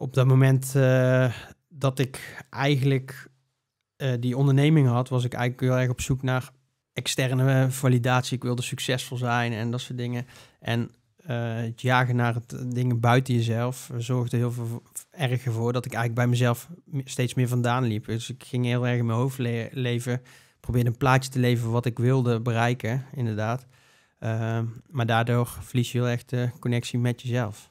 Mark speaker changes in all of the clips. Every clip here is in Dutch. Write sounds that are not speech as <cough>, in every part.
Speaker 1: op dat moment eh, dat ik eigenlijk eh, die onderneming had, was ik eigenlijk heel erg op zoek naar externe validatie. Ik wilde succesvol zijn en dat soort dingen. En eh, het jagen naar het, dingen buiten jezelf zorgde heel veel erg ervoor dat ik eigenlijk bij mezelf steeds meer vandaan liep. Dus ik ging heel erg in mijn hoofd leven, probeerde een plaatje te leven wat ik wilde bereiken, inderdaad. Ehm, maar daardoor verlies je heel erg de connectie met jezelf.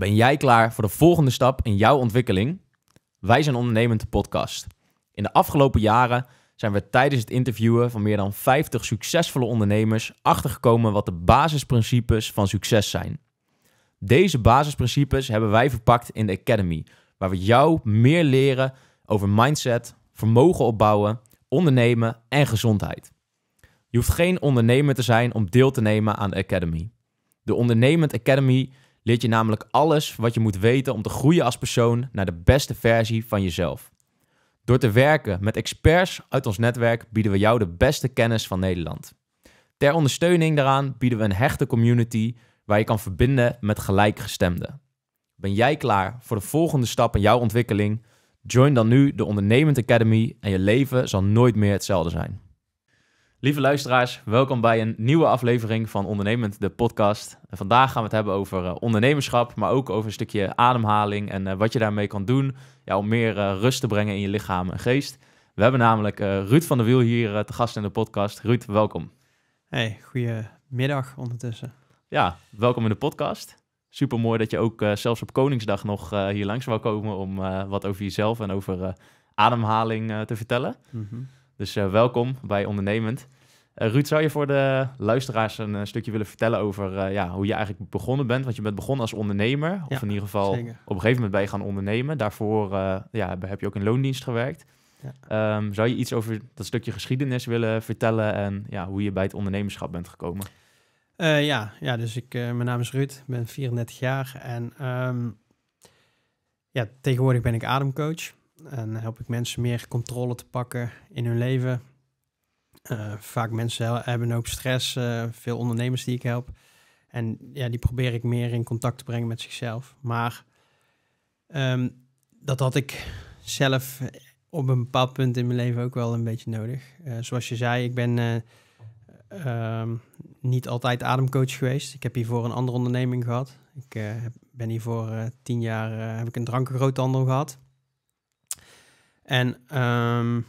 Speaker 2: Ben jij klaar voor de volgende stap in jouw ontwikkeling? Wij zijn Ondernemend Podcast. In de afgelopen jaren zijn we tijdens het interviewen van meer dan 50 succesvolle ondernemers achtergekomen wat de basisprincipes van succes zijn. Deze basisprincipes hebben wij verpakt in de Academy, waar we jou meer leren over mindset, vermogen opbouwen, ondernemen en gezondheid. Je hoeft geen ondernemer te zijn om deel te nemen aan de Academy. De Ondernemend Academy Leer je namelijk alles wat je moet weten om te groeien als persoon naar de beste versie van jezelf. Door te werken met experts uit ons netwerk bieden we jou de beste kennis van Nederland. Ter ondersteuning daaraan bieden we een hechte community waar je kan verbinden met gelijkgestemden. Ben jij klaar voor de volgende stap in jouw ontwikkeling? Join dan nu de Ondernemend Academy en je leven zal nooit meer hetzelfde zijn. Lieve luisteraars, welkom bij een nieuwe aflevering van Ondernemend, de podcast. vandaag gaan we het hebben over eh, ondernemerschap, maar ook over een stukje ademhaling en eh, wat je daarmee kan doen ja, om meer eh, rust te brengen in je lichaam en geest. We hebben namelijk Ruud van der Wiel hier te gast in de podcast. Ruud, welkom.
Speaker 1: Hey, goedemiddag ondertussen.
Speaker 2: Ja, welkom in de podcast. Super mooi dat je ook zelfs op Koningsdag nog hier langs wou komen om wat over jezelf en over ademhaling te vertellen. Mm dus eh, welkom bij Ondernemend. Eh, Ruud, zou je voor de luisteraars een eh, stukje willen vertellen over ja, hoe je eigenlijk begonnen bent? Want je bent begonnen als ondernemer, of in ieder geval op een gegeven moment ben je gaan ondernemen. Daarvoor ja, heb je ook in loondienst gewerkt. Ja. Ehm, zou je iets over dat stukje geschiedenis willen vertellen en ja, hoe je bij het ondernemerschap bent gekomen?
Speaker 1: ja, ja, dus ik, mijn naam is Ruud, ben 34 jaar en ehm, ja, tegenwoordig ben ik ademcoach. En help ik mensen meer controle te pakken in hun leven. Uh, vaak mensen hebben ook stress, eh, veel ondernemers die ik help. En ja, die probeer ik meer in contact te brengen met zichzelf. Maar ehm, dat had ik zelf op een bepaald punt in mijn leven ook wel een beetje nodig. Eh, zoals je zei, ik ben ehm, niet altijd ademcoach geweest. Ik heb hiervoor een andere onderneming gehad. Ik ben ben hiervoor tien jaar heb ik een drankengroothandel gehad. En ehm,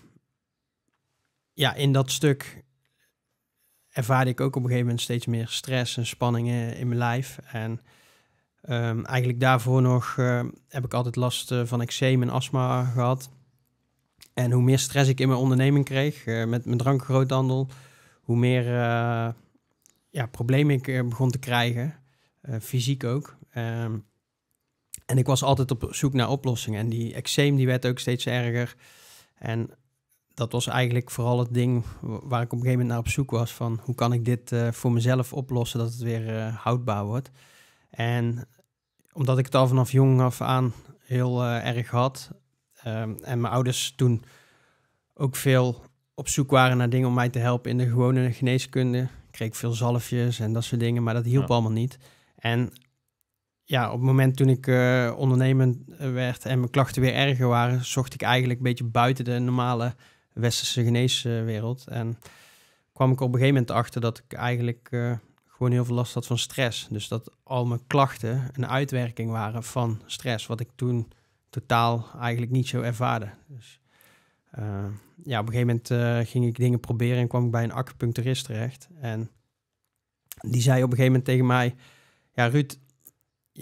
Speaker 1: ja, in dat stuk ervaarde ik ook op een gegeven moment steeds meer stress en spanningen in mijn lijf. En ehm, eigenlijk daarvoor nog ehm, heb ik altijd last eh, van eczeem en astma gehad. En hoe meer stress ik in mijn onderneming kreeg eh, met mijn drankgroothandel, hoe meer eh, ja, problemen ik begon te krijgen, fysiek ook. En ik was altijd op zoek naar oplossingen. En die eczeem die werd ook steeds erger. En dat was eigenlijk vooral het ding waar ik op een gegeven moment naar op zoek was. Van hoe kan ik dit eh, voor mezelf oplossen dat het weer eh, houdbaar wordt. En omdat ik het al vanaf jong af aan heel eh, erg had. Ehm, en mijn ouders toen ook veel op zoek waren naar dingen om mij te helpen in de gewone geneeskunde. Ik kreeg veel zalfjes en dat soort dingen, maar dat hielp allemaal niet. En ja, op het moment toen ik uh, ondernemend eh, werd en mijn klachten weer erger waren, zocht ik eigenlijk een beetje buiten de normale westerse geneeswereld. En kwam ik op een gegeven moment achter dat ik eigenlijk eh, gewoon heel veel last had van stress. Dus dat al mijn klachten een uitwerking waren van stress, wat ik toen totaal eigenlijk niet zo ervaarde. Dus ja, op een gegeven moment ging ik dingen proberen en kwam ik bij een acupuncturist terecht. En die zei op een gegeven moment tegen mij, ja Ruud,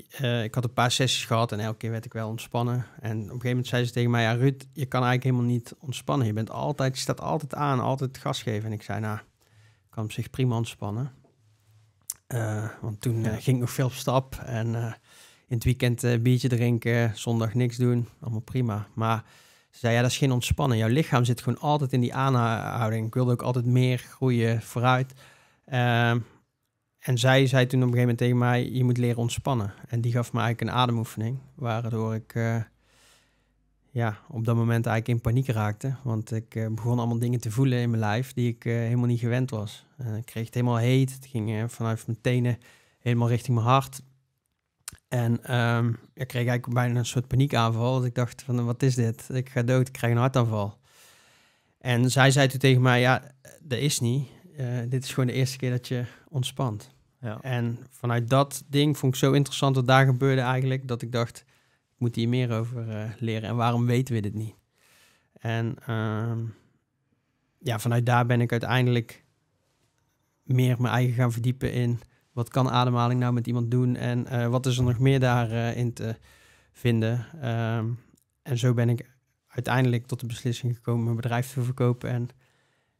Speaker 1: eh, ik had een paar sessies gehad en elke keer werd ik wel ontspannen. En op een gegeven moment zei ze tegen mij: Ja, Ruud, je kan eigenlijk helemaal niet ontspannen. Je, bent altijd, je staat altijd aan, altijd gas geven. En ik zei: Nou, ik kan op zich prima ontspannen. Eh, want toen eh, ging ik nog veel op stap. En in het weekend een biertje drinken, zondag niks doen. Allemaal prima. Maar ze zei: Ja, dat is geen ontspannen. Jouw lichaam zit gewoon altijd in die aanhouding. Ik wilde ook altijd meer groeien vooruit. Ehm, en zij zei toen op een gegeven moment tegen mij: Je moet leren ontspannen. En die gaf me eigenlijk een ademoefening, waardoor ik eh, ja, op dat moment eigenlijk in paniek raakte. Want ik eh, begon allemaal dingen te voelen in mijn lijf die ik eh, helemaal niet gewend was. ik kreeg het helemaal heet. Het ging vanuit mijn tenen helemaal richting mijn hart. En ehm, ik kreeg eigenlijk bijna een soort paniekaanval. Want ik dacht: van, Wat is dit? Ik ga dood, ik krijg een hartaanval. En zij zei toen tegen mij: Ja, dat is niet. dit is gewoon de eerste keer dat je ontspant. Ja. En vanuit dat ding vond ik zo interessant wat daar gebeurde eigenlijk, dat ik dacht, ik moet hier meer over eh, leren. En waarom weten we dit niet? En ehm, ja, vanuit daar ben ik uiteindelijk meer mijn eigen gaan verdiepen in wat kan ademhaling nou met iemand doen en eh, wat is er nog meer daarin eh, te vinden. Ehm, en zo ben ik uiteindelijk tot de beslissing gekomen mijn bedrijf te verkopen en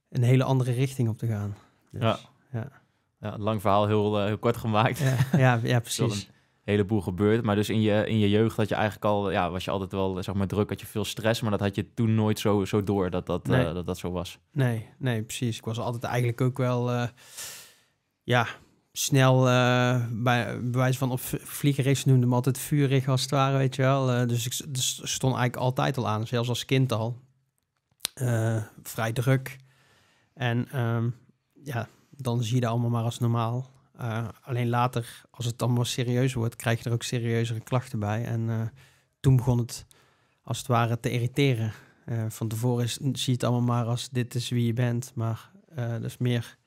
Speaker 1: een hele andere richting op te gaan. Dus, ja. ja
Speaker 2: een lang verhaal heel, eh, heel kort gemaakt. Ja, <laughs> ja, precies. Een heleboel gebeurd. Maar dus in je, in je jeugd had je eigenlijk al, ja, was je altijd wel zeg maar, druk, had je veel stress. Maar dat had je toen nooit zo, zo door dat dat, eh, dat dat zo was.
Speaker 1: Nee, nee, precies. Ik was altijd eigenlijk ook wel, eh, ja, snel bij, bij wijze van op ze noemde me altijd vurig als het ware, weet je wel. dus ik dus stond eigenlijk altijd al aan, zelfs als kind al. vrij druk. En ehm, ja, dan zie je dat allemaal maar als normaal. Eh, alleen later, als het allemaal serieus wordt, krijg je er ook serieuzere klachten bij. En eh, toen begon het als het ware te irriteren. Eh, van tevoren is, zie je het allemaal maar als dit is wie je bent. Maar dat is meer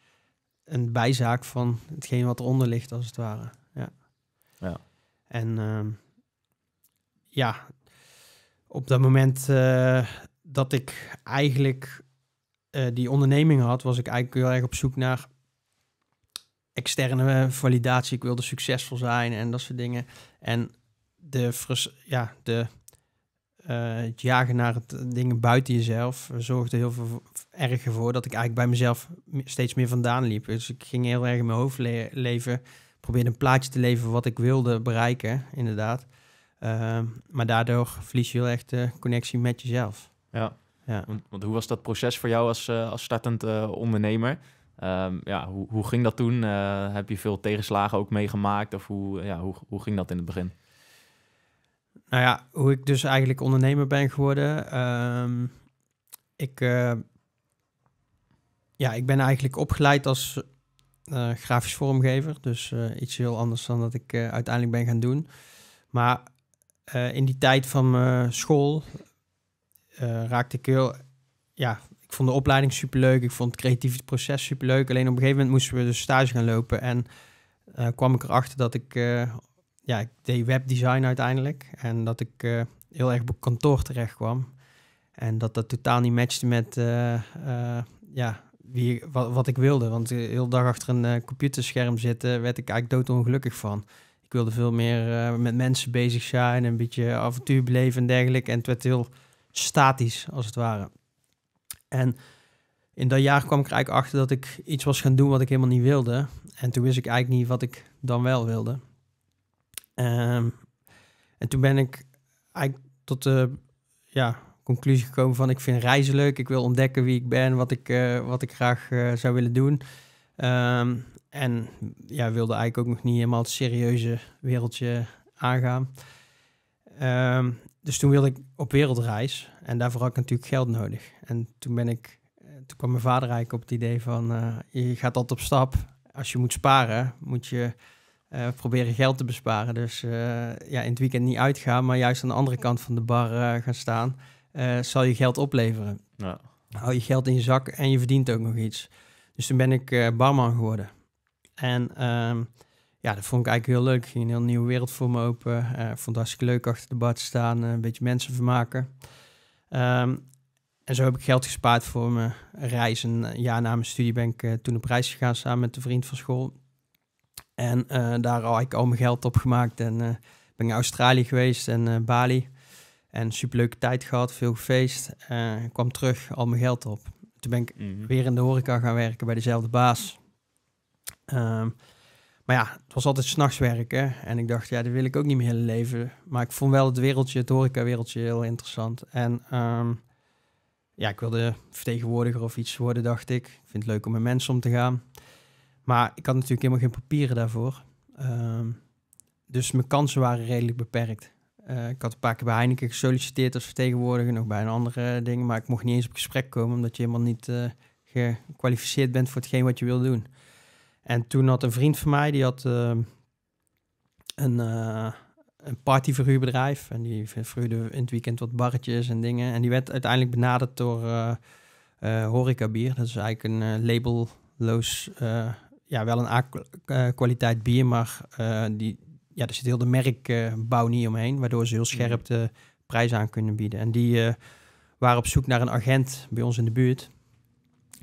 Speaker 1: een bijzaak van hetgeen wat eronder ligt, als het ware. Ja. ja. En ehm, ja, op dat moment dat ik eigenlijk die onderneming had, was ik eigenlijk heel erg op zoek naar externe eh, validatie. Ik wilde succesvol zijn en dat soort dingen. En de, ja, de, eh, het jagen naar het eh, dingen buiten jezelf zorgde heel veel erger voor dat ik eigenlijk bij mezelf steeds meer vandaan liep. Dus ik ging heel erg in mijn hoofd leven. Probeerde een plaatje te leven wat ik wilde bereiken, inderdaad. Ehm, maar daardoor verlies je heel echt de connectie met jezelf. Ja,
Speaker 2: ja. Want, hoe was dat proces voor jou als, als startend ondernemer? Ehm, ja, hoe, hoe ging dat toen? Eh, heb je veel tegenslagen ook meegemaakt? Of hoe, ja, hoe, hoe ging dat in het begin?
Speaker 1: Nou ja, hoe ik dus eigenlijk ondernemer ben geworden. Ehm, ik, eh, ja, ik ben eigenlijk opgeleid als uh, grafisch vormgever. Dus iets heel anders dan dat ik uiteindelijk ben gaan doen. Maar in die tijd van school raakte ik heel ja, ik vond de opleiding superleuk. Ik vond het creatieve proces superleuk. Alleen op een gegeven moment moesten we dus stage gaan lopen. En uh, kwam ik erachter dat ik... Eh, ja, ik deed webdesign uiteindelijk. En dat ik eh, heel erg op kantoor terecht kwam. En dat dat totaal niet matchte met... ja, wie, wat, wat, ik wilde. Want de hele dag achter een computerscherm zitten... werd ik eigenlijk doodongelukkig van. Ik wilde veel meer met mensen bezig zijn... een beetje avontuur beleven en dergelijke. En het werd heel statisch, als het ware. En in dat jaar kwam ik er eigenlijk achter dat ik iets was gaan doen wat ik helemaal niet wilde. En toen wist ik eigenlijk niet wat ik dan wel wilde. Ehm, en toen ben ik eigenlijk tot de ja, conclusie gekomen van ik vind reizen leuk. Ik wil ontdekken wie ik ben, wat ik, eh, wat ik graag eh, zou willen doen. Ehm, en ja, wilde eigenlijk ook nog niet helemaal het serieuze wereldje aangaan. Um, dus toen wilde ik op wereldreis. En daarvoor had ik natuurlijk geld nodig. En toen ben ik, eh, toen kwam mijn vader eigenlijk op het idee van eh, je gaat altijd op stap. Als je moet sparen, moet je eh, proberen geld te besparen. Dus ja, in het weekend niet uitgaan, maar juist aan de andere kant van de bar gaan staan, zal je geld opleveren. Hou je geld in je zak en je verdient ook nog iets. Dus toen ben ik barman geworden. En ehm, ja, dat vond ik eigenlijk heel leuk. Ik ging een heel nieuwe wereld voor me open. vond het hartstikke leuk achter de bar te staan, een beetje mensen vermaken. Ehm, en zo heb ik geld gespaard voor mijn reis. Een eh, jaar na mijn studie ben ik eh, toen op reis gegaan samen met een vriend van school. En eh, daar had ik al mijn geld op gemaakt. En uh, ben naar Australië geweest en Bali. En superleuke tijd gehad, veel gefeest. kwam terug, al mijn geld op. Toen ben ik mhm. weer in de horeca gaan werken bij dezelfde baas. Ehm, maar ja, het was altijd s'nachts werken. En ik dacht, ja, dat wil ik ook niet meer hele leven. Maar ik vond wel het wereldje, het horeca-wereldje, heel interessant. En ehm, ja, ik wilde vertegenwoordiger of iets worden, dacht ik. Ik vind het leuk om met mensen om te gaan. Maar ik had natuurlijk helemaal geen papieren daarvoor. Ehm, dus mijn kansen waren redelijk beperkt. Eh, ik had een paar keer bij Heineken gesolliciteerd als vertegenwoordiger, nog bij een andere ding. Maar ik mocht niet eens op gesprek komen, omdat je helemaal niet uh, gekwalificeerd bent voor hetgeen wat je wil doen. En toen had een vriend van mij, die had eh, een, eh, een partyverhuurbedrijf. En die verhuurde in het weekend wat barretjes en dingen. En die werd uiteindelijk benaderd door uh, Horeca Bier. Dat is eigenlijk een labelloos, ja, wel een A-kwaliteit bier, maar die, ja, er zit heel de merkbouw niet omheen. Waardoor ze heel mm. scherp de prijs aan kunnen bieden. En die waren op zoek naar een agent bij ons in de buurt.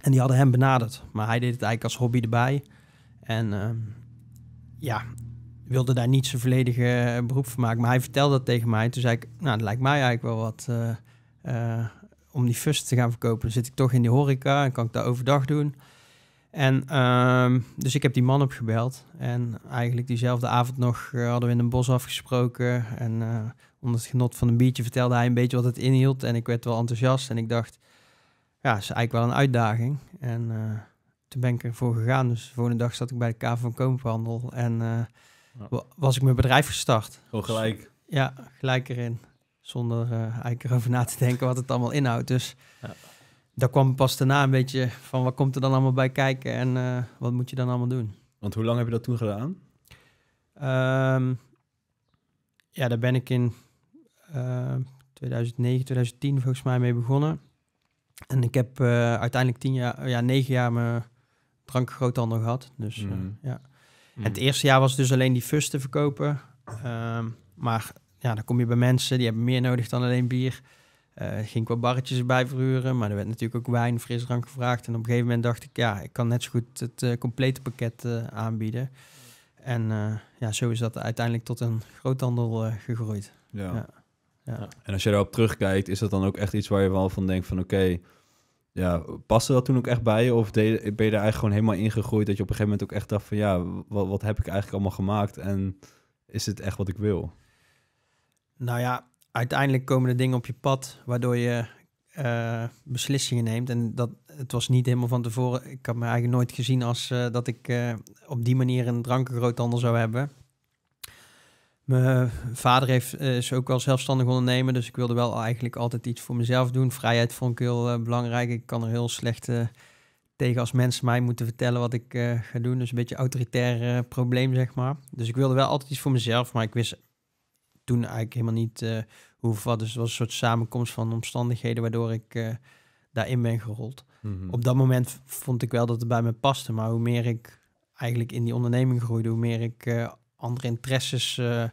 Speaker 1: En die hadden hem benaderd. Maar hij deed het eigenlijk als hobby erbij. En ehm, ja, wilde daar niet zijn volledige eh, beroep van maken. Maar hij vertelde dat tegen mij. Toen zei ik, nou, dat lijkt mij eigenlijk wel wat eh, eh, om die fust te gaan verkopen. Dan zit ik toch in die horeca en kan ik dat overdag doen. En ehm, dus ik heb die man opgebeld. En eigenlijk diezelfde avond nog hadden we in een bos afgesproken. En uh, onder het genot van een biertje vertelde hij een beetje wat het inhield. En ik werd wel enthousiast. En ik dacht, ja, is eigenlijk wel een uitdaging. En toen ben ik ervoor gegaan. Dus de volgende dag zat ik bij de KV van Koophandel en eh, was ik mijn bedrijf gestart. Gewoon gelijk. ja, gelijk erin. Zonder eh, eigenlijk erover na te denken wat het allemaal inhoudt. Dus ja. daar kwam pas daarna een beetje van wat komt er dan allemaal bij kijken en eh, wat moet je dan allemaal doen. Want hoe lang heb je dat toen gedaan? Ehm, ja, daar ben ik in 2009, ehm, 2010 volgens mij mee begonnen. En ik heb uiteindelijk tien jaar, ja, negen jaar mijn drankgroothandel gehad. Dus eh, mm. ja. Mm. Het eerste jaar was dus alleen die fus te verkopen. Ehm, maar ja, dan kom je bij mensen die hebben meer nodig dan alleen bier. Uh, ging qua barretjes erbij verhuren, maar er werd natuurlijk ook wijn, frisdrank gevraagd. En op een gegeven moment dacht ik, ja, ik kan net zo goed het eh, complete pakket aanbieden. En ja, zo is dat uiteindelijk tot een groothandel gegroeid. Ja. Ja.
Speaker 3: En als je daarop terugkijkt, is dat dan ook echt iets waar je wel van denkt van oké, ja, paste dat toen ook echt bij je? Of ben je daar eigenlijk gewoon helemaal ingegroeid dat je op een gegeven moment ook echt dacht van ja, wat, wat heb ik eigenlijk allemaal gemaakt en is het echt wat ik wil?
Speaker 1: Nou ja, uiteindelijk komen er dingen op je pad waardoor je eh, beslissingen neemt. En dat, het was niet helemaal van tevoren. Ik had me eigenlijk nooit gezien als eh, dat ik eh, op die manier een drankengroothandel zou hebben. Mijn eh, vader heeft, eh, is ook wel zelfstandig ondernemer, dus ik wilde wel eigenlijk altijd iets voor mezelf doen. Vrijheid vond ik heel eh, belangrijk. Ik kan er heel slecht tegen als mensen mij moeten vertellen wat ik ga doen. Dus een beetje een autoritair probleem, zeg maar. Dus ik wilde wel altijd iets voor mezelf, maar ik wist toen eigenlijk helemaal niet hoe wat. Dus het was een soort samenkomst van omstandigheden waardoor ik daarin ben gerold. Mhm. Op dat moment vond ik wel dat het bij me paste, maar hoe meer ik eigenlijk in die onderneming groeide, hoe meer ik andere interesses. Eh,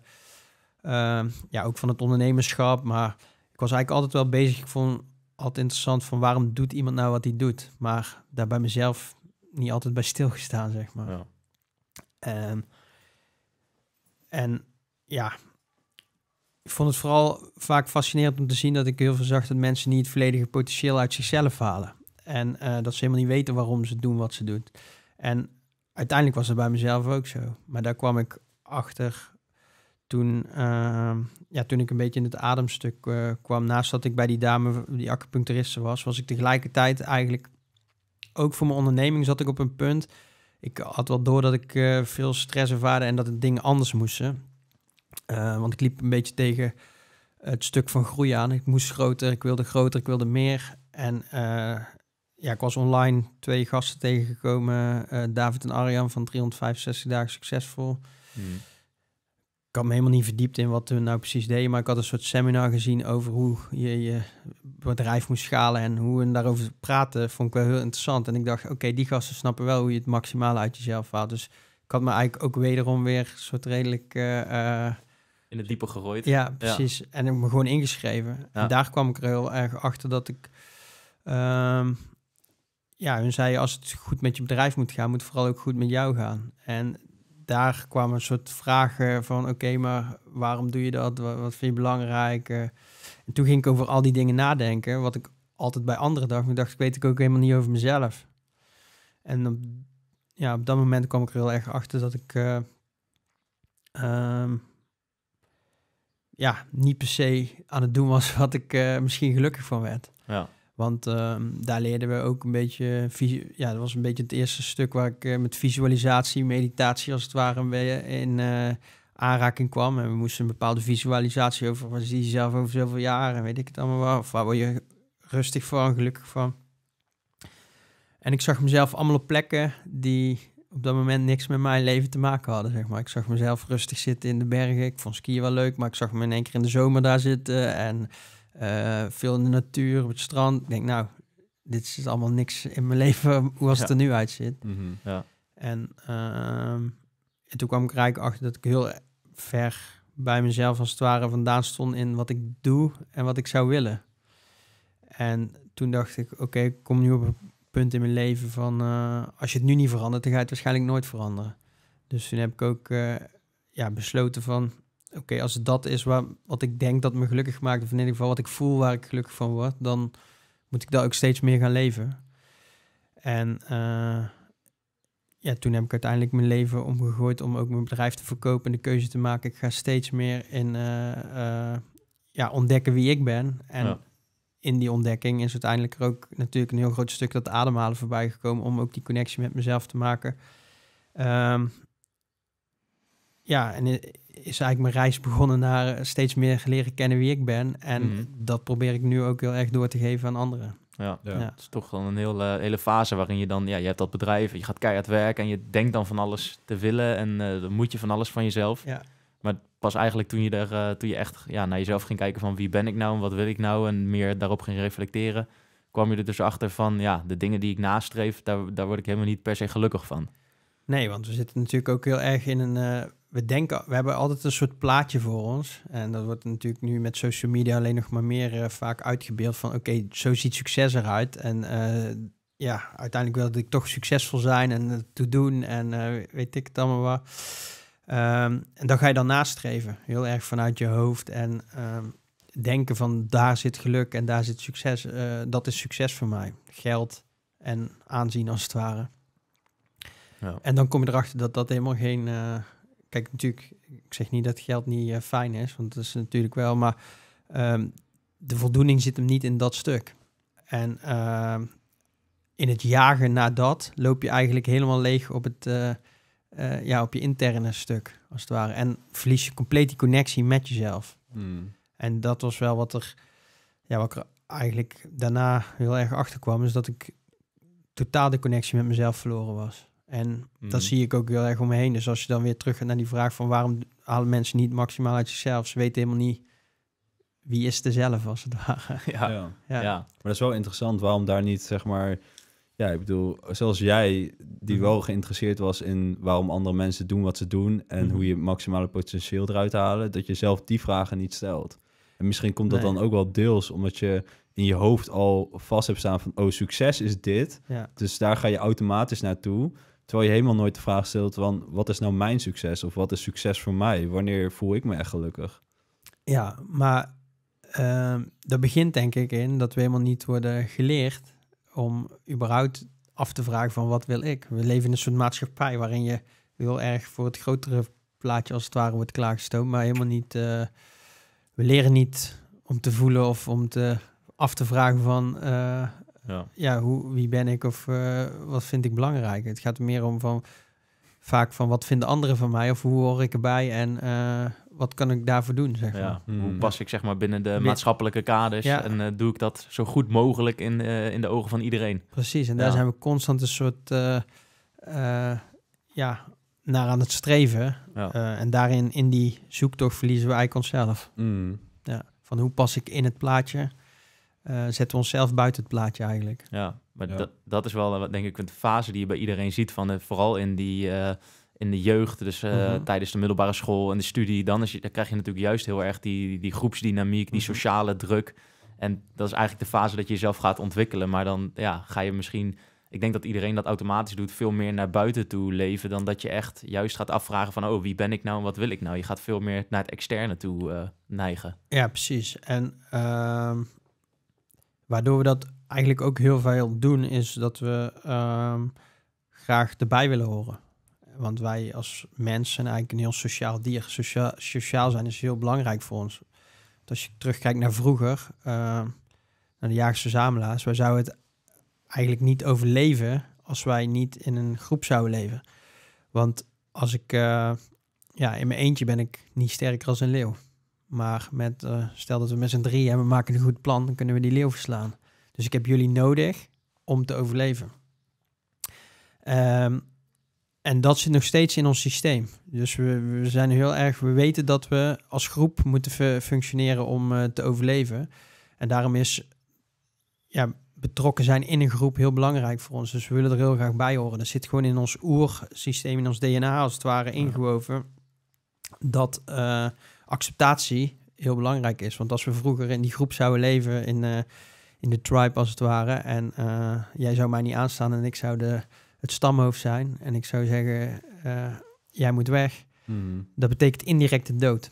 Speaker 1: eh, ja, ook van het ondernemerschap. Maar ik was eigenlijk altijd wel bezig. Ik vond altijd interessant van waarom doet iemand nou wat hij doet. Maar daar bij mezelf niet altijd bij stilgestaan, zeg maar. Ja. Ehm, en ja, ik vond het vooral vaak fascinerend om te zien dat ik heel veel zag dat mensen niet het volledige potentieel uit zichzelf halen. En eh, dat ze helemaal niet weten waarom ze doen wat ze doen. En uiteindelijk was dat bij mezelf ook zo. Maar daar kwam ik achter toen, ehm, ja, toen ik een beetje in het ademstuk uh, kwam, naast dat ik bij die dame, die acupuncturiste was, was ik tegelijkertijd eigenlijk ook voor mijn onderneming zat ik op een punt. Ik had wel door dat ik eh, veel stress ervaarde en dat het dingen anders moesten. Ehm, want ik liep een beetje tegen het stuk van groei aan. Ik moest groter, ik wilde groter, ik wilde meer. En eh, ja, ik was online twee gasten tegengekomen, David en Arjan van 365 Dagen Succesvol. Hmm. Ik had me helemaal niet verdiept in wat we nou precies deden, maar ik had een soort seminar gezien over hoe je je bedrijf moest schalen en hoe we daarover praten, vond ik wel heel interessant. En ik dacht, oké, die gasten snappen wel hoe je het maximale uit jezelf haalt. Dus ik had me eigenlijk ook wederom weer een soort redelijk... Eh, eh, in het diepe gegooid. Ja, precies. En ik me gewoon ingeschreven. En daar kwam ik er heel erg achter dat ik... Ehm, ja, hun zei, als het goed met je bedrijf moet gaan, moet het vooral ook goed met jou gaan. En daar kwamen een soort vragen eh, van... oké, maar waarom doe je dat? Wat, vind je belangrijk? Eh, en toen ging ik over al die dingen nadenken... wat ik altijd bij anderen dacht. ik dacht ik, weet ik ook helemaal niet over mezelf. En op, ja, op dat moment kwam ik er heel erg achter dat ik... Eh, ehm, ja, niet per se aan het doen was <laughs> wat ik misschien gelukkig van werd. Ja. Want ehm, daar leerden we ook een beetje, ja, dat was een beetje het eerste stuk waar ik eh, met visualisatie, meditatie als het ware in eh, aanraking kwam. En we moesten een bepaalde visualisatie over, wat zie je zelf over zoveel jaren, weet ik het allemaal wel. Of waar word je rustig voor van, gelukkig van. En ik zag mezelf allemaal op plekken die op dat moment niks met mijn leven te maken hadden, zeg maar. Ik zag mezelf rustig zitten in de bergen. Ik vond skiën wel leuk, maar ik zag me in één keer in de zomer daar zitten en eh, veel in de natuur, op het strand. Ik denk, nou, dit is dus allemaal niks in mijn <laughs> leven, hoe als het er nu uitziet. Mhm, ja. En, ehm, en, toen kwam ik rijk achter dat ik heel ver bij mezelf als het ware vandaan stond in wat ik doe en wat ik zou willen. En toen dacht ik, oké, ik kom nu op een punt in mijn leven van eh, als je het nu niet verandert, dan ga je het waarschijnlijk nooit veranderen. Dus toen heb ik ook eh, ja, besloten van oké, als dat is waar, wat ik denk dat me gelukkig maakt, of in ieder geval wat ik voel waar ik gelukkig van word, dan moet ik daar ook steeds meer gaan leven. En eh, ja, toen heb ik uiteindelijk mijn leven omgegooid om ook mijn bedrijf te verkopen en de keuze te maken. Ik ga steeds meer in eh, eh, ja, ontdekken wie ik ben. En in die ontdekking is uiteindelijk er ook natuurlijk een heel groot stuk dat ademhalen voorbij gekomen om ook die connectie met mezelf te maken. Ehm, ja, en is eigenlijk mijn reis begonnen naar eh, steeds meer leren kennen wie ik ben. En mhm. dat probeer ik nu ook heel erg door te geven aan anderen. Ja, ja. het
Speaker 2: is toch wel een hele, hele fase waarin je dan, ja, je hebt dat bedrijf, je gaat keihard werken en je denkt dan van alles te willen en eh, dan moet je van alles van jezelf. Ja. Maar pas eigenlijk toen je, er, eh, toen je echt ja, naar jezelf ging kijken van wie ben ik nou en wat wil ik nou en meer daarop ging reflecteren, kwam je er dus achter van, ja, de dingen die ik nastreef, daar, daar word ik helemaal niet per se gelukkig van.
Speaker 1: Nee, want we zitten natuurlijk ook heel erg in een we denken, we hebben altijd een soort plaatje voor ons. En dat wordt natuurlijk nu met social media alleen nog maar meer eh, vaak uitgebeeld van oké, zo ziet succes eruit. En eh, ja, uiteindelijk wilde ik toch succesvol zijn en het doen en eh, weet ik het allemaal wat. Ehm, en dan ga je dan nastreven, heel erg vanuit je hoofd en ehm, denken van daar zit geluk en daar zit succes. dat is succes voor mij. Geld en aanzien als het ware. Ja. En dan kom je erachter dat dat helemaal geen kijk, natuurlijk, ik zeg niet dat geld niet eh, fijn is, want dat is natuurlijk wel, maar ehm, de voldoening zit hem niet in dat stuk. En ehm, in het jagen naar dat loop je eigenlijk helemaal leeg op, het, eh, eh, ja, op je interne stuk, als het ware. En verlies je compleet die connectie met jezelf. Hmm. En dat was wel wat er, ja, wat er eigenlijk daarna heel erg achter kwam, is dat ik totaal de connectie met mezelf verloren was. En mm. dat mhm. zie ik ook heel erg omheen. Dus als je dan weer terug gaat naar die vraag van waarom halen mensen niet maximaal uit zichzelf? Ze weten helemaal niet wie is er zelf, als het ware. <laughs> Ja,
Speaker 3: ja. maar dat is wel interessant waarom daar niet, zeg maar... Ja, ik bedoel, zelfs jij die mhm. wel geïnteresseerd was in waarom andere mensen doen wat ze doen en mhm. hoe je maximale potentieel eruit halen, dat je zelf die vragen niet stelt. En misschien komt dat dan ook wel deels omdat je in je hoofd al vast hebt staan van, oh, succes is dit. Dus daar ga je automatisch naartoe. Terwijl je helemaal nooit de vraag stelt van wat is nou mijn succes of wat is succes voor mij? Wanneer voel ik me echt gelukkig?
Speaker 1: Ja, maar ehm, dat begint denk ik in dat we helemaal niet worden geleerd om überhaupt af te vragen van wat wil ik? We leven in een soort maatschappij waarin je heel erg voor het grotere plaatje als het ware wordt klaargestoomd, maar helemaal niet. Eh, we leren niet om te voelen of om te af te vragen van uh, ja, ja hoe, wie ben ik of eh, wat vind ik belangrijk? Het gaat meer om van vaak van wat vinden anderen van mij of hoe hoor ik erbij en eh, wat kan ik daarvoor doen? Zeg maar. Hoe hmm. pas
Speaker 2: ik zeg maar binnen de maatschappelijke kaders en eh, doe ik dat zo goed mogelijk in, in de ogen van iedereen?
Speaker 1: Precies, en daar zijn we constant een soort ja, naar aan het streven. en daarin, in die zoektocht, verliezen we eigenlijk onszelf. Hmm. Ja, van hoe pas ik in het plaatje? Eh, zetten we onszelf buiten het plaatje eigenlijk.
Speaker 2: Ja, maar Dat, dat is wel eh, denk ik een fase die je bij iedereen ziet, van, eh, vooral in die in de jeugd, dus mhm. tijdens de middelbare school en de studie, dan, is je, dan krijg je natuurlijk juist heel erg die, die groepsdynamiek, die mhm. sociale druk. En dat is eigenlijk de fase dat je jezelf gaat ontwikkelen. Maar dan ja, ga je misschien, ik denk dat iedereen dat automatisch doet, veel meer naar buiten toe leven dan dat je echt juist gaat afvragen van, oh, wie ben ik nou en wat wil ik nou? Je gaat veel meer naar het externe toe neigen.
Speaker 1: Ja, precies. En ehm, Waardoor we dat eigenlijk ook heel veel doen, is dat we ehm, graag erbij willen horen. Want wij als mensen zijn eigenlijk een heel sociaal dier. sociaal zijn is heel belangrijk voor ons. als je terugkijkt naar vroeger, ehm, naar de jagers-verzamelaars, wij zouden het eigenlijk niet overleven als wij niet in een groep zouden leven. Want als ik, eh, ja, in mijn eentje ben ik niet sterker als een leeuw. Maar met, eh, stel dat we met z'n drieën hebben we maken een goed plan, dan kunnen we die leeuw verslaan. Dus ik heb jullie nodig om te overleven. Ehm, en dat zit nog steeds in ons systeem. Dus we, we, zijn heel erg, we weten dat we als groep moeten functioneren om eh, te overleven. En daarom is ja, betrokken zijn in een groep heel belangrijk voor ons. Dus we willen er heel graag bij horen. Dat zit gewoon in ons oersysteem, in ons DNA als het ware ingewoven. Dat. Eh, acceptatie heel belangrijk is. Want als we vroeger in die groep zouden leven, in, eh, in de tribe als het ware, en eh, jij zou mij niet aanstaan en ik zou de, het stamhoofd zijn, en ik zou zeggen, eh, jij moet weg, hmm. dat betekent indirect de dood.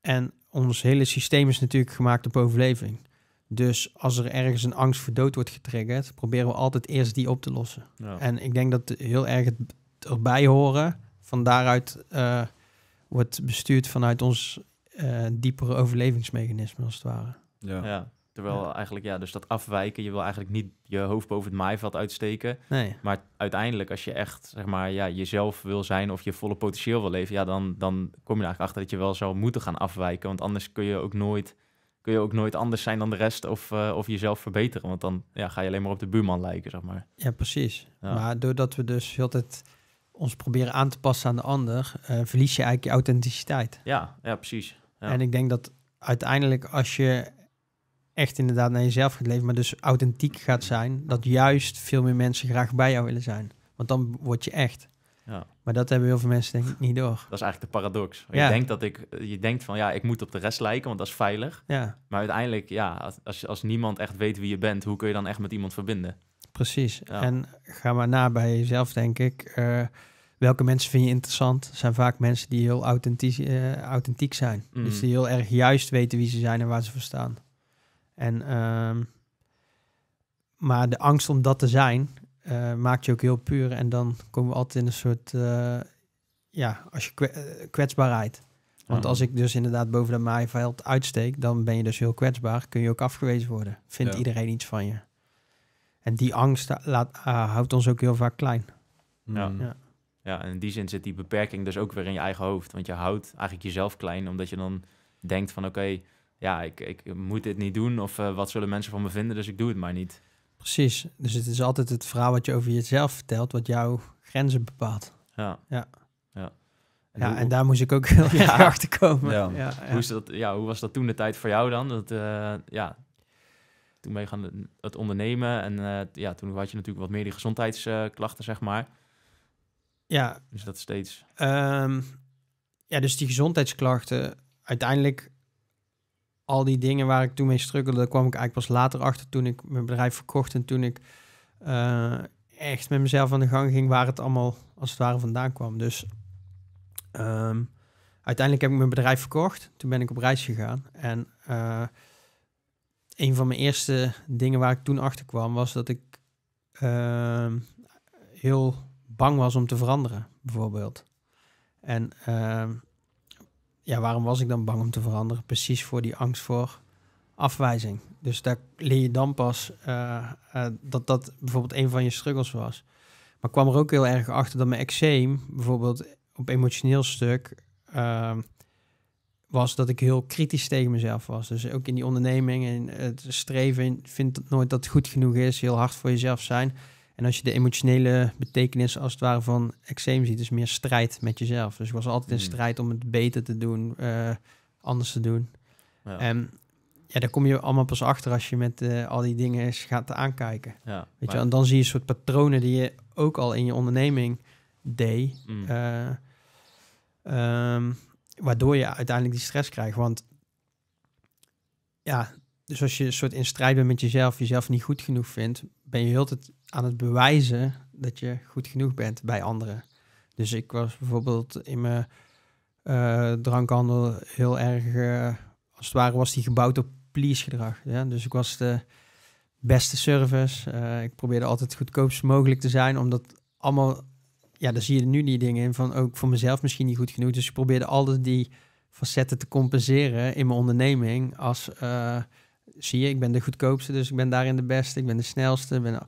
Speaker 1: En ons hele systeem is natuurlijk gemaakt op overleving. Dus als er ergens een angst voor dood wordt getriggerd, proberen we altijd eerst die op te lossen. Ja. En ik denk dat heel erg het erbij horen, van daaruit wordt bestuurd vanuit ons eh, diepere overlevingsmechanisme, als het ware.
Speaker 2: Ja. ja. Terwijl eigenlijk, ja, dus dat afwijken, je wil eigenlijk niet je hoofd boven het maaiveld uitsteken. Nee. Maar uiteindelijk, als je echt, zeg maar, ja, jezelf wil zijn of je volle potentieel wil leven, ja, dan, dan kom je eigenlijk achter dat je wel zou moeten gaan afwijken. Want anders kun je ook nooit, kun je ook nooit anders zijn dan de rest of, eh, of jezelf verbeteren. Want dan ja, ga je alleen maar op de buurman lijken, zeg maar.
Speaker 1: Ja, precies. Maar doordat we dus altijd ons proberen aan te passen aan de ander, eh, verlies je eigenlijk je authenticiteit.
Speaker 2: Ja, ja precies. Ja. En ik
Speaker 1: denk dat uiteindelijk als je echt inderdaad naar jezelf gaat leven, maar dus authentiek gaat zijn, dat juist veel meer mensen graag bij jou willen zijn. Want dan word je echt. Ja. Maar dat hebben heel veel mensen denk ik niet door.
Speaker 2: Dat is eigenlijk de paradox. Ja. Je, denkt dat ik, je denkt van ja, ik moet op de rest lijken, want dat is veilig. Ja. Maar uiteindelijk, ja, als, als niemand echt weet wie je bent, hoe kun je dan echt met iemand verbinden? Precies.
Speaker 1: En ga maar na bij jezelf, denk ik. Eh, welke mensen vind je interessant? zijn vaak mensen die heel eh, authentiek, zijn. Mm. Dus die heel erg juist weten wie ze zijn en waar ze voor staan. En, ehm, maar de angst om dat te zijn, eh, maakt je ook heel puur. En dan komen we altijd in een soort, ja, als je kwetsbaarheid. Want ah. als ik dus inderdaad boven de maaiveld uitsteek, dan ben je dus heel kwetsbaar. Kun je ook afgewezen worden. Vindt iedereen iets van je. En die angst eh, laat, eh, houdt ons ook heel vaak klein. Ja. Mm. ja.
Speaker 2: Ja. en in die zin zit die beperking dus ook weer in je eigen hoofd. Want je houdt eigenlijk jezelf klein, omdat je dan denkt van oké, ja, ik, ik moet dit niet doen. Of eh, wat zullen mensen van me vinden, dus ik doe het maar niet.
Speaker 1: Precies, dus het is altijd het verhaal wat je over jezelf vertelt, wat jouw grenzen bepaalt.
Speaker 2: Ja. Ja. ja.
Speaker 1: En, ja, en daar moest ik ook <laughs> heel erg achter komen. Ja. Hoe, is
Speaker 2: dat, ja, hoe was dat toen de tijd voor jou dan? Dat, ja, toen mee gaan eh, het ondernemen. En eh, ja, toen had je natuurlijk wat meer die gezondheidsklachten, zeg maar. Ja. Dus dat steeds.
Speaker 1: Ehm, ja, dus die gezondheidsklachten. Uiteindelijk, al die dingen waar ik toen mee struggelde, kwam ik eigenlijk pas later achter toen ik mijn bedrijf verkocht. En toen ik eh, echt met mezelf aan de gang ging waar het allemaal als het ware vandaan kwam. Dus ehm, uiteindelijk heb ik mijn bedrijf verkocht. Toen ben ik op reis gegaan. En een van mijn eerste dingen waar ik toen achter kwam, was dat ik ehm, heel bang was om te veranderen, bijvoorbeeld. En ehm, ja, waarom was ik dan bang om te veranderen? Precies voor die angst voor afwijzing. Dus daar leer je dan pas eh, eh, dat dat bijvoorbeeld een van je struggles was. Maar kwam er ook heel erg achter dat mijn eczeem, bijvoorbeeld op emotioneel stuk, ehm, was dat ik heel kritisch tegen mezelf was. Dus ook in die onderneming en het streven, vind nooit dat het goed genoeg is, heel hard voor jezelf zijn. En als je de emotionele betekenis als het ware van eczeem ziet, is meer strijd met jezelf. Dus ik was altijd in mm. strijd om het beter te doen, eh, anders te doen. Ja. En ja, daar kom je allemaal pas achter als je met eh, al die dingen eens gaat aankijken. Ja, Weet je, en dan zie je een soort patronen die je ook al in je onderneming deed. Mm. Eh, ehm, waardoor je uiteindelijk die stress krijgt. Want ja, dus als je een soort in strijd bent met jezelf, jezelf niet goed genoeg vindt, ben je heel het aan het bewijzen dat je goed genoeg bent bij anderen. Dus ik was bijvoorbeeld in mijn eh, drankhandel heel erg, eh, als het ware was die gebouwd op please gedrag. Ja? Dus ik was de beste service. Eh, ik probeerde altijd goedkoopst mogelijk te zijn, omdat allemaal ja, daar zie je nu die dingen in van ook voor mezelf misschien niet goed genoeg. Dus ik probeerde altijd die facetten te compenseren in mijn onderneming. Als eh, zie je, ik ben de goedkoopste, dus ik ben daarin de beste, ik ben de snelste. Ben,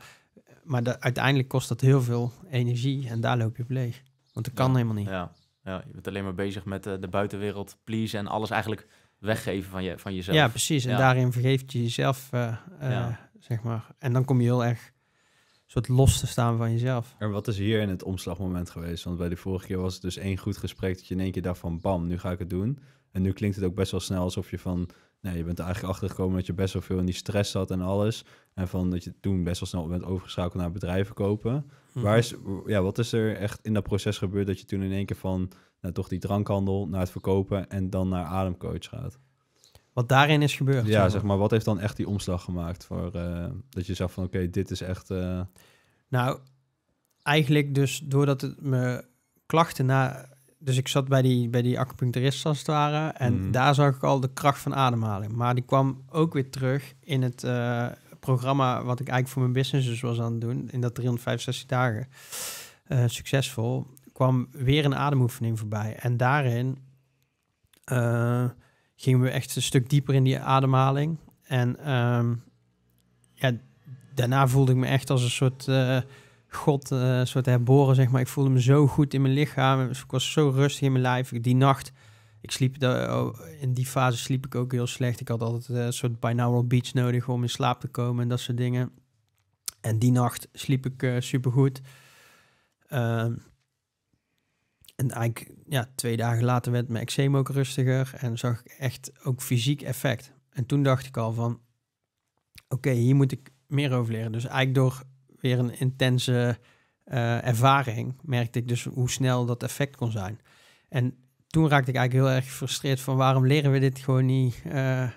Speaker 1: maar uiteindelijk kost dat heel veel energie en daar loop je op leeg. Want dat kan helemaal niet. Ja,
Speaker 2: ja, je bent alleen maar bezig met eh, de buitenwereld please en alles eigenlijk weggeven van, je, van jezelf. Ja, precies. En daarin
Speaker 1: vergeeft je jezelf, eh, zeg maar. En dan kom je heel erg soort los te staan van jezelf.
Speaker 3: En wat is hier in het omslagmoment geweest? Want bij de vorige keer was het dus één goed gesprek dat je in één keer dacht van bam, nu ga ik het doen. En nu klinkt het ook best wel snel alsof je van, nee, je bent er eigenlijk gekomen dat je best wel veel in die stress zat en alles. En van dat je toen best wel snel bent overgeschakeld naar bedrijven kopen. Mhm. Waar is, ja, wat is er echt in dat proces gebeurd dat je toen in één keer van nou, toch die drankhandel naar het verkopen en dan naar ademcoach gaat?
Speaker 1: Wat daarin is gebeurd. Ja, zeg
Speaker 3: maar. wat heeft dan echt die omslag gemaakt? Voor, eh, dat je zag van, oké, dit is echt... Eh,
Speaker 1: nou, eigenlijk dus doordat het me klachten na... Dus ik zat bij die, bij die acupuncturist als het ware. En mhm. daar zag ik al de kracht van ademhaling. Maar die kwam ook weer terug in het eh, programma... wat ik eigenlijk voor mijn business dus was aan het doen. In dat 365 dagen. succesvol. Kwam weer een ademoefening voorbij. En daarin gingen we echt een stuk dieper in die ademhaling. En ehm, ja, daarna voelde ik me echt als een soort eh, god, eh, een soort herboren, zeg maar. Ik voelde me zo goed in mijn lichaam. Ik was zo rustig in mijn lijf. Die nacht, ik sliep de, in die fase sliep ik ook heel slecht. Ik had altijd eh, een soort binaural beats nodig om in slaap te komen en dat soort dingen. En die nacht sliep ik supergoed. super ehm, goed. En eigenlijk ja, twee dagen later werd mijn eczeem ook rustiger en zag ik echt ook fysiek effect. En toen dacht ik al van, oké, hier moet ik meer over leren. Dus eigenlijk door weer een intense eh, ervaring merkte ik dus hoe snel dat effect kon zijn. En toen raakte ik eigenlijk heel erg gefrustreerd van waarom leren we dit gewoon niet eh,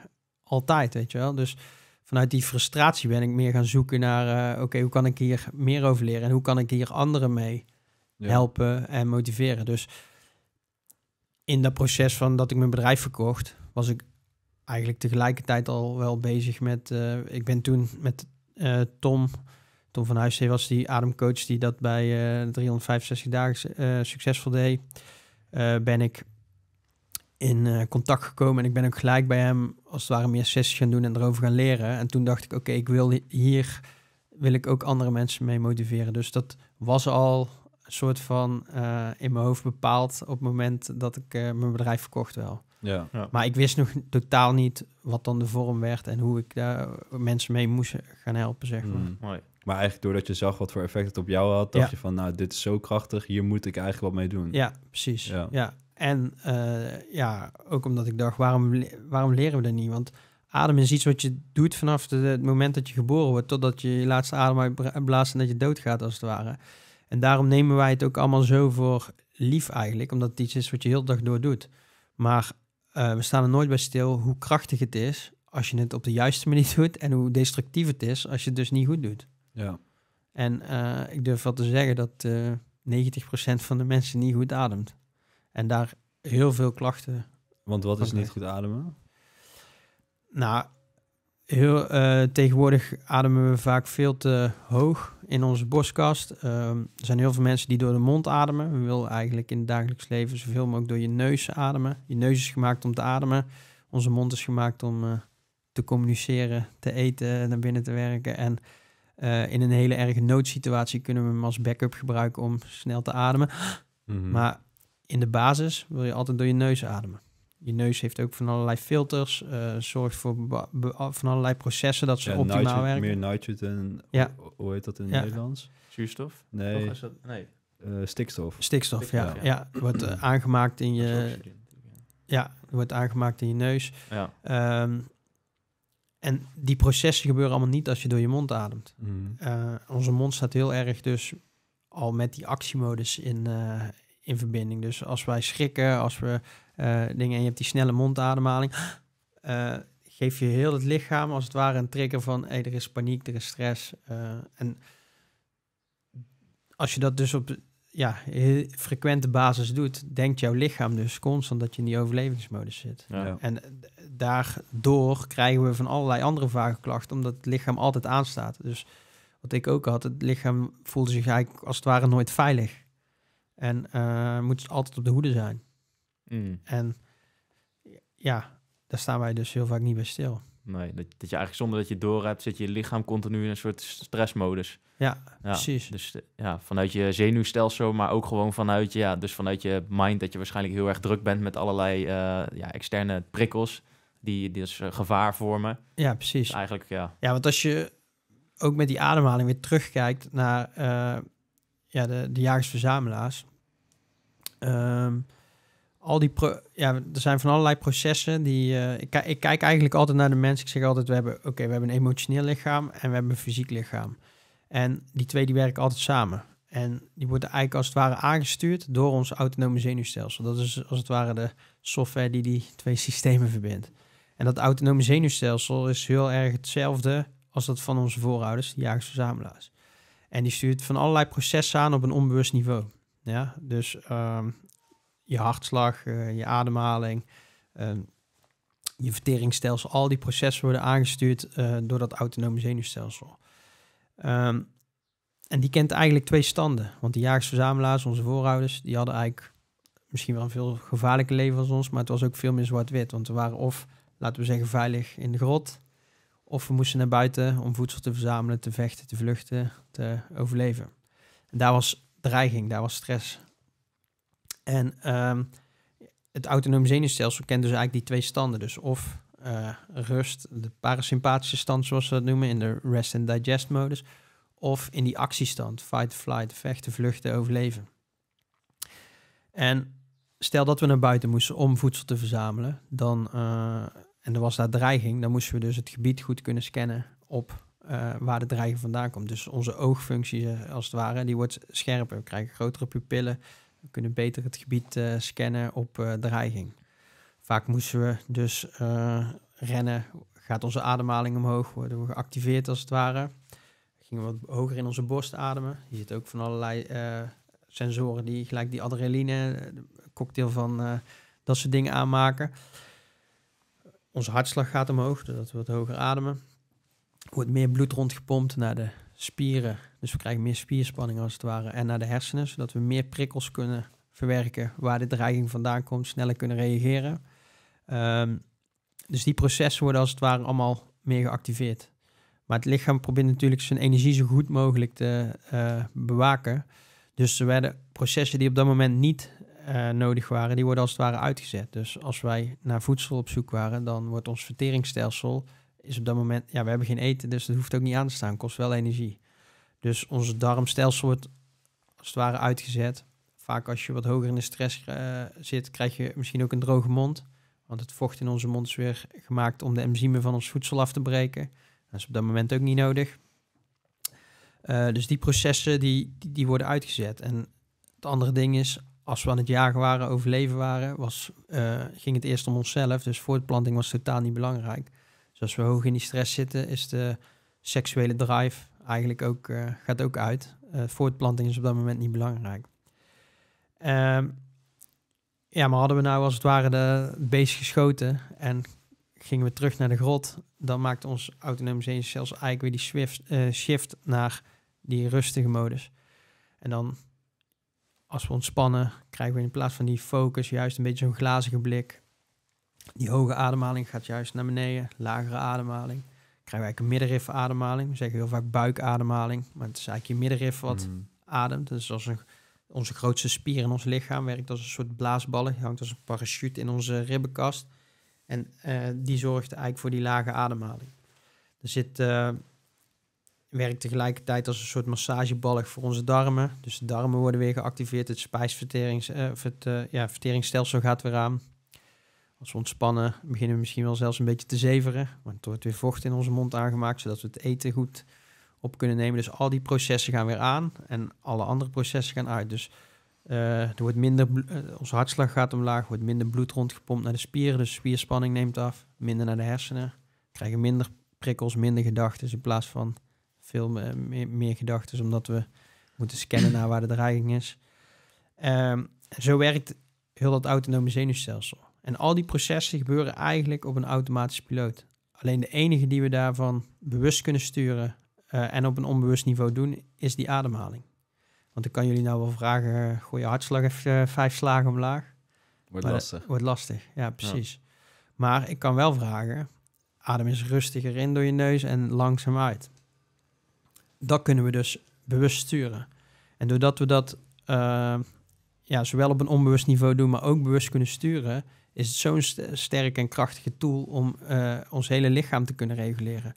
Speaker 1: altijd, weet je wel. Dus vanuit die frustratie ben ik meer gaan zoeken naar, eh, oké, hoe kan ik hier meer over leren en hoe kan ik hier anderen mee helpen en motiveren. Dus in dat proces van dat ik mijn bedrijf verkocht, was ik eigenlijk tegelijkertijd al wel bezig met. Eh, ik ben toen met eh, Tom, Tom van Huissee was die ademcoach die dat bij 365 eh, dagen succesvol deed. ben ik in contact gekomen en ik ben ook gelijk bij hem als het ware meer sessies gaan doen en erover gaan leren. En toen dacht ik, oké, ik wil hier wil ik ook andere mensen mee motiveren. Dus dat was al soort van eh, in mijn hoofd bepaald op het moment dat ik eh, mijn bedrijf verkocht wel. Ja. Maar ik wist nog totaal niet wat dan de vorm werd en hoe ik daar mensen mee moest gaan helpen, zeg maar.
Speaker 3: Mm. Maar eigenlijk doordat je zag wat voor effect het op jou had, dacht je van, nou, dit is zo krachtig, hier moet ik eigenlijk wat mee doen. Ja,
Speaker 1: precies. Ja. ja. En eh, ja, ook omdat ik dacht, waarom, waarom leren we dat niet? Want adem is iets wat je doet vanaf de, het moment dat je geboren wordt, totdat je je laatste adem uitblaast en dat je doodgaat, als het ware. En daarom nemen wij het ook allemaal zo voor lief eigenlijk, omdat het iets is wat je heel de dag door doet. Maar eh, we staan er nooit bij stil hoe krachtig het is als je het op de juiste manier <laughs> doet en hoe destructief het is als je het dus niet goed doet. Ja. En eh, ik durf wel te zeggen dat uh, eh, 90% van de mensen niet goed ademt. En daar heel veel klachten. Want wat is niet goed ademen? Nou, heel, eh, tegenwoordig ademen we vaak veel te hoog in onze borstkast. Ehm, er zijn heel veel mensen die door de mond ademen. We willen eigenlijk in het dagelijks leven zoveel mogelijk door je neus ademen. Je neus is gemaakt om te ademen. Onze mond is gemaakt om eh, te communiceren, te eten, naar binnen te werken. En eh, in een hele erge noodsituatie kunnen we hem als backup gebruiken om snel te ademen. Mm-hmm. Maar in de basis wil je altijd door je neus ademen je neus heeft ook van allerlei filters, eh, zorgt voor van allerlei processen dat ze optimaal werken. werken.
Speaker 3: Meer nitrogen, ja. hoe heet dat in Nederlands? Zuurstof? Nee. is dat, nee. Eh, stikstof. stikstof. ja. ja. wordt eh,
Speaker 1: aangemaakt in je... Ja, wordt aangemaakt in je neus. Ja. Ehm, en die processen gebeuren allemaal niet als je door je mond ademt. Mm. onze mond staat heel erg dus al met die actiemodus in, in verbinding. Dus als wij schrikken, als we eh, dingen. En je hebt die snelle mondademhaling. Eh, geef je heel het lichaam als het ware een trigger van... Hey, er is paniek, er is stress. Eh, en als je dat dus op ja, frequente basis doet... denkt jouw lichaam dus constant dat je in die overlevingsmodus zit. En daardoor krijgen we van allerlei andere vage klachten... omdat het lichaam altijd aanstaat. Dus wat ik ook had, het lichaam voelde zich eigenlijk als het ware nooit veilig. En uh, moet altijd op de hoede zijn. Mm. En ja, daar staan wij dus heel vaak niet bij stil.
Speaker 2: Nee, dat, dat je eigenlijk zonder dat je door hebt, zit je lichaam continu in een soort stressmodus. Ja, precies. Dus eh, ja, vanuit je zenuwstelsel, maar ook gewoon vanuit, ja, dus vanuit je mind, dat je waarschijnlijk heel erg druk bent met allerlei eh, ja, externe prikkels, die, die dus gevaar vormen. Ja, precies. Dus eigenlijk, ja.
Speaker 1: Ja, want als je ook met die ademhaling weer terugkijkt naar ja, de, de jagers-verzamelaars. Ehm, al die ja, er zijn van allerlei processen die. Uh, ik, ik, kijk eigenlijk altijd naar de mens. Ik zeg altijd: we hebben, oké, we hebben een emotioneel lichaam en we hebben een fysiek lichaam. En die twee die werken altijd samen. En die worden eigenlijk als het ware aangestuurd door ons autonome zenuwstelsel. Dat is als het ware de software die die twee <laughs> systemen verbindt. En dat autonome zenuwstelsel is heel erg hetzelfde als dat van onze voorouders, die jagers-verzamelaars. En die stuurt van allerlei processen aan op een onbewust niveau. Ja, dus ehm, je hartslag, eh, je ademhaling, ehm, je verteringsstelsel. Al die processen worden aangestuurd eh, door dat autonome zenuwstelsel. Ehm, en die kent eigenlijk twee standen. Want de jagers-verzamelaars, onze voorouders, die hadden eigenlijk misschien wel een veel gevaarlijker leven als ons, maar het was ook veel meer zwart-wit. Want we waren of, laten we zeggen, veilig in de grot, of we moesten naar buiten om voedsel te verzamelen, te vechten, te vluchten, te overleven. En daar was dreiging, daar was stress. En ehm, het autonome zenuwstelsel kent dus eigenlijk die twee standen. Dus of eh, rust, de parasympathische stand zoals we dat noemen, in de rest and digest modus. Of in die actiestand, fight, flight, vechten, vluchten, overleven. En stel dat we naar buiten moesten om voedsel te verzamelen, dan, eh, en er was daar dreiging, dan moesten we dus het gebied goed kunnen scannen op eh, waar de dreiging vandaan komt. Dus onze oogfunctie, als het ware, die wordt scherper. We krijgen grotere pupillen, we kunnen beter het gebied eh, scannen op eh, dreiging. Vaak moesten we dus eh, rennen, gaat onze ademhaling omhoog, worden we geactiveerd als het ware. Gingen we wat hoger in onze borst ademen. Je ziet ook van allerlei sensoren die gelijk die adrenaline, cocktail van dat soort dingen aanmaken. Onze hartslag gaat omhoog, doordat we wat hoger ademen. Er wordt meer bloed rondgepompt naar de spieren. Dus we krijgen meer spierspanning als het ware. En naar de hersenen, zodat we meer prikkels kunnen verwerken waar de dreiging vandaan komt, sneller kunnen reageren. Ehm, dus die processen worden als het ware allemaal meer geactiveerd. Maar het lichaam probeert natuurlijk zijn energie zo goed mogelijk te eh, bewaken. Dus er werden processen die op dat moment niet eh, nodig waren, die worden als het ware uitgezet. Dus als wij naar voedsel op zoek waren, dan wordt ons verteringsstelsel is op dat moment, ja, we hebben geen eten, dus dat hoeft ook niet aan te staan. Kost wel energie. Dus onze darmstelsel wordt als het ware uitgezet. Vaak als je wat hoger in de stress eh, zit, krijg je misschien ook een droge mond. Want het vocht in onze mond is weer gemaakt om de enzymen van ons voedsel af te breken. Dat is op dat moment ook niet nodig. Eh, dus die processen die, die, worden uitgezet. En het andere ding is, als we aan het jagen waren, overleven waren, was, eh, ging het eerst om onszelf. Dus voortplanting was totaal niet belangrijk. Dus als we hoog in die stress zitten, is de seksuele drive eigenlijk ook, eh, gaat ook uit. Eh, voortplanting is op dat moment niet belangrijk. Ehm, ja, maar hadden we nou als het ware de beest geschoten en gingen we terug naar de grot, dan maakt ons autonoom zenuwstelsel eigenlijk weer die swift, eh, shift naar die rustige modus. En dan, als we ontspannen, krijgen we in plaats van die focus juist een beetje zo'n glazige blik. Die hoge ademhaling gaat juist naar beneden, lagere ademhaling. Krijgen eigenlijk een middenrif ademhaling. We zeggen heel vaak buikademhaling, maar het is eigenlijk je middenrif wat mhm. ademt. Dus als een, onze grootste spier in ons lichaam werkt als een soort blaasballen. hangt als een parachute in onze ribbenkast. En eh, die zorgt eigenlijk voor die lage ademhaling. Er zit, eh, werkt tegelijkertijd als een soort massagebalg voor onze darmen. Dus de darmen worden weer geactiveerd. Het spijsverteringsstelsel uh, eh, ja, gaat weer aan. Als we ontspannen, beginnen we misschien wel zelfs een beetje te zeveren. Want er wordt weer vocht in onze mond aangemaakt, zodat we het eten goed op kunnen nemen. Dus al die processen gaan weer aan en alle andere processen gaan uit. Dus eh, er wordt minder, eh, onze hartslag gaat omlaag, wordt minder bloed rondgepompt naar de spieren. Dus spierspanning neemt af, minder naar de hersenen. Krijgen minder prikkels, minder gedachten in plaats van veel meer, gedachten, omdat we moeten scannen naar waar de dreiging is. Ehm, zo werkt heel dat autonome zenuwstelsel. En al die processen gebeuren eigenlijk op een automatische piloot. Alleen de enige die we daarvan bewust kunnen sturen eh, en op een onbewust niveau doen, is die ademhaling. Want ik kan jullie nou wel vragen, eh, gooi je hartslag even eh, vijf slagen omlaag. Wordt lastig. Wordt lastig, ja precies. Maar ik kan wel vragen, adem eens rustiger in door je neus en langzaam uit. Dat kunnen we dus bewust sturen. En doordat we dat ja, zowel op een onbewust niveau doen, maar ook bewust kunnen sturen, is het zo'n sterk en krachtige tool om eh, ons hele lichaam te kunnen reguleren.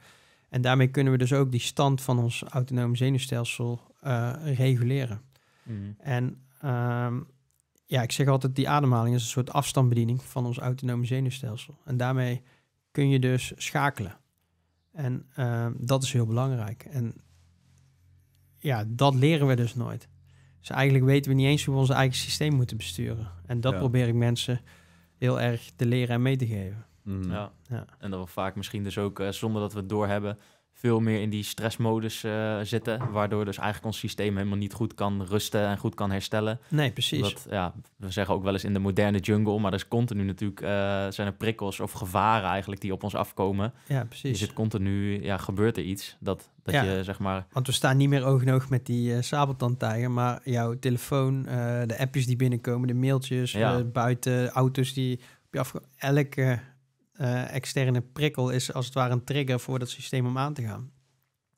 Speaker 1: En daarmee kunnen we dus ook die stand van ons autonome zenuwstelsel eh, reguleren. Mhm. En ehm, ja, ik zeg altijd, die ademhaling is een soort afstandsbediening van ons autonome zenuwstelsel. En daarmee kun je dus schakelen. En ehm, dat is heel belangrijk. En ja, dat leren we dus nooit. Dus eigenlijk weten we niet eens hoe we ons eigen systeem moeten besturen. En dat probeer ik mensen heel erg te leren en mee te geven. Mm. Ja.
Speaker 2: ja. En dat we vaak misschien dus ook, eh, zonder dat we het doorhebben, veel meer in die stressmodus eh, zitten. Waardoor dus eigenlijk ons systeem helemaal niet goed kan rusten en goed kan herstellen. Nee, precies. Dat, ja, we zeggen ook wel eens in de moderne jungle, maar er is continu natuurlijk, eh, zijn er prikkels of gevaren eigenlijk die op ons afkomen. Ja, precies. Is het continu, ja, gebeurt er iets dat, dat je zeg maar...
Speaker 1: Want we staan niet meer oog in oog met die uh, sabeltandtijger, maar jouw telefoon, de appjes die binnenkomen, de mailtjes, ja. buiten, auto's die je afgelopen. Elke eh, externe prikkel is als het ware een trigger voor dat systeem om aan te gaan.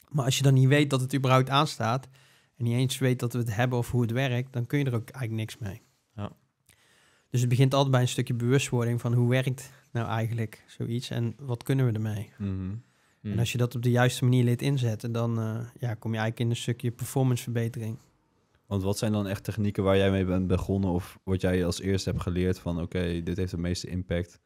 Speaker 1: Maar als je dan niet weet dat het überhaupt aanstaat en niet eens weet dat we het hebben of hoe het werkt, dan kun je er ook eigenlijk niks mee. Ja. Dus het begint altijd bij een stukje bewustwording van hoe werkt nou eigenlijk zoiets en wat kunnen we ermee. Mm En als je dat op de juiste manier leert inzetten, dan eh, ja, kom je eigenlijk in een stukje performanceverbetering.
Speaker 3: Want wat zijn dan echt technieken waar jij mee bent begonnen of wat jij als eerste hebt geleerd van oké, dit heeft de meeste impact?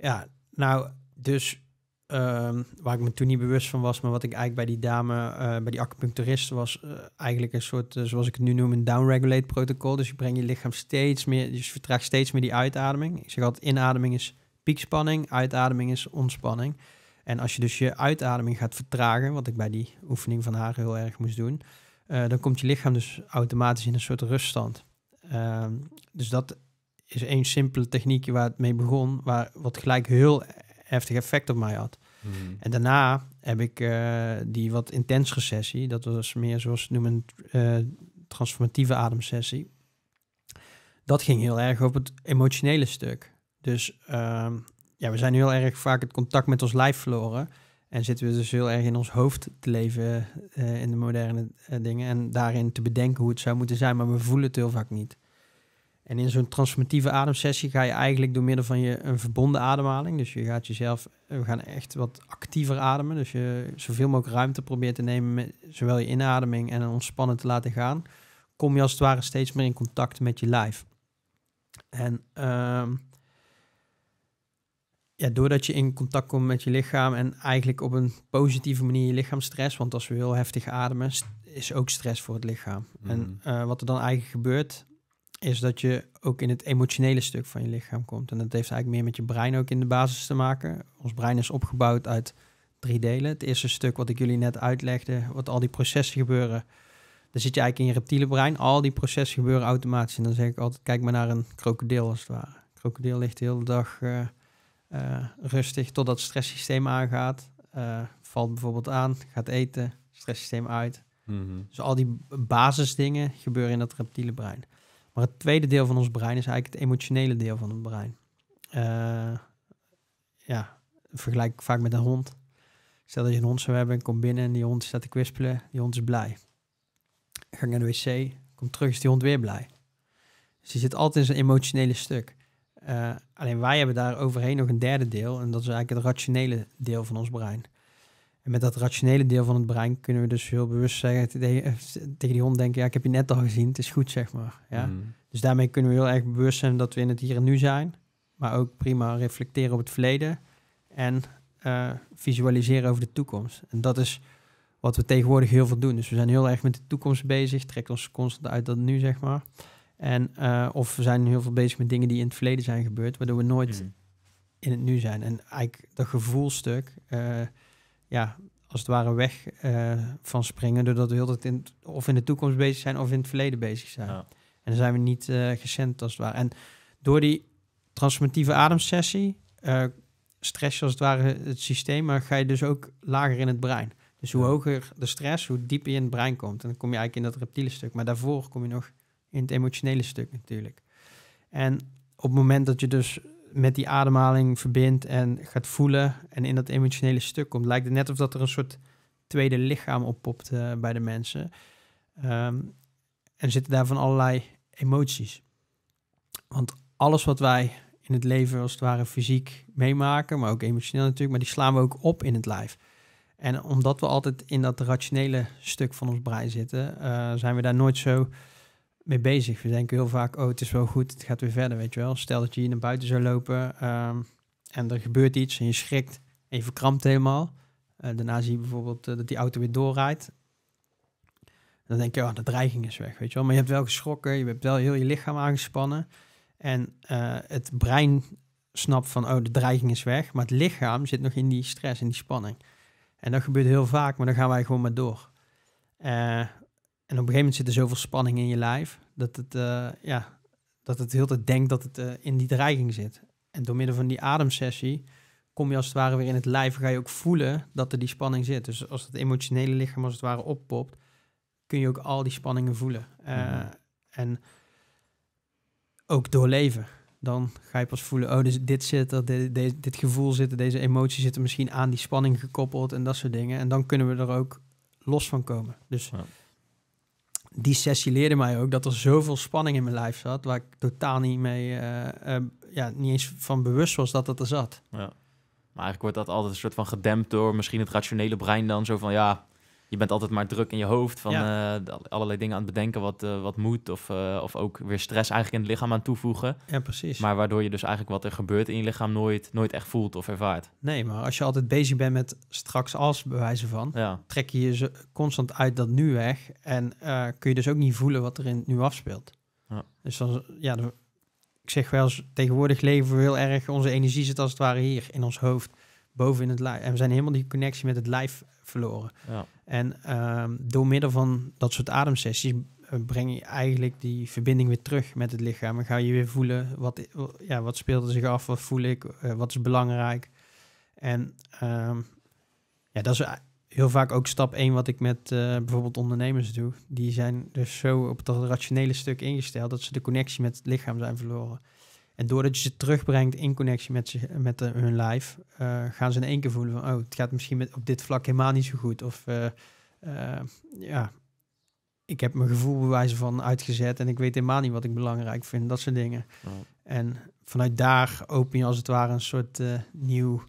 Speaker 1: Ja, nou, dus ehm, waar ik me toen niet bewust van was, maar wat ik eigenlijk bij die dame, eh, bij die acupuncturist, was eh, eigenlijk een soort, eh, zoals ik het nu noem, een downregulate protocol. Dus je brengt je lichaam steeds meer, dus je vertraagt steeds meer die uitademing. Ik zeg altijd, inademing is piekspanning, uitademing is ontspanning. En als je dus je uitademing gaat vertragen, wat ik bij die oefening van haar heel erg moest doen, dan komt je lichaam dus automatisch in een soort ruststand. Ehm, dus dat is één simpele techniekje waar het mee begon, waar, wat gelijk heel heftig effect op mij had. Hmm. En daarna heb ik eh, die wat intensere sessie, dat was meer zoals ze noemen uh, transformatieve ademsessie. Dat ging heel erg op het emotionele stuk. Dus ehm, ja, we zijn heel erg vaak het contact met ons lijf verloren. En zitten we dus heel erg in ons hoofd te leven eh, in de moderne dingen. En daarin te bedenken hoe het zou moeten zijn. Maar we voelen het heel vaak niet. En in zo'n transformatieve ademsessie ga je eigenlijk door middel van je een verbonden ademhaling. Dus je gaat jezelf, eh, we gaan echt wat actiever ademen. Dus je zoveel mogelijk ruimte probeert te nemen met zowel je inademing en ontspannen te laten gaan. Kom je als het ware steeds meer in contact met je lijf. En ehm, ja, doordat je in contact komt met je lichaam en eigenlijk op een positieve manier je lichaam stress, want als we heel heftig ademen, is ook stress voor het lichaam. En mhm. eh, wat er dan eigenlijk gebeurt, is dat je ook in het emotionele stuk van je lichaam komt. En dat heeft eigenlijk meer met je brein ook in de basis te maken. Ons brein is opgebouwd uit drie delen. Het eerste stuk wat ik jullie net uitlegde, wat al die processen gebeuren. Dan zit je eigenlijk in je reptiele brein. Al die processen gebeuren automatisch. En dan zeg ik altijd, kijk maar naar een krokodil als het ware. Een krokodil ligt de hele dag eh, eh, rustig totdat het stresssysteem aangaat. Eh, valt bijvoorbeeld aan, gaat eten, stresssysteem uit. Mhm. Dus al die basisdingen gebeuren in dat reptiele brein. Maar het tweede deel van ons brein is eigenlijk het emotionele deel van het brein. Eh, ja, vergelijk ik vaak met een hond. Stel dat je een hond zou hebben en komt binnen en die hond staat te kwispelen. Die hond is blij. Ga naar de wc, komt terug, is die hond weer blij. Dus die zit altijd in zijn emotionele stuk. Eh, alleen wij hebben daar overheen nog een derde deel. En dat is eigenlijk het rationele deel van ons brein met dat rationele deel van het brein kunnen we dus heel bewust zeggen eh, tegen, die hond denken, ja, ik heb je net al gezien, het is goed, zeg maar. Ja? Mm. Dus daarmee kunnen we heel erg bewust zijn dat we in het hier en nu zijn, maar ook prima reflecteren op het verleden en eh, visualiseren over de toekomst. En dat is wat we tegenwoordig heel veel doen. Dus we zijn heel erg met de toekomst bezig, trekken ons constant uit dat nu, zeg maar. En, eh, of we zijn heel veel bezig met dingen die in het verleden zijn gebeurd, waardoor we nooit mm. in het nu zijn. En eigenlijk dat gevoelstuk, ja, als het ware weg eh, van springen. Doordat we heel dat in, of in de toekomst bezig zijn of in het verleden bezig zijn. En dan zijn we niet uh, eh, gecent als het ware. En door die transformatieve ademsessie uh, stress je als het ware het systeem, maar ga je dus ook lager in het brein. Dus hoe hoger de stress, hoe dieper je in het brein komt. En dan kom je eigenlijk in dat reptiele stuk. Maar daarvoor kom je nog in het emotionele stuk natuurlijk. En op het moment dat je dus met die ademhaling verbindt en gaat voelen en in dat emotionele stuk komt, lijkt het net of dat er een soort tweede lichaam oppopt uh, bij de mensen. en ehm, zitten daarvan allerlei emoties. Want alles wat wij in het leven als het ware fysiek meemaken, maar ook emotioneel natuurlijk, maar die slaan we ook op in het lijf. En omdat we altijd in dat rationele stuk van ons brein zitten, eh, zijn we daar nooit zo mee bezig. We denken heel vaak, oh, het is wel goed, het gaat weer verder, weet je wel. Stel dat je hier naar buiten zou lopen ehm, en er gebeurt iets en je schrikt en je verkrampt helemaal. Eh, daarna zie je bijvoorbeeld eh, dat die auto weer doorrijdt. dan denk je, oh, de dreiging is weg, weet je wel. Maar je hebt wel geschrokken, je hebt wel heel je lichaam aangespannen. En eh, het brein snapt van, oh, de dreiging is weg. Maar het lichaam zit nog in die stress, in die spanning. En dat gebeurt heel vaak, maar dan gaan wij gewoon maar door en op een gegeven moment zit er zoveel spanning in je lijf dat het, eh, ja, dat het heel de tijd denkt dat het eh, in die dreiging zit. En door middel van die ademsessie kom je als het ware weer in het lijf, ga je ook voelen dat er die spanning zit. Dus als het emotionele lichaam als het ware oppopt, kun je ook al die spanningen voelen. Eh, mhm. En ook doorleven. Dan ga je pas voelen, oh, dus dit zit er, dit, dit, gevoel zit er, deze emotie zit er misschien aan die spanning gekoppeld en dat soort dingen. En dan kunnen we er ook los van komen. Dus die sessie leerde mij ook dat er zoveel spanning in mijn lijf zat, waar ik totaal niet mee, eh, eh, ja, niet eens van bewust was dat dat er zat.
Speaker 2: Ja. Maar eigenlijk wordt dat altijd een soort van gedempt door misschien het rationele brein dan zo van ja, je bent altijd maar druk in je hoofd van eh, allerlei dingen aan het bedenken wat, eh, wat moet. Of, eh, of ook weer stress eigenlijk in het lichaam aan toevoegen. Ja, precies. Maar waardoor je dus eigenlijk wat er gebeurt in je lichaam nooit, nooit echt voelt of ervaart.
Speaker 1: Nee, maar als je altijd bezig bent met straks als bewijzen van, trek je je constant uit dat nu weg. En kun je dus ook niet voelen wat er in het nu afspeelt. Ja. Dus dan, ja, ik zeg wel eens, tegenwoordig leven we heel erg, onze energie zit als het ware hier in ons hoofd, boven in het lijf. En we zijn helemaal die connectie met het lijf verloren. Ja. En ehm, door middel van dat soort ademsessies eh, breng je eigenlijk die verbinding weer terug met het lichaam. En ga je weer voelen, wat, ja, wat speelt er zich af, wat voel ik, eh, wat is belangrijk. En ehm, ja, dat is heel vaak ook stap 1 wat ik met eh, bijvoorbeeld ondernemers doe. Die zijn dus zo op dat rationele stuk ingesteld dat ze de connectie met het lichaam zijn verloren. En doordat je ze terugbrengt in connectie met, ze, met eh, hun lijf, eh, gaan ze in één keer voelen van, oh, het gaat misschien met, op dit vlak helemaal niet zo goed. Of eh, ja, ik heb mijn gevoelbewijzen van uitgezet en ik weet helemaal niet wat ik belangrijk vind, dat soort dingen. En vanuit daar open je als het ware een soort nieuw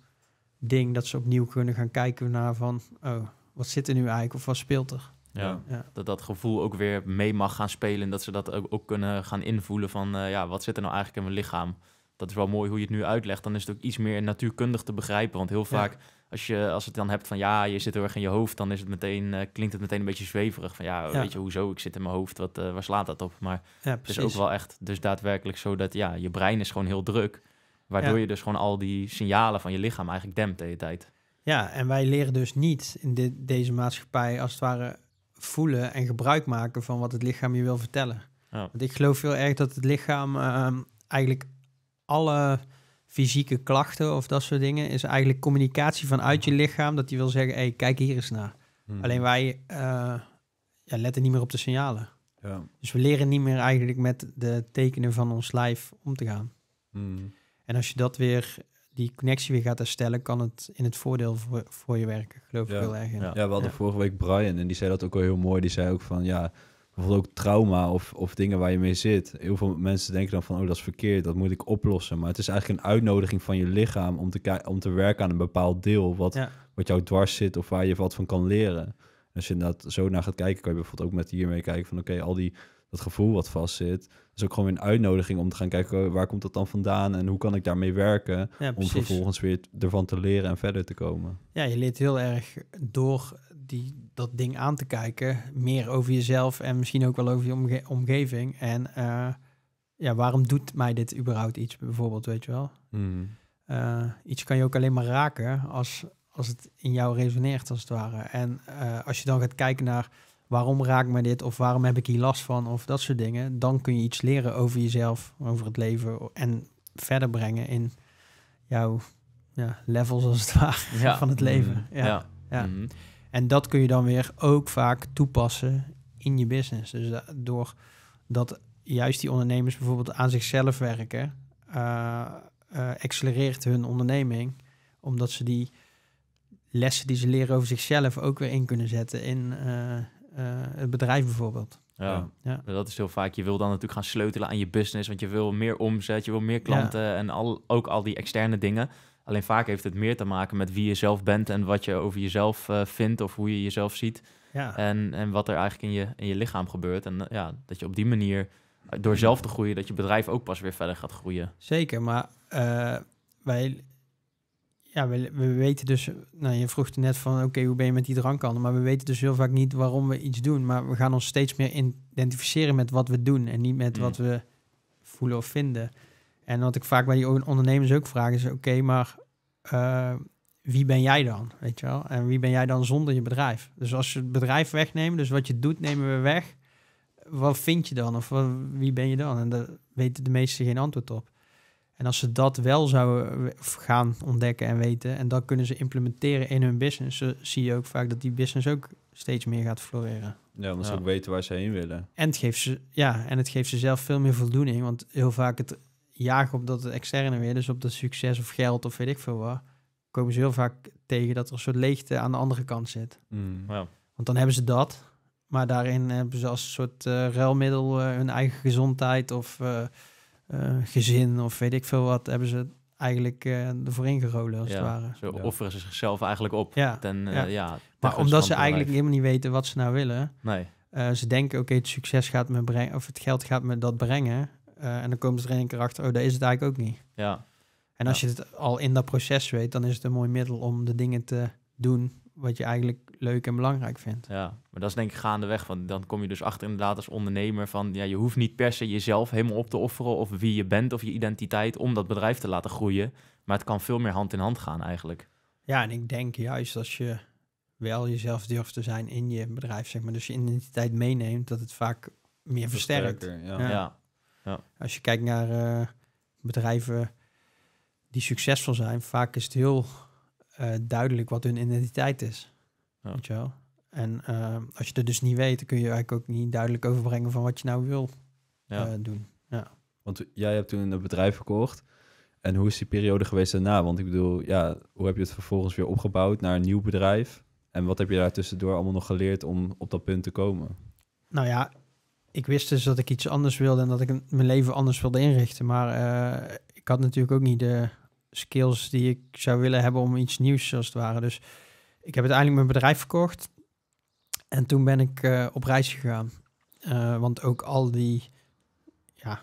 Speaker 1: ding dat ze opnieuw kunnen gaan kijken naar van, oh, wat zit er nu eigenlijk of wat speelt er? Ja,
Speaker 2: Dat dat gevoel ook weer mee mag gaan spelen. En dat ze dat ook, kunnen gaan invoelen van eh, ja, wat zit er nou eigenlijk in mijn lichaam? Dat is wel mooi hoe je het nu uitlegt. Dan is het ook iets meer natuurkundig te begrijpen. Want heel vaak, als je als het dan hebt van ja, je zit er erg in je hoofd, dan is het meteen, eh, klinkt het meteen een beetje zweverig. Van ja, weet je hoezo, ik zit in mijn hoofd, wat, eh, waar slaat dat op? Maar het is ook wel echt dus daadwerkelijk zo dat ja, je brein is gewoon heel druk. Waardoor je dus gewoon al die signalen van je lichaam eigenlijk dempt de hele tijd.
Speaker 1: Ja, en wij leren dus niet in deze maatschappij als het ware voelen en gebruik maken van wat het lichaam je wil vertellen. Want ik geloof heel erg dat het lichaam ehm, eigenlijk alle fysieke klachten of dat soort dingen is eigenlijk communicatie vanuit je lichaam dat die wil zeggen, hey, kijk hier eens naar. Hmm. Alleen wij eh, ja, letten niet meer op de signalen. Ja. Dus we leren niet meer eigenlijk met de tekenen van ons lijf om te gaan. Hmm. En als je dat weer die connectie weer gaat herstellen, kan het in het voordeel voor, voor je werken, geloof ik heel erg. Ja. we hadden
Speaker 3: vorige week Brian en die zei dat ook wel heel mooi. Die zei ook van ja, bijvoorbeeld ook trauma of, of dingen waar je mee zit. Heel veel mensen denken dan van, oh, dat is verkeerd, dat moet ik oplossen. Maar het is eigenlijk een uitnodiging van je lichaam om te, om te werken aan een bepaald deel wat, wat jou dwars zit of waar je wat van kan leren. als je inderdaad zo naar gaat kijken, kan je bijvoorbeeld ook met hiermee kijken van, oké, al die dat gevoel wat vastzit. is ook gewoon weer een uitnodiging om te gaan kijken oh, waar komt dat dan vandaan en hoe kan ik daarmee werken om vervolgens weer ervan te leren en verder te komen.
Speaker 1: Ja, je leert heel erg door die, dat ding aan te kijken, meer over jezelf en misschien ook wel over je omgeving. En eh, ja, waarom doet mij dit überhaupt iets bijvoorbeeld, weet je wel? Hmm. Eh, iets kan je ook alleen maar raken als, als het in jou resoneert, als het ware. En eh, als je dan gaat kijken naar waarom raakt mij dit of waarom heb ik hier last van of dat soort dingen. Dan kun je iets leren over jezelf, over het leven en verder brengen in jouw ja, levels als het <laughs> ware van het leven. Mhm. Ja. ja. Mhm. En dat kun je dan weer ook vaak toepassen in je business. Dus door dat juist die ondernemers bijvoorbeeld aan zichzelf werken, uh, accelereert hun onderneming, omdat ze die lessen die ze leren over zichzelf ook weer in kunnen zetten in, eh, eh, het bedrijf bijvoorbeeld.
Speaker 2: Ja. ja. dat is heel vaak. Je wil dan natuurlijk gaan sleutelen aan je business, want je wil meer omzet, je wil meer klanten en al, ook al die externe dingen. Alleen vaak heeft het meer te maken met wie je zelf bent en wat je over jezelf eh, vindt of hoe je jezelf ziet. Ja. En, en wat er eigenlijk in je, in je lichaam gebeurt. En eh, ja, dat je op die manier, door zelf te groeien, dat je bedrijf ook pas weer verder gaat groeien.
Speaker 1: Zeker, maar wij ja, we, we weten dus, nou, je vroeg net van oké, hoe ben je met die aan? Maar we weten dus heel vaak niet waarom we iets doen. Maar we gaan ons steeds meer identificeren met wat we doen en niet met mm. wat we voelen of vinden. En wat ik vaak bij die ondernemers ook vraag is, oké, maar eh, wie ben jij dan? Weet je wel? En wie ben jij dan zonder je bedrijf? Dus als je het bedrijf wegneemt, dus wat je doet, nemen we weg. Wat vind je dan? Of wie ben je dan? En daar weten de meesten geen antwoord op. En als ze dat wel zouden eh, gaan ontdekken en weten, en dan kunnen ze implementeren in hun business, eh, zie je ook vaak dat die business ook steeds meer gaat floreren. Ja, omdat ze ook
Speaker 3: weten waar ze heen willen.
Speaker 1: En het geeft ze, ja, en het geeft ze zelf veel meer voldoening, want heel vaak het jagen op dat externe weer, dus op dat succes of geld of weet ik veel wat, komen ze heel vaak tegen dat er een soort leegte aan de andere kant zit. Mm. ja. Want dan hebben ze dat, maar daarin hebben ze als soort uh, ruilmiddel hun eigen gezondheid of. Eh, gezin of weet ik veel wat, hebben ze eigenlijk eh, ervoor ingerolen als ja, het ware. Ze offeren
Speaker 2: ze zichzelf eigenlijk op. Ja, ten, eh, ja. maar omdat ze eigenlijk
Speaker 1: helemaal niet weten wat ze nou willen. Nee. ze denken, oké, het succes gaat me brengen, of het geld gaat me dat brengen. en dan komen ze er een keer achter, oh, dat is het eigenlijk ook niet. Ja. En als je het al in dat proces weet, dan is het een mooi middel om de dingen te doen wat je eigenlijk leuk en belangrijk vindt.
Speaker 2: Ja, maar dat is denk ik gaandeweg. Want dan kom je dus achter inderdaad als ondernemer van... ja, je hoeft niet per se jezelf helemaal op te offeren... of wie je bent of je identiteit om dat bedrijf te laten groeien. Maar het kan veel meer hand in hand gaan eigenlijk.
Speaker 1: Ja, en ik denk juist als je wel jezelf durft te zijn in je bedrijf, zeg maar. Dus je identiteit meeneemt, dat het vaak meer versterkt. Ja. Ja. ja. Als je kijkt naar eh, bedrijven die succesvol zijn, vaak is het heel eh, duidelijk wat hun identiteit is. Ja. En eh, als je dat dus niet weet, dan kun je eigenlijk ook niet duidelijk overbrengen van wat je nou wil ja. Eh, doen. Ja.
Speaker 3: Want jij hebt toen een bedrijf verkocht. En hoe is die periode geweest daarna? Want ik bedoel, ja, hoe heb je het vervolgens weer opgebouwd naar een nieuw bedrijf? En wat heb je daartussendoor allemaal nog geleerd om op dat punt te komen?
Speaker 1: Nou ja, ik wist dus dat ik iets anders wilde en dat ik mijn leven anders wilde inrichten. Maar eh, ik had natuurlijk ook niet de skills die ik zou willen hebben om iets nieuws als het ware. Dus ik heb uiteindelijk mijn bedrijf verkocht. En toen ben ik eh, op reis gegaan. Eh, want ook al die, ja,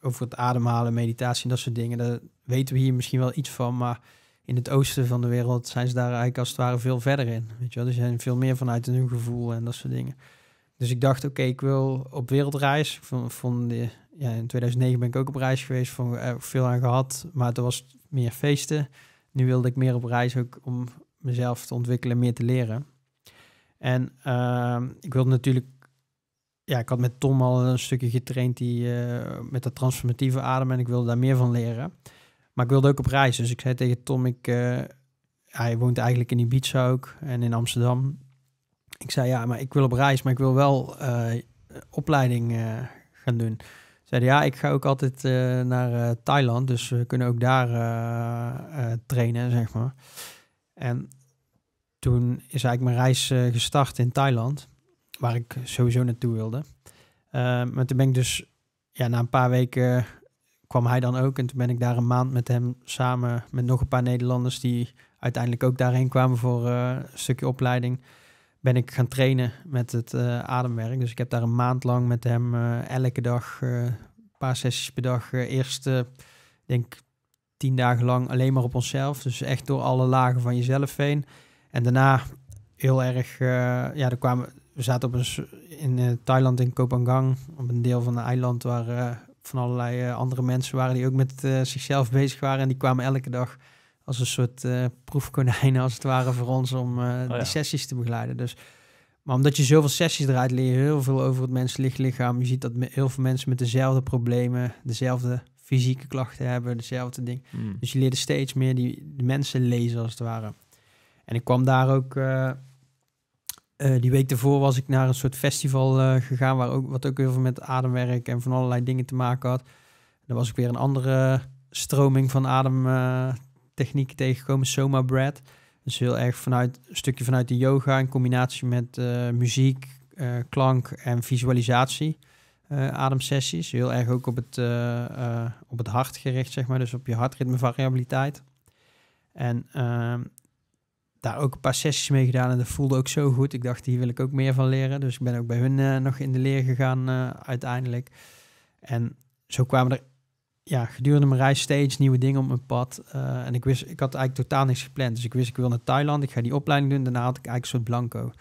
Speaker 1: over het ademhalen, meditatie en dat soort dingen, daar weten we hier misschien wel iets van. Maar in het oosten van de wereld zijn ze daar eigenlijk als het ware veel verder in. Weet je wel? er zijn veel meer vanuit hun gevoel en dat soort dingen. Dus ik dacht, oké, ik wil op wereldreis. Van, ja, in 2009 ben ik ook op reis geweest, van, veel aan gehad. Maar er was meer feesten. Nu wilde ik meer op reis ook om mezelf te ontwikkelen, meer te leren. En ehm, ik wilde natuurlijk, ja, ik had met Tom al een stukje getraind die, eh, met dat transformatieve adem en ik wilde daar meer van leren. Maar ik wilde ook op reis, dus ik zei tegen Tom, ik, eh, hij woont eigenlijk in Ibiza ook en in Amsterdam. Ik zei, ja, maar ik wil op reis, maar ik wil wel eh, opleiding gaan doen. zei: ja, ik ga ook altijd naar Thailand, dus we kunnen ook daar trainen, zeg maar. En toen is eigenlijk mijn reis eh, gestart in Thailand, waar ik sowieso naartoe wilde. Ehm, maar toen ben ik dus, ja, na een paar weken kwam hij dan ook. En toen ben ik daar een maand met hem samen met nog een paar Nederlanders die uiteindelijk ook daarheen kwamen voor eh, een stukje opleiding. Ben ik gaan trainen met het eh, ademwerk. Dus ik heb daar een maand lang met hem elke dag, een paar sessies per dag. eerst, denk tien dagen lang alleen maar op onszelf. Dus echt door alle lagen van jezelf heen. En daarna heel erg, eh, ja, er kwamen, we zaten op een, in eh, Thailand in Koh op een deel van een eiland waar eh, van allerlei andere mensen waren die ook met zichzelf bezig waren. En die kwamen elke dag als een soort proefkonijnen, als het ware, voor ons om oh de sessies te begeleiden. Dus, maar omdat je zoveel sessies draait, leer je heel veel over het menselijk lichaam. Je ziet dat heel veel mensen met dezelfde problemen, dezelfde fysieke klachten hebben, dezelfde ding. Hmm. Dus je leerde steeds meer die, mensen lezen als het ware. En ik kwam daar ook. Eh, eh, die week daarvoor was ik naar een soort festival eh, gegaan, waar ook, wat ook heel veel met ademwerk en van allerlei dingen te maken had. Daar was ik weer een andere stroming van ademtechniek tegengekomen, Soma Bread. Dus heel erg vanuit een stukje vanuit de yoga in combinatie met muziek, klank en visualisatie uh, ademsessies. Heel erg ook op het, eh, eh, op het hart gericht, zeg maar. Dus op je hartritmevariabiliteit. En ehm, daar ook een paar sessies mee gedaan en dat voelde ook zo goed. Ik dacht, hier wil ik ook meer van leren. Dus ik ben ook bij hun nog in de leer gegaan uiteindelijk. En zo kwamen er ja, gedurende mijn reis steeds nieuwe dingen op mijn pad. en ik wist, ik had eigenlijk totaal niks gepland. Dus ik wist, ik wil naar Thailand, ik ga die opleiding doen. Daarna had ik eigenlijk een soort blanco.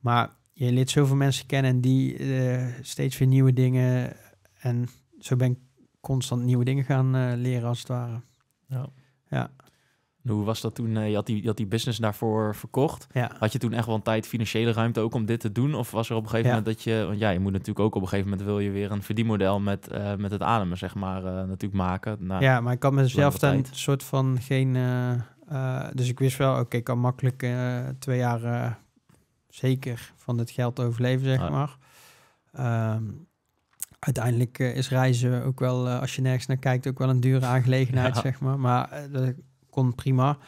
Speaker 1: Maar je leert zoveel mensen kennen die eh, steeds weer nieuwe dingen. En zo ben ik constant nieuwe dingen gaan eh, leren als het ware. Ja. ja.
Speaker 2: hoe was dat toen? Eh, je, had die, had die business daarvoor verkocht. Ja. Had je toen echt wel een tijd financiële ruimte ook om dit te doen? Of was er op een gegeven moment dat je... Want ja, je moet natuurlijk ook op een gegeven moment... wil je weer een verdienmodel met, met het ademen, zeg maar, natuurlijk maken. Nou, ja, maar ik had mezelf dan een
Speaker 1: soort van geen... dus ik wist wel, oké, ik kan makkelijk twee jaar zeker van het geld overleven, zeg maar. Ehm, uiteindelijk eh, is reizen ook wel, eh, als je nergens naar kijkt, ook wel een dure aangelegenheid, zeg maar. Maar eh, dat kon prima.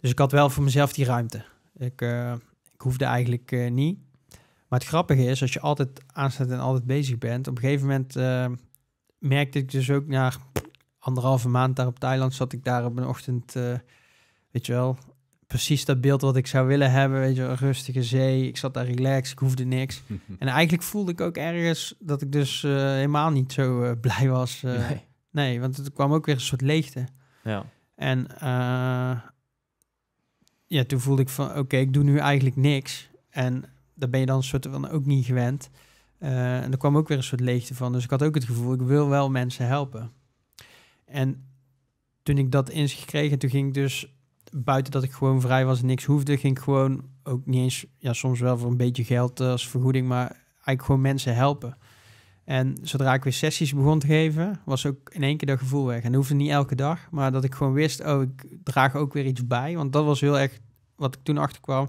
Speaker 1: Dus ik had wel voor mezelf die ruimte. Ik, ik hoefde eigenlijk niet. Maar het grappige is, als je altijd aanstaat en altijd bezig bent, op een gegeven moment ehm, merkte ik dus ook na anderhalve maand daar op Thailand, zat ik daar op een ochtend, weet je wel, precies dat beeld wat ik zou willen hebben. Weet je, een rustige zee. Ik zat daar relaxed, ik hoefde niks. <laughs> en eigenlijk voelde ik ook ergens dat ik dus eh, helemaal niet zo eh, blij was. Eh. nee. want het kwam ook weer een soort leegte. Ja. En ja, toen voelde ik van, oké, ik doe nu eigenlijk niks. En daar ben je dan een soort van ook niet gewend. en er kwam ook weer een soort leegte van. Dus ik had ook het gevoel, ik wil wel mensen helpen. En toen ik dat inzicht kreeg, en toen ging ik dus buiten dat ik gewoon vrij was en niks hoefde, ging ik gewoon ook niet eens, ja, soms wel voor een beetje geld eh, als vergoeding, maar eigenlijk gewoon mensen helpen. En zodra ik weer sessies begon te geven, was ook in één keer dat gevoel weg. En dat hoefde niet elke dag, maar dat ik gewoon wist, oh, ik draag ook weer iets bij. Want dat was heel erg wat ik toen achterkwam.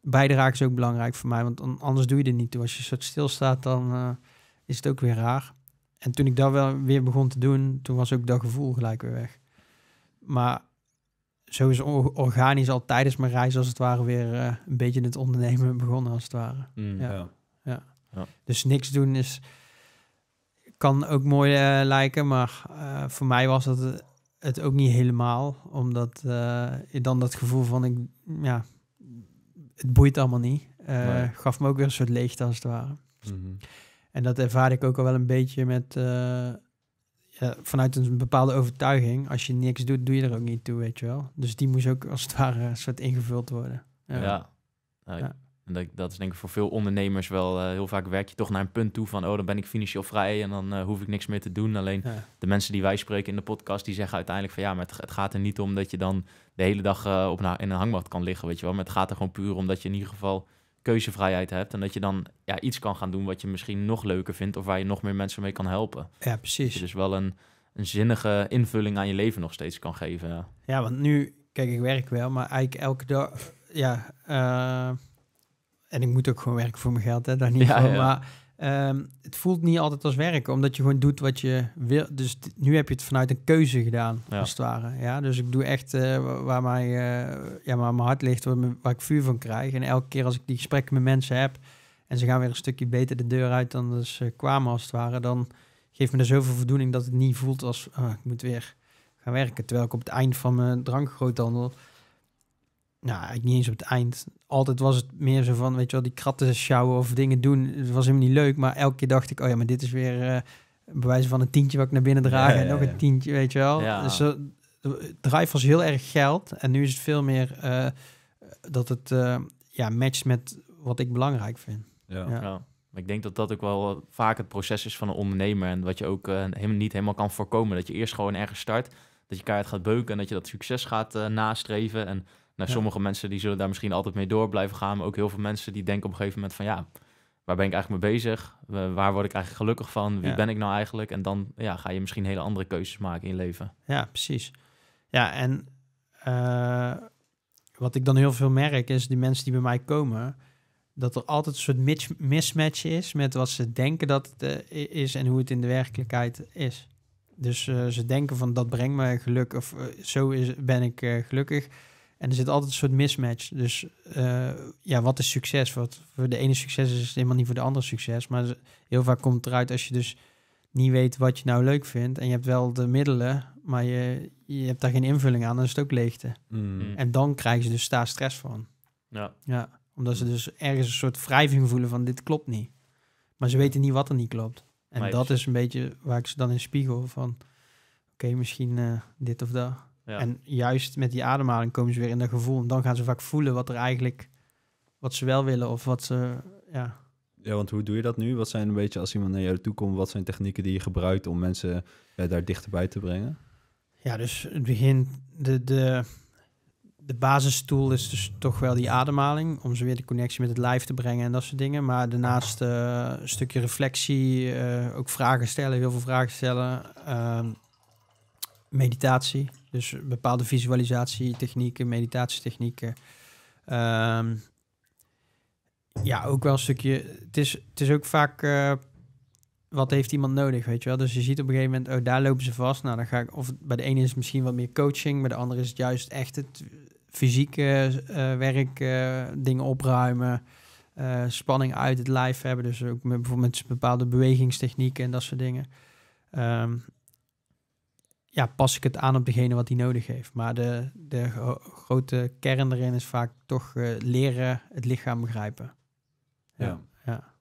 Speaker 1: Bijdragen is ook belangrijk voor mij, want anders doe je het niet toe. Als je zo soort stilstaat, dan eh, is het ook weer raar. En toen ik dat wel weer begon te doen, toen was ook dat gevoel gelijk weer weg. Maar sowieso organisch al tijdens mijn reis als het ware weer eh, een beetje het ondernemen begonnen als het ware. Mm, ja. Ja. ja. Dus niks doen is kan ook mooi eh, lijken, maar eh, voor mij was dat het ook niet helemaal, omdat je dan dat gevoel van ik ja, het boeit allemaal niet, gaf me ook weer een soort leegte als het ware. Mhm. En dat ervaar ik ook al wel een beetje met eh, vanuit een bepaalde overtuiging, als je niks doet, doe je er ook niet toe, weet je wel. Dus die moest ook als het ware soort ingevuld worden.
Speaker 2: Ja. ja. En dat, dat, is denk ik voor veel ondernemers wel eh, heel vaak werk je toch naar een punt toe van, oh, dan ben ik financieel vrij en dan eh, hoef ik niks meer te doen. Alleen de mensen die wij spreken in de podcast, die zeggen uiteindelijk van, ja, maar het, het gaat er niet om dat je dan de hele dag op nou in een hangmat kan liggen, weet je wel. Maar het gaat er gewoon puur om dat je in ieder geval keuzevrijheid hebt. En dat je dan ja, iets kan gaan doen wat je misschien nog leuker vindt of waar je nog meer mensen mee kan helpen. Ja, precies. Dat je dus wel een, een zinnige invulling aan je leven nog steeds kan geven. Ja,
Speaker 1: ja want nu, kijk, ik werk wel, maar eigenlijk elke dag, ja, eh, en ik moet ook gewoon werken voor mijn geld, hè, daar niet ja, ja. maar Ehm, het voelt niet altijd als werken, omdat je gewoon doet wat je wil. Dus nu heb je het vanuit een keuze gedaan, als het ware. Ja, dus ik doe echt eh, waar, mijn eh, ja, waar mijn hart ligt, waar, ik vuur van krijg. En elke keer als ik die gesprekken met mensen heb en ze gaan weer een stukje beter de deur uit dan ze kwamen, als het ware, dan geeft me er zoveel voldoening dat het niet voelt als ah, ik moet weer gaan werken. Terwijl ik op het eind van mijn drankgroothandel nou, ik niet eens op het eind. Altijd was het meer zo van, weet je wel, die kratten sjouwen of dingen doen. Het was helemaal niet leuk, maar elke keer dacht ik, oh ja, maar dit is weer uh, eh, bewijzen van een tientje wat ik naar binnen draag. en ook een tientje, weet je wel. Dus uh, drive was heel erg geld. En nu is het veel meer eh, dat het ja, matcht met wat ik belangrijk vind. ja.
Speaker 2: Ik denk dat dat ook wel vaak het proces is van een ondernemer. En wat je ook helemaal niet helemaal kan voorkomen. Dat je eerst gewoon ergens start. Dat je kaart gaat beuken en dat je dat succes gaat nastreven. En nou, sommige mensen die zullen daar misschien altijd mee door blijven gaan. Maar ook heel veel mensen die denken op een gegeven moment van ja, waar ben ik eigenlijk mee bezig? waar word ik eigenlijk gelukkig van? Wie ben ik nou eigenlijk? En dan ja, ga je misschien hele andere keuzes maken in je leven.
Speaker 1: Ja, precies. Ja, en eh, wat ik dan heel veel merk is die mensen die bij mij komen, dat er altijd een soort mismatch is met wat ze denken dat het eh, is en hoe het in de werkelijkheid is. Dus eh, ze denken van dat brengt me geluk of zo is, ben ik gelukkig. En er zit altijd een soort mismatch. Dus eh, ja, wat is succes? Wat voor de ene succes is, is helemaal niet voor de andere succes. Maar heel vaak komt het eruit als je dus niet weet wat je nou leuk vindt. En je hebt wel de middelen, maar je, je hebt daar geen invulling aan. Dan is het ook leegte. Hmm. Hmm. En dan krijgen ze dus daar stress van. Ja. ja omdat ze hmm. dus ergens een soort wrijving voelen van dit klopt niet. Maar ze weten niet wat er niet klopt. En dat is een beetje waar ik ze dan in spiegel van... Oké, misschien eh, dit of dat. En juist met die ademhaling komen ze weer in dat gevoel. En dan gaan ze vaak voelen wat er eigenlijk, wat ze wel willen of wat ze, ja.
Speaker 3: Ja, want hoe doe je dat nu? Wat zijn een beetje, als iemand naar jou toe komt, wat zijn technieken die je gebruikt om mensen ja, eh, daar dichterbij te brengen?
Speaker 1: Ja, dus het begin, de, de, de basisstoel is dus toch wel die ademhaling, om ze weer de connectie met het lijf te brengen en dat soort dingen. Maar daarnaast eh, een stukje reflectie, eh, ook vragen stellen, heel veel vragen stellen, uh, meditatie. Dus bepaalde visualisatietechnieken, meditatietechnieken. Um, ja, ook wel een stukje. Het is, het is ook vaak. Eh, wat heeft iemand nodig, weet je wel? Dus je ziet op een gegeven moment, oh, daar lopen ze vast. Nou, dan ga ik. Of bij de ene is het misschien wat meer coaching, bij de andere is het juist echt het fysieke eh, werk, eh, dingen opruimen, spanning uit het lijf hebben. Dus ook met, bijvoorbeeld met bepaalde bewegingstechnieken en dat soort dingen. Um, ja, pas ik het aan op degene wat die nodig heeft. Maar de, de grote kern erin is vaak toch eh, leren het lichaam begrijpen. Ja. ja.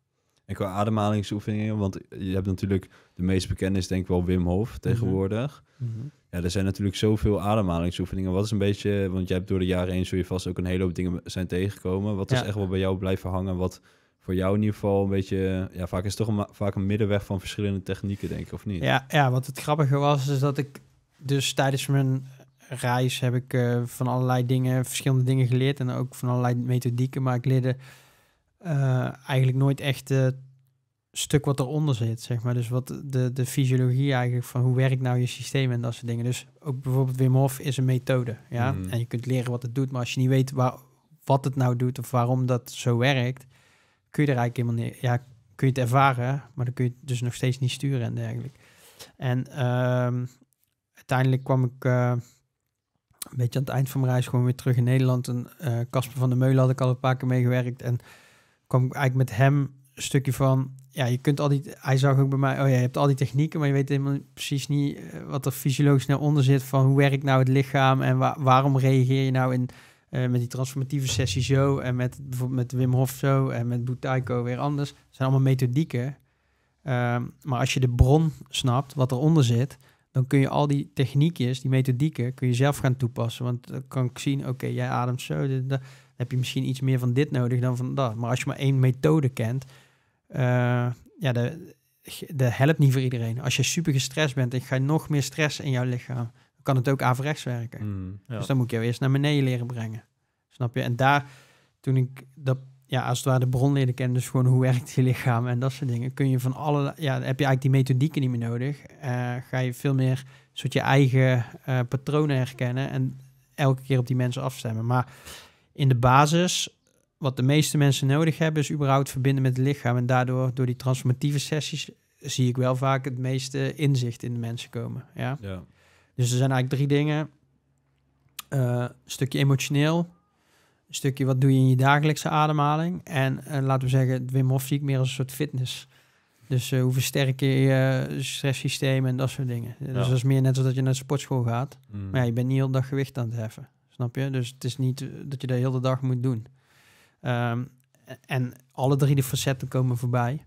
Speaker 3: En qua ademhalingsoefeningen, want je hebt natuurlijk de meest bekende is denk ik wel Wim Hof mhm. tegenwoordig. Mhm. Ja, er zijn natuurlijk zoveel ademhalingsoefeningen. Wat is een beetje, want jij hebt door de jaren heen zul je vast ook een hele hoop dingen zijn tegengekomen. Wat is echt wel bij jou blijven hangen, wat voor jou in ieder geval een beetje... Ja, vaak is het toch vaak een middenweg van verschillende technieken, denk ik, of niet?
Speaker 1: Ja, ja wat het grappige was, is dat ik dus tijdens mijn reis heb ik eh, van allerlei dingen, verschillende dingen geleerd. En ook van allerlei methodieken. Maar ik leerde eh, eigenlijk nooit echt het stuk wat eronder zit, zeg maar. Dus wat de, de fysiologie eigenlijk van hoe werkt nou je systeem en dat soort dingen. Dus ook bijvoorbeeld Wim Hof is een methode, ja. Mm-hmm. En je kunt leren wat het doet, maar als je niet weet waar, wat het nou doet of waarom dat zo werkt kun je er eigenlijk helemaal niet... Ja, kun je het ervaren, maar dan kun je het dus nog steeds niet sturen en dergelijke. En ehm, uiteindelijk kwam ik eh, een beetje aan het eind van mijn reis gewoon weer terug in Nederland. En eh, Casper van der Meulen had ik al een paar keer meegewerkt. En kwam ik eigenlijk met hem een stukje van... Ja, je kunt al die... Hij zag ook bij mij, oh ja, je hebt al die technieken, maar je weet helemaal precies niet eh, wat er fysiologisch naar onder zit. Van hoe werkt nou het lichaam en waarom reageer je nou in eh, met die transformatieve sessies zo. En met bijvoorbeeld met Wim Hof zo. En met Butaiko weer anders. het zijn allemaal methodieken. Ehm, maar als je de bron snapt, wat eronder zit, dan kun je al die techniekjes, die methodieken, kun je zelf gaan toepassen. Want dan kan ik zien, oké, jij ademt zo. dan heb je misschien iets meer van dit nodig dan van dat. Maar als je maar één methode kent, eh, ja, dat helpt niet voor iedereen. Als je super gestrest bent, dan ga je nog meer stress in jouw lichaam kan het ook averechts werken. Mm, dus dan moet ik jou eerst naar beneden leren brengen. Snap je? En daar, toen ik dat, ja, als het ware de bron leerde kennen, dus gewoon hoe werkt je lichaam en dat soort dingen, kun je van alle, ja, heb je eigenlijk die methodieken niet meer nodig. Eh, ga je veel meer soort je eigen eh, patronen herkennen en elke keer op die mensen afstemmen. Maar in de basis, wat de meeste mensen nodig hebben, is überhaupt verbinden met het lichaam. En daardoor, door die transformatieve sessies, zie ik wel vaak het meeste inzicht in de mensen komen. Ja. ja. Dus er zijn eigenlijk drie dingen. Eh, een stukje emotioneel, een stukje wat doe je in je dagelijkse ademhaling. En eh, laten we zeggen, het Wim Hof zie ik meer als een soort fitness. Dus eh, hoe versterk je je stresssysteem en dat soort dingen. Dus dat is meer net zoals dat je naar de sportschool gaat. Hmm. Maar ja, je bent niet heel dag gewicht aan het heffen. Snap je? Dus het is niet dat je dat heel de dag moet doen. Ehm, en alle drie de facetten komen voorbij.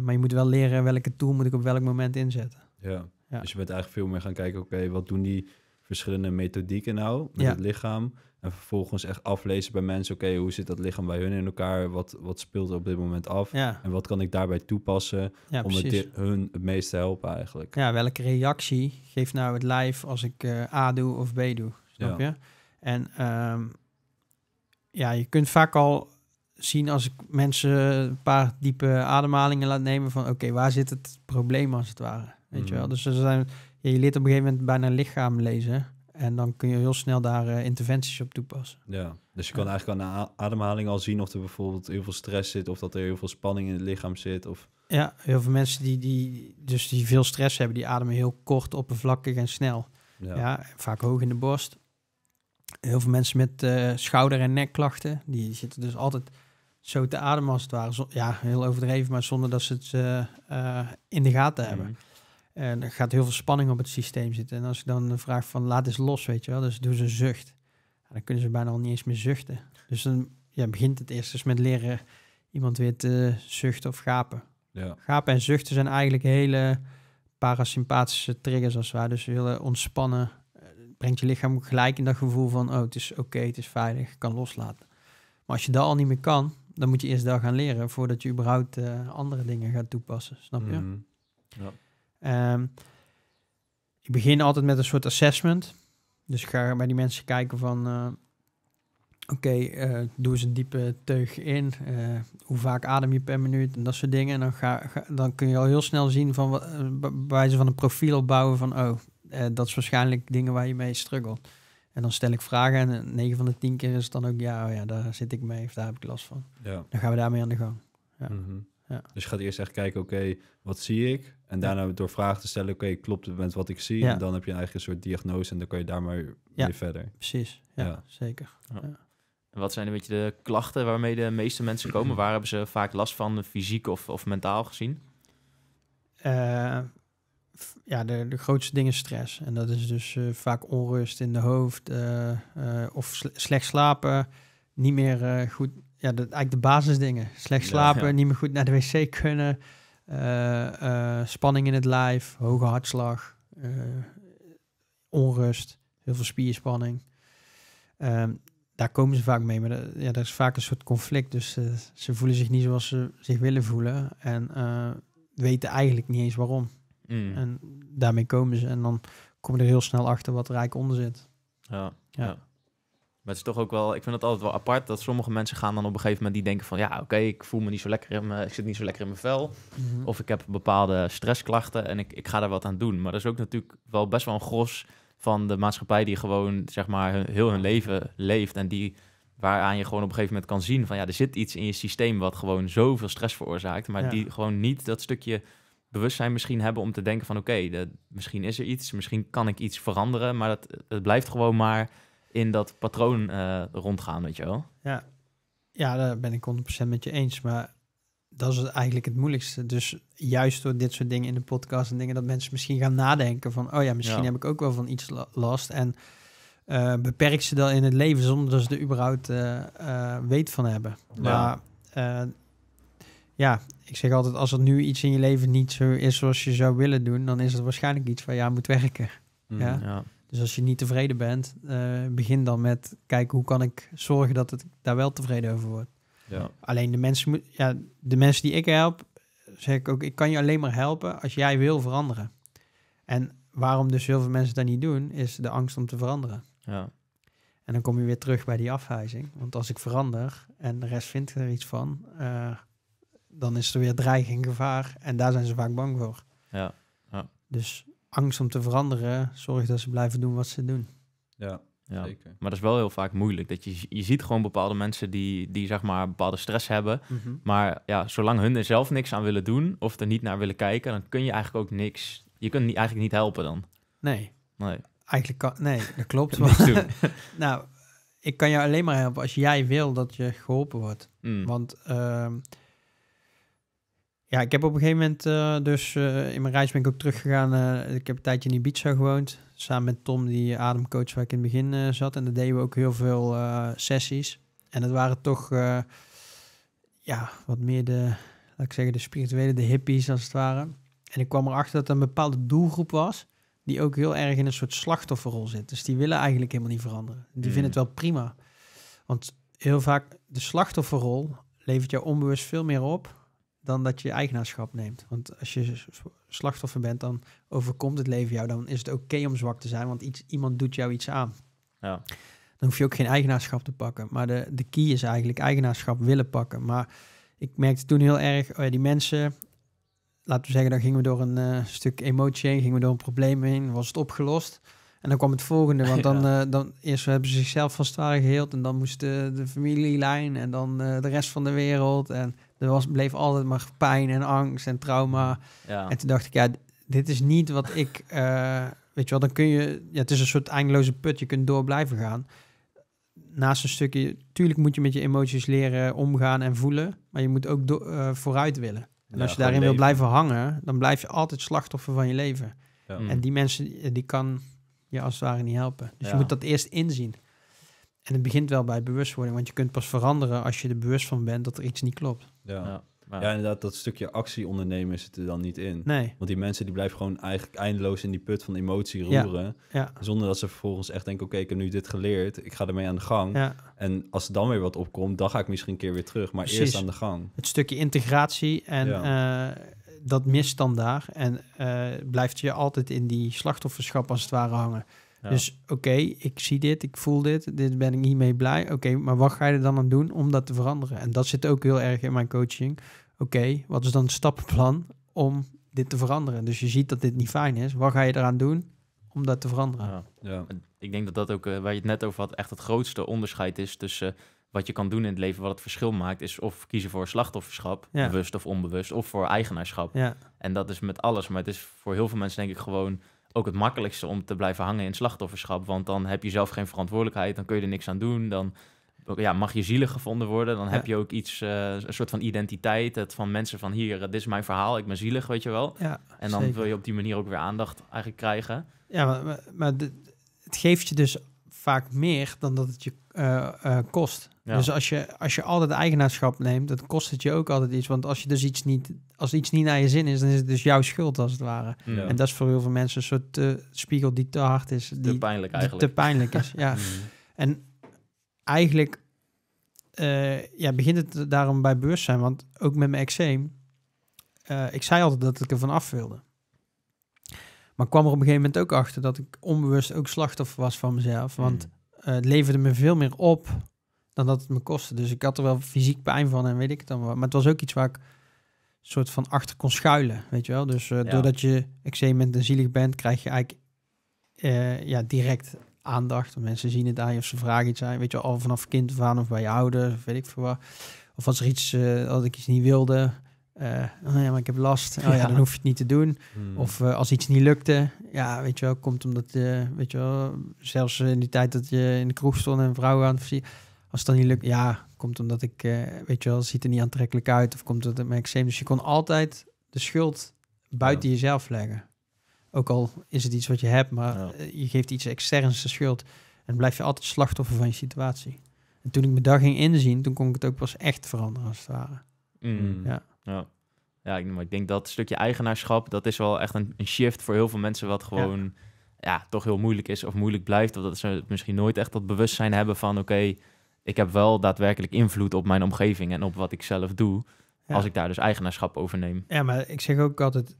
Speaker 1: maar je moet wel leren welke tool moet ik op welk moment inzetten.
Speaker 3: Ja. Dus je bent eigenlijk veel meer gaan kijken, oké, wat doen die verschillende methodieken nou met het lichaam? En vervolgens echt aflezen bij mensen, oké, hoe zit dat lichaam bij hun in elkaar? Wat, wat speelt er op dit moment af? En wat kan ik daarbij toepassen om het, hun het meest te helpen eigenlijk?
Speaker 1: Ja, welke reactie geeft nou het lijf als ik eh, A doe of B doe? Snap je? En ehm, ja, je kunt vaak al zien als ik mensen een paar diepe ademhalingen laat nemen van oké, waar zit het probleem als het ware? Weet je wel? Mm. Dus er zijn, je leert op een gegeven moment bijna lichaam lezen. En dan kun je heel snel daar eh, interventies op toepassen. Ja, dus je kan eigenlijk
Speaker 3: aan de ademhaling al zien of er bijvoorbeeld heel veel stress zit... of dat er heel veel spanning in het lichaam zit. Of...
Speaker 1: Ja, heel veel mensen die, die, dus die veel stress hebben... die ademen heel kort, oppervlakkig en snel. Ja. vaak hoog in de borst. Heel veel mensen met eh, schouder- en nekklachten... die zitten dus altijd zo te ademen als het ware. ja, heel overdreven, maar zonder dat ze het eh, in de gaten mm. hebben. En er gaat heel veel spanning op het systeem zitten. En als ik dan vraag van laat eens los, weet je wel. Dus doen ze zucht. dan kunnen ze bijna al niet eens meer zuchten. Dus dan ja, begint het eerst eens met leren iemand weer te zuchten of gapen. Ja. Gapen en zuchten zijn eigenlijk hele parasympathische triggers als het ware. Dus willen ontspannen eh, brengt je lichaam gelijk in dat gevoel van... oh, het is oké, het is veilig, kan loslaten. Maar als je dat al niet meer kan, dan moet je eerst daar gaan leren... voordat je überhaupt eh, andere dingen gaat toepassen, snap je? Mhm. ja. Ehm, ik begin altijd met een soort assessment. Dus ik ga bij die mensen kijken van... Eh, oké, okay, uh, eh, doe eens een diepe teug in. Eh, hoe vaak adem je per minuut en dat soort dingen. En dan, ga, dan kun je al heel snel zien van ze wijze van een profiel opbouwen van... Oh, dat is waarschijnlijk dingen waar je mee struggelt. En dan stel ik vragen en 9 van de 10 keer is het dan ook... Ja, oh ja, daar zit ik mee of daar heb ik last van. Ja. Dan gaan we daarmee aan de gang. Ja. Mhm.
Speaker 3: Ja. Dus je gaat eerst echt kijken, oké, wat zie ik? En daarna door vragen te stellen, oké, klopt het met wat ik zie? En dan heb je eigenlijk een soort diagnose en dan kan je daar maar weer verder.
Speaker 1: Precies, ja, zeker.
Speaker 2: En wat zijn een beetje de klachten waarmee de meeste mensen komen? Waar hebben ze vaak last van, fysiek of, of mentaal gezien?
Speaker 1: Eh, ja, de, grootste ding is stress. En dat is dus eh, vaak onrust in de hoofd eh, of slecht slapen, niet meer goed ja, de, eigenlijk de basisdingen. Slecht slapen, niet meer goed naar de wc kunnen, eh, eh, spanning in het lijf, hoge hartslag, eh, onrust, heel veel spierspanning. Ehm, daar komen ze vaak mee, maar dat, ja, dat is vaak een soort conflict. Dus ze voelen zich niet zoals ze zich willen voelen en weten eigenlijk niet eens waarom. Mm. En daarmee komen ze en dan komen er heel snel achter wat er eigenlijk onder zit.
Speaker 2: ja. ja. Maar het is toch ook wel, ik vind het altijd wel apart dat sommige mensen gaan dan op een gegeven moment die denken van ja, oké, ik voel me niet zo lekker in mijn, ik zit niet zo lekker in mijn vel. Mhm. Of ik heb bepaalde stressklachten en ik, ik ga daar wat aan doen. Maar dat is ook natuurlijk wel best wel een gros van de maatschappij die gewoon zeg maar heel hun leven leeft en die waaraan je gewoon op een gegeven moment kan zien van ja, er zit iets in je systeem wat gewoon zoveel stress veroorzaakt, maar die gewoon niet dat stukje bewustzijn misschien hebben om te denken van oké, misschien is er iets, misschien kan ik iets veranderen, maar dat, het blijft gewoon maar in dat patroon eh, rondgaan, weet je wel.
Speaker 1: Ja. ja, daar ben ik 100% met je eens. Maar dat is eigenlijk het moeilijkste. Dus juist door dit soort dingen in de podcast en dingen... dat mensen misschien gaan nadenken van... oh ja, misschien heb ik ook wel van iets last. En uh, beperk ze dan in het leven... zonder dat ze er überhaupt uh, weet van hebben. Maar ja. ja, ik zeg altijd... als er nu iets in je leven niet zo is zoals je zou willen doen... dan is het waarschijnlijk iets waar je aan moet werken. Mm, ja. ja. Dus als je niet tevreden bent, eh, begin dan met kijken hoe kan ik zorgen dat het daar wel tevreden over wordt. Ja. Alleen de mensen, ja, de mensen die ik help, zeg ik ook, ik kan je alleen maar helpen als jij wil veranderen. En waarom dus heel veel mensen dat niet doen, is de angst om te veranderen. Ja. En dan kom je weer terug bij die afwijzing. Want als ik verander en de rest vindt er iets van, eh, dan is er weer dreiging, gevaar. En daar zijn ze vaak bang voor. Ja. ja. Dus angst om te veranderen Zorg dat ze blijven doen wat ze doen. Ja,
Speaker 2: ja. Zeker. Maar dat is wel heel vaak moeilijk. Dat je, je ziet gewoon bepaalde mensen die, die zeg maar bepaalde stress hebben. Mhm. Maar ja, zolang hun er zelf niks aan willen doen of er niet naar willen kijken, dan kun je eigenlijk ook niks. Je kunt niet, eigenlijk niet helpen dan. Nee. Nee.
Speaker 1: Eigenlijk kan. Nee, dat klopt. wel. <laughs> <laughs> nou, ik kan je alleen maar helpen als jij wil dat je geholpen wordt. Mm. Want ehm, ja, ik heb op een gegeven moment eh, dus eh, in mijn reis ben ik ook teruggegaan. Uh, ik heb een tijdje in Ibiza gewoond. Samen met Tom, die ademcoach waar ik in het begin zat. En daar deden we ook heel veel sessies. En het waren toch ja, wat meer de, laat ik zeggen, de spirituele, de hippies als het ware. En ik kwam erachter dat er een bepaalde doelgroep was. Die ook heel erg in een soort slachtofferrol zit. Dus die willen eigenlijk helemaal niet veranderen. Die mm. vinden het wel prima. Want heel vaak de slachtofferrol levert jou onbewust veel meer op dan dat je eigenaarschap neemt. Want als je slachtoffer bent, dan overkomt het leven jou. Dan is het oké om zwak te zijn, want iets, iemand doet jou iets aan. Ja. Dan hoef je ook geen eigenaarschap te pakken. Maar de, de key is eigenlijk eigenaarschap willen pakken. Maar ik merkte toen heel erg, oh ja, die mensen, laten we zeggen, dan gingen we door een eh, stuk emotie heen, gingen we door een probleem heen, was het opgelost. En dan kwam het volgende, want <laughs> dan, eh, dan eerst hebben ze zichzelf van het geheeld en dan moest de, de familielijn en dan eh, de rest van de wereld. En er was, bleef altijd maar pijn en angst en trauma. En toen dacht ik, ja, dit is niet wat ik... Eh, weet je wel, dan kun je... Ja, het is een soort eindeloze put, je kunt door blijven gaan. Naast een stukje... Tuurlijk moet je met je emoties leren omgaan en voelen. Maar je moet ook do, eh, vooruit willen. En als je daarin wil blijven hangen, dan blijf je altijd slachtoffer van je leven. Ja. Mm. En die mensen, eh, die kan je als het ware niet helpen. Dus je moet dat eerst inzien. En het begint wel bij bewustwording, want je kunt pas veranderen als je er bewust van bent dat er iets niet klopt. Ja. ja.
Speaker 3: inderdaad, dat stukje actie ondernemen zit er dan niet in. Nee. Want die mensen die blijven gewoon eigenlijk eindeloos in die put van emotie roeren. Zonder dat ze vervolgens echt denken, oké, ik heb nu dit geleerd, ik ga ermee aan de gang. En als er dan weer wat opkomt, dan ga ik misschien een keer weer terug. Maar eerst aan de gang.
Speaker 1: Het stukje integratie en eh, dat mist dan daar. En uh, blijft je altijd in die slachtofferschap als het ware hangen. Dus oké, ik zie dit, ik voel dit, dit ben ik niet mee blij. Oké, maar wat ga je er dan aan doen om dat te veranderen? En dat zit ook heel erg in mijn coaching. Oké, wat is dan het stappenplan om dit te veranderen? Dus je ziet dat dit niet fijn is. Wat ga je eraan doen om dat te veranderen? Ja.
Speaker 2: ja. Ik denk dat dat ook, eh, waar je het net over had, echt het grootste onderscheid is tussen eh, wat je kan doen in het leven, wat het verschil maakt, is of kiezen voor slachtofferschap, bewust of onbewust, of voor eigenaarschap. Ja. En dat is met alles. Maar het is voor heel veel mensen denk ik gewoon ook het makkelijkste om te blijven hangen in slachtofferschap. Want dan heb je zelf geen verantwoordelijkheid, dan kun je er niks aan doen. Dan ja, mag je zielig gevonden worden. Dan heb je ook iets, eh, een soort van identiteit. Het van mensen van hier, eh, dit is mijn verhaal, ik ben zielig, weet je wel. Ja, en dan wil je op die manier ook weer aandacht eigenlijk krijgen.
Speaker 1: Ja, maar, maar, de, het geeft je dus vaak meer dan dat het je eh, kost. Dus als je, als je altijd eigenaarschap neemt, dat kost het je ook altijd iets. Want als je dus iets niet als iets niet naar je zin is, dan is het dus jouw schuld als het ware. En dat is voor heel veel mensen een soort eh, spiegel die te hard is. Die, te pijnlijk eigenlijk. Te pijnlijk is, ja. <laughs> Mm. En eigenlijk uh, ja, begint het daarom bij bewustzijn. Want ook met mijn eczeem, uh, eh, ik zei altijd dat ik er van af wilde. Maar kwam er op een gegeven moment ook achter dat ik onbewust ook slachtoffer was van mezelf. Want mm. het leverde me veel meer op dan dat het me kostte. Dus ik had er wel fysiek pijn van en weet ik het dan wel. Maar het was ook iets waar ik soort van achter kon schuilen, weet je wel. Dus uh, doordat je met en zielig bent, krijg je eigenlijk eh, ja, direct aandacht. Mensen zien het aan je of ze vragen iets aan Weet je wel, al vanaf kind van of bij je ouders, of weet ik veel wat. Of als er iets, uh, als ik iets niet wilde, oh ja, maar ik heb last. Oh ja, dan hoef je het niet te doen. Hmm. Of als iets niet lukte, ja, weet je wel, komt omdat, weet je wel, zelfs in die tijd dat je in de kroeg stond en vrouwen aan het versieren. Als het dan niet lukt, ja, komt omdat ik, eh, weet je wel, ziet er niet aantrekkelijk uit of komt het met eczeem. Dus je kon altijd de schuld buiten jezelf leggen. Ook al is het iets wat je hebt, maar eh, je geeft iets externs de schuld. En blijf je altijd slachtoffer van je situatie. En toen ik me daar ging inzien, toen kon ik het ook pas echt veranderen, als het ware. Mm. Ja.
Speaker 2: ja. Ja, ik, maar ik denk dat stukje eigenaarschap, dat is wel echt een, shift voor heel veel mensen wat gewoon ja. toch heel moeilijk is of moeilijk blijft. Of dat ze misschien nooit echt dat bewustzijn hebben van oké, ik heb wel daadwerkelijk invloed op mijn omgeving en op wat ik zelf doe. Als ik daar dus eigenaarschap over neem.
Speaker 1: Ja, maar ik zeg ook altijd,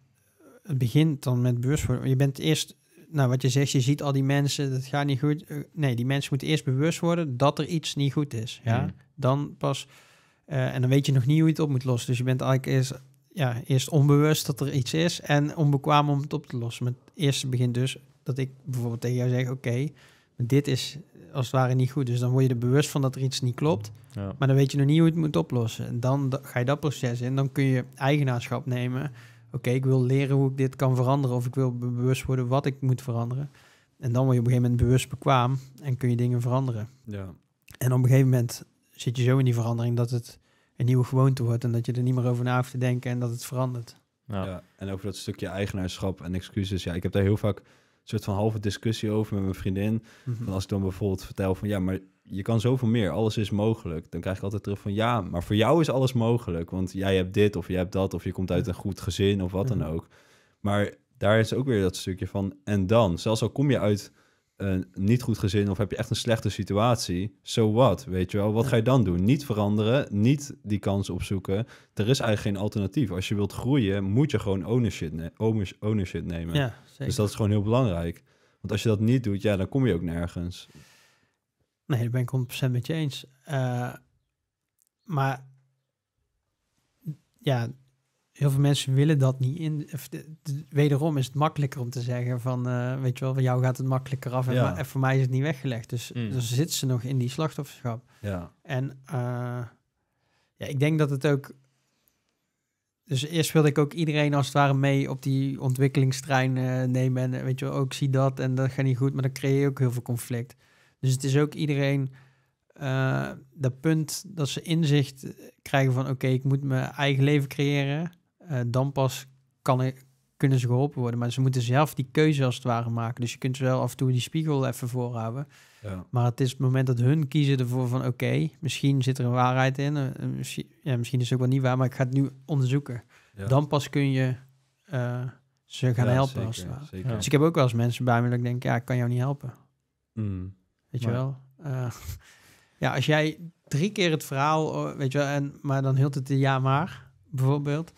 Speaker 1: het begint dan met bewustwording. Je bent eerst, nou wat je zegt, je ziet al die mensen, dat gaat niet goed. Eh, nee, die mensen moeten eerst bewust worden dat er iets niet goed is. Ja? Hmm. Dan pas, eh, en dan weet je nog niet hoe je het op moet lossen. Dus je bent eigenlijk eerst, ja, eerst onbewust dat er iets is en onbekwaam om het op te lossen. Maar het eerste begint dus dat ik bijvoorbeeld tegen jou zeg, oké, dit is als het ware niet goed. Dus dan word je er bewust van dat er iets niet klopt. Maar dan weet je nog niet hoe je het moet oplossen. En dan ga je dat proces in. Dan kun je eigenaarschap nemen. Oké, ik wil leren hoe ik dit kan veranderen. Of ik wil bewust worden wat ik moet veranderen. En dan word je op een gegeven moment bewust bekwaam. En kun je dingen veranderen. Ja. En op een gegeven moment zit je zo in die verandering dat het een nieuwe gewoonte wordt. En dat je er niet meer over na hoeft te denken en dat het verandert. Ja. ja.
Speaker 3: en over dat stukje eigenaarschap en excuses. Ja, ik heb daar heel vaak soort van halve discussie over met mijn vriendin. van mhm. als ik dan bijvoorbeeld vertel van ja, maar je kan zoveel meer, alles is mogelijk. Dan krijg ik altijd terug van ja, maar voor jou is alles mogelijk. Want jij hebt dit of je hebt dat of je komt uit mhm. een goed gezin of wat dan mhm. ook. Maar daar is ook weer dat stukje van en dan, zelfs al kom je uit een niet goed gezin of heb je echt een slechte situatie, zo so wat, weet je wel. Wat ga je dan doen? Niet veranderen, niet die kans opzoeken. Er is eigenlijk geen alternatief. Als je wilt groeien, moet je gewoon ownership, ne ownership nemen. Dus dat is gewoon heel belangrijk. Want als je dat niet doet, ja, dan kom je ook nergens.
Speaker 1: Nee, daar ben ik 100% met je eens. Eh, maar ja, heel veel mensen willen dat niet in. Wederom is het makkelijker om te zeggen van, eh, weet je wel, van jou gaat het makkelijker af en, voor mij is het niet weggelegd. Dus, mm. dus zit ze nog in die slachtofferschap. Ja. En eh, ja, ik denk dat het ook dus eerst wilde ik ook iedereen als het ware mee op die ontwikkelingstrein eh, nemen. En eh, weet je wel, ook zie dat en dat gaat niet goed, maar dan creëer je ook heel veel conflict. Dus het is ook iedereen eh, dat punt dat ze inzicht krijgen van... oké, ik moet mijn eigen leven creëren. dan pas kan ik, kunnen ze geholpen worden. Maar ze moeten zelf die keuze als het ware maken. Dus je kunt ze wel af en toe die spiegel even voorhouden. Ja. Maar het is het moment dat hun kiezen ervoor van... oké, misschien zit er een waarheid in. Eh, eh, misschien, ja, misschien is het ook wel niet waar, maar ik ga het nu onderzoeken. Dan pas kun je eh, ze gaan helpen als het Dus ik heb ook wel eens mensen bij me dat ik denk... ja, ik kan jou niet helpen. Mm. Weet je wel? <laughs> ja, als jij drie keer het verhaal... Oh, weet je wel, en, maar dan hield het de ja maar, bijvoorbeeld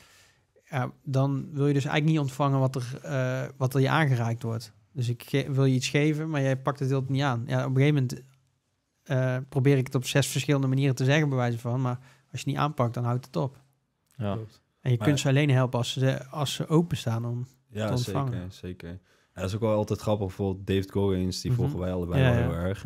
Speaker 1: ja, dan wil je dus eigenlijk niet ontvangen wat er, eh, wat er je aangeraakt wordt. Dus ik wil je iets geven, maar jij pakt het heel niet aan. Ja, op een gegeven moment eh, probeer ik het op zes verschillende manieren te zeggen, bij wijze van. Maar als je niet aanpakt, dan houdt het op. Ja. En je kunt ze alleen helpen als ze, als ze openstaan om ja, te ontvangen. Zeker, zeker.
Speaker 3: En dat is ook wel altijd grappig. Bijvoorbeeld David Goggins, die mm volgen wij allebei ja, wel heel erg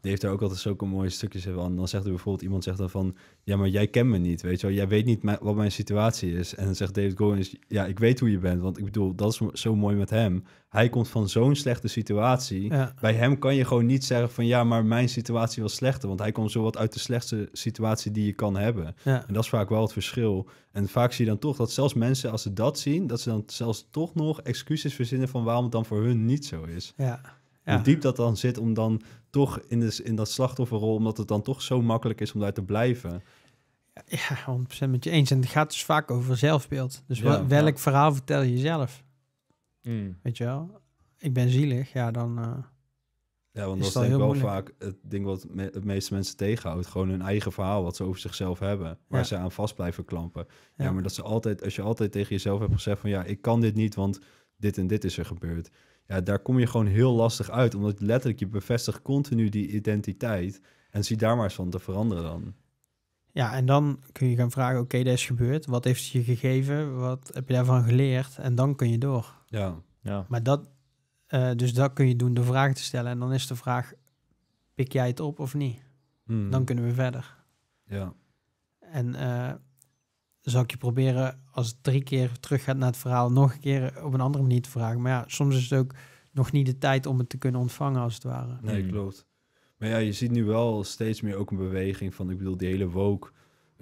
Speaker 3: die heeft er ook altijd zulke mooie stukjes van. Dan zegt er bijvoorbeeld iemand zegt dan van, ja, maar jij kent me niet, weet je wel. Jij weet niet wat mijn situatie is. En dan zegt David Goggins, ja, ik weet hoe je bent. Want ik bedoel, dat is zo mooi met hem. Hij komt van zo'n slechte situatie. Bij hem kan je gewoon niet zeggen van, ja, maar mijn situatie was slechter. Want hij komt zo wat uit de slechtste situatie die je kan hebben. En dat is vaak wel het verschil. En vaak zie je dan toch dat zelfs mensen, als ze dat zien, dat ze dan zelfs toch nog excuses verzinnen van waarom het dan voor hun niet zo is. Ja. Hoe diep dat dan zit om dan toch in, in dat slachtofferrol, omdat het dan toch zo makkelijk is om daar te blijven.
Speaker 1: Ja, 100% met je eens. En het gaat dus vaak over zelfbeeld. Dus welk verhaal vertel je jezelf? Hmm. Weet je wel? Ik ben zielig, ja, dan. Eh, ja, want dat is denk ik wel vaak
Speaker 3: het ding wat me het meeste mensen tegenhoudt. Gewoon hun eigen verhaal, wat ze over zichzelf hebben. Waar ze aan vast blijven klampen. Ja. maar dat ze altijd, als je altijd tegen jezelf hebt gezegd van ja, ik kan dit niet, want dit en dit is er gebeurd. Ja, daar kom je gewoon heel lastig uit, omdat letterlijk je bevestigt continu die identiteit. En zie daar maar eens van te veranderen dan.
Speaker 1: Ja, en dan kun je gaan vragen, oké, dat is gebeurd. Wat heeft je gegeven? Wat heb je daarvan geleerd? En dan kun je door. Ja. ja. Maar dat, eh, dus dat kun je doen de vragen te stellen. En dan is de vraag, pik jij het op of niet? Hmm. Dan kunnen we verder. Ja. En eh, zal ik je proberen, als het drie keer terug gaat naar het verhaal, nog een keer op een andere manier te vragen. Maar ja, soms is het ook nog niet de tijd om het te kunnen ontvangen, als het ware. Nee, hmm.
Speaker 3: klopt. Maar ja, je ziet nu wel steeds meer ook een beweging van, ik bedoel, die hele woke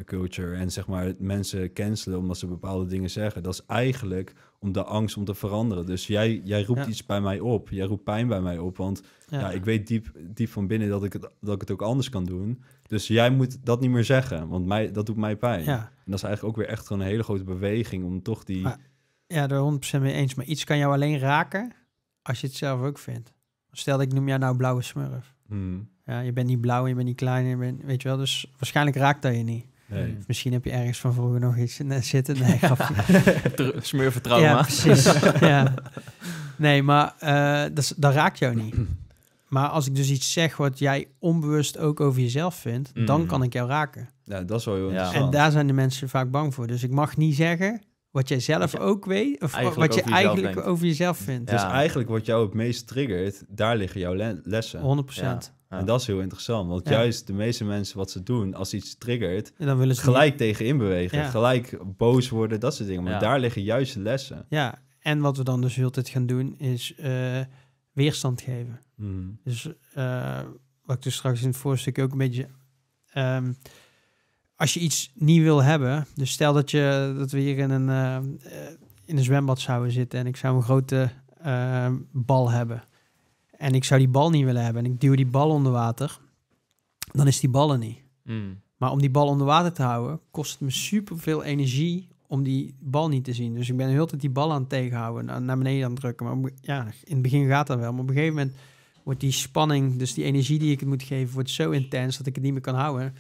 Speaker 3: culture en zeg maar mensen cancelen omdat ze bepaalde dingen zeggen. Dat is eigenlijk om de angst om te veranderen. Dus jij, jij roept iets bij mij op, jij roept pijn bij mij op, want ja. ik weet diep, diep van binnen dat ik, het, dat ik het ook anders kan doen. Dus jij moet dat niet meer zeggen, want mij, dat doet mij pijn. Ja. En dat is eigenlijk ook weer echt gewoon een hele grote beweging om toch die...
Speaker 1: ja, daar 100% mee eens, maar iets kan jou alleen raken als je het zelf ook vindt. Stel, ik noem jou nou blauwe smurf. Hmm. Ja, je bent niet blauw, je bent niet klein, je bent, weet je wel, dus waarschijnlijk raakt dat je niet. Nee. Hmm. Misschien heb je ergens van vroeger nog iets eh, zitten. Nee, <laughs> <laughs> ja. <laughs> ja. Nee, maar eh, dat, dat, raakt jou niet. Maar als ik dus iets zeg wat jij onbewust ook over jezelf vindt, hmm. dan kan ik jou raken. Ja,
Speaker 3: dat is wel heel En daar
Speaker 1: zijn de mensen vaak bang voor. Dus ik mag niet zeggen wat jij zelf ook weet, of wat je eigenlijk over jezelf vindt. Dus
Speaker 3: eigenlijk wat jou het meest triggert, daar liggen jouw lessen. 100 procent. En dat is heel interessant, want juist de meeste mensen wat ze doen als iets triggert, en dan willen ze gelijk tegenin bewegen gelijk boos worden, dat soort dingen. Maar daar liggen juist lessen.
Speaker 1: Ja, en wat we dan dus heel tijd gaan doen is eh, weerstand geven. Mm. Dus eh, wat ik dus straks in het voorstuk ook een beetje ehm, als je iets niet wil hebben, dus stel dat, je, dat we hier in een, eh, in een zwembad zouden zitten en ik zou een grote bal hebben en ik zou die bal niet willen hebben en ik duw die bal onder water, dan is die bal er niet. Hmm. Maar om die bal onder water te houden, kost het me superveel energie om die bal niet te zien. Dus ik ben de hele tijd die bal aan het tegenhouden en naar beneden aan drukken. Maar ja, in het begin gaat dat wel. Maar op een gegeven moment wordt die spanning, dus die energie die ik het moet geven, wordt zo intens dat ik het niet meer kan houden.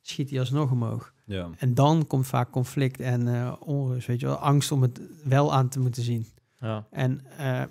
Speaker 1: Schiet hij alsnog omhoog. Ja. En dan komt vaak conflict en eh, onrust, weet je wel. Angst om het wel aan te moeten zien. Ja. En eh,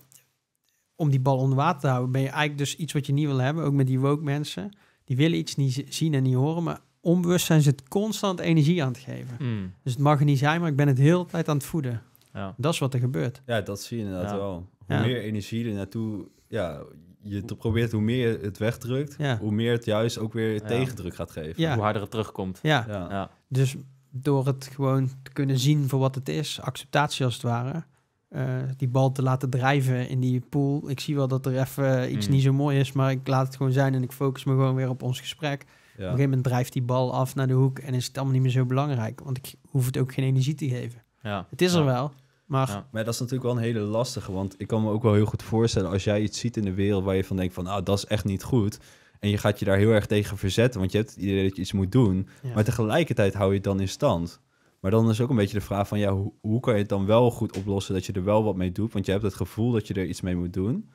Speaker 1: om die bal onder water te houden, ben je eigenlijk dus iets wat je niet wil hebben. Ook met die woke mensen. Die willen iets niet zien en niet horen, maar onbewust zijn ze het constant energie aan het geven. Mm. Dus het mag er niet zijn, maar ik ben het heel de tijd aan het voeden. Ja. Dat is wat er gebeurt. Ja, dat zie je inderdaad wel.
Speaker 3: Hoe meer energie er naartoe, ja, je te probeert hoe meer het wegdrukt, hoe meer het juist ook weer tegendruk gaat geven. Hoe harder het terugkomt. Ja.
Speaker 1: Dus door het gewoon te kunnen zien voor wat het is, acceptatie als het ware, eh, die bal te laten drijven in die pool. Ik zie wel dat er even iets hmm. niet zo mooi is, maar ik laat het gewoon zijn en ik focus me gewoon weer op ons gesprek. Op een gegeven moment drijft die bal af naar de hoek en is het allemaal niet meer zo belangrijk, want ik hoef het ook geen energie te geven. Ja. Het is er wel. Maar...
Speaker 3: maar dat is natuurlijk wel een hele lastige, want ik kan me ook wel heel goed voorstellen als jij iets ziet in de wereld waar je van denkt van, nou, dat is echt niet goed. En je gaat je daar heel erg tegen verzetten, want je hebt het idee dat je iets moet doen. Maar tegelijkertijd hou je het dan in stand. Maar dan is ook een beetje de vraag van, ja, hoe, hoe, kan je het dan wel goed oplossen dat je er wel wat mee doet? Want je hebt het gevoel dat je er iets mee moet doen.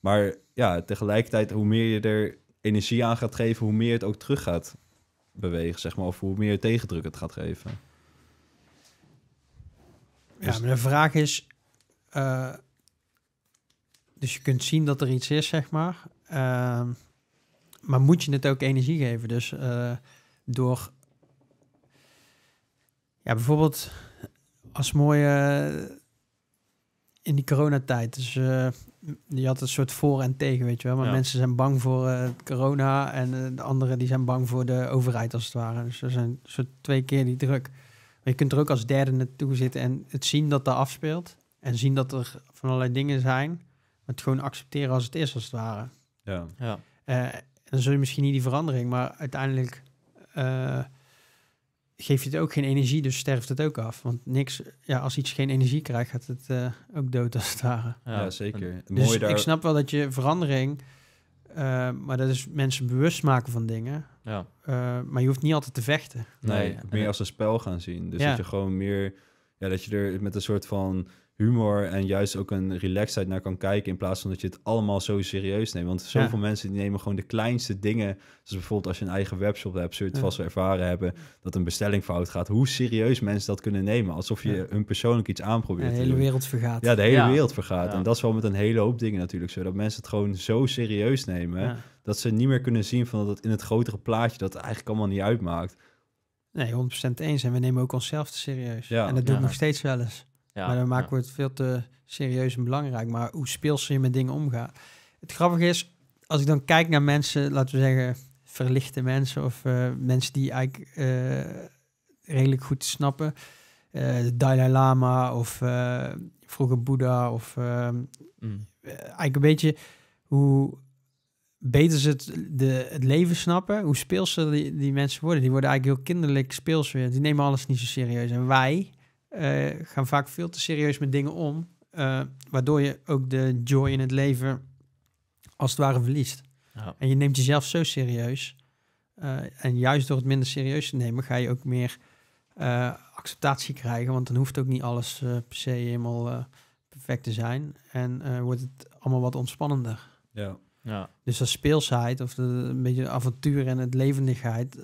Speaker 3: Maar ja, tegelijkertijd, hoe meer je er energie aan gaat geven, hoe meer het ook terug gaat bewegen, zeg maar. Of hoe meer tegendruk het gaat geven.
Speaker 1: Ja, dus- maar de vraag is, eh, dus je kunt zien dat er iets is, zeg maar. Ehm, maar moet je het ook energie geven? Dus eh, door ja, bijvoorbeeld als mooie eh, in die coronatijd. Dus uh, je had een soort voor en tegen, weet je wel. Maar mensen zijn bang voor eh, corona en de anderen die zijn bang voor de overheid als het ware. Dus er zijn soort twee keer die druk. Maar je kunt er ook als derde naartoe zitten en het zien dat daar afspeelt. En zien dat er van allerlei dingen zijn. Maar het gewoon accepteren als het is, als het ware. Ja. ja. en dan zul je misschien niet die verandering, maar uiteindelijk geeft het ook geen energie, dus sterft het ook af. Want niks, ja, als iets geen energie krijgt, gaat het eh, ook dood als het ware. Ja, zeker. dus daar... ik snap wel dat je verandering, eh, maar dat is mensen bewust maken van dingen. Ja. Eh, maar je hoeft niet altijd te vechten. Nee,
Speaker 3: meer als een spel gaan zien. Dus dat je gewoon meer, ja, dat je er met een soort van humor en juist ook een relaxedheid naar kan kijken. In plaats van dat je het allemaal zo serieus neemt. Want zoveel mensen nemen gewoon de kleinste dingen. Dus bijvoorbeeld als je een eigen webshop hebt, zul je ja. vast wel ervaren hebben dat een bestelling fout gaat. Hoe serieus mensen dat kunnen nemen. Alsof je hun persoonlijk iets aanprobeert. De hele wereld vergaat. Ja, de hele wereld vergaat. En dat is wel met een hele hoop dingen natuurlijk zo. Dat mensen het gewoon zo serieus nemen. Dat ze niet meer kunnen zien van dat het in het grotere plaatje dat eigenlijk allemaal niet uitmaakt.
Speaker 1: Nee, 100% eens. En we nemen ook onszelf te serieus. Ja, en dat doe ik nog steeds wel eens maar dan maken we het veel te serieus en belangrijk. Maar hoe speels je met dingen omgaat. Het grappige is, als ik dan kijk naar mensen, laten we zeggen, verlichte mensen of eh, mensen die eigenlijk eh, redelijk goed snappen. Eh, de Dalai Lama of vroeger Boeddha of mm. eigenlijk een beetje hoe beter ze het, de, leven snappen, hoe speelser ze die mensen worden. Die worden eigenlijk heel kinderlijk speels weer. Die nemen alles niet zo serieus. En wij, eh, gaan vaak veel te serieus met dingen om. Eh, waardoor je ook de joy in het leven als het ware verliest. Ja. En je neemt jezelf zo serieus. Eh, en juist door het minder serieus te nemen, ga je ook meer acceptatie krijgen. Want dan hoeft ook niet alles per se helemaal perfect te zijn. En wordt het allemaal wat ontspannender. Ja. Ja. Dus dat speelsheid of de, een beetje avontuur en het levendigheid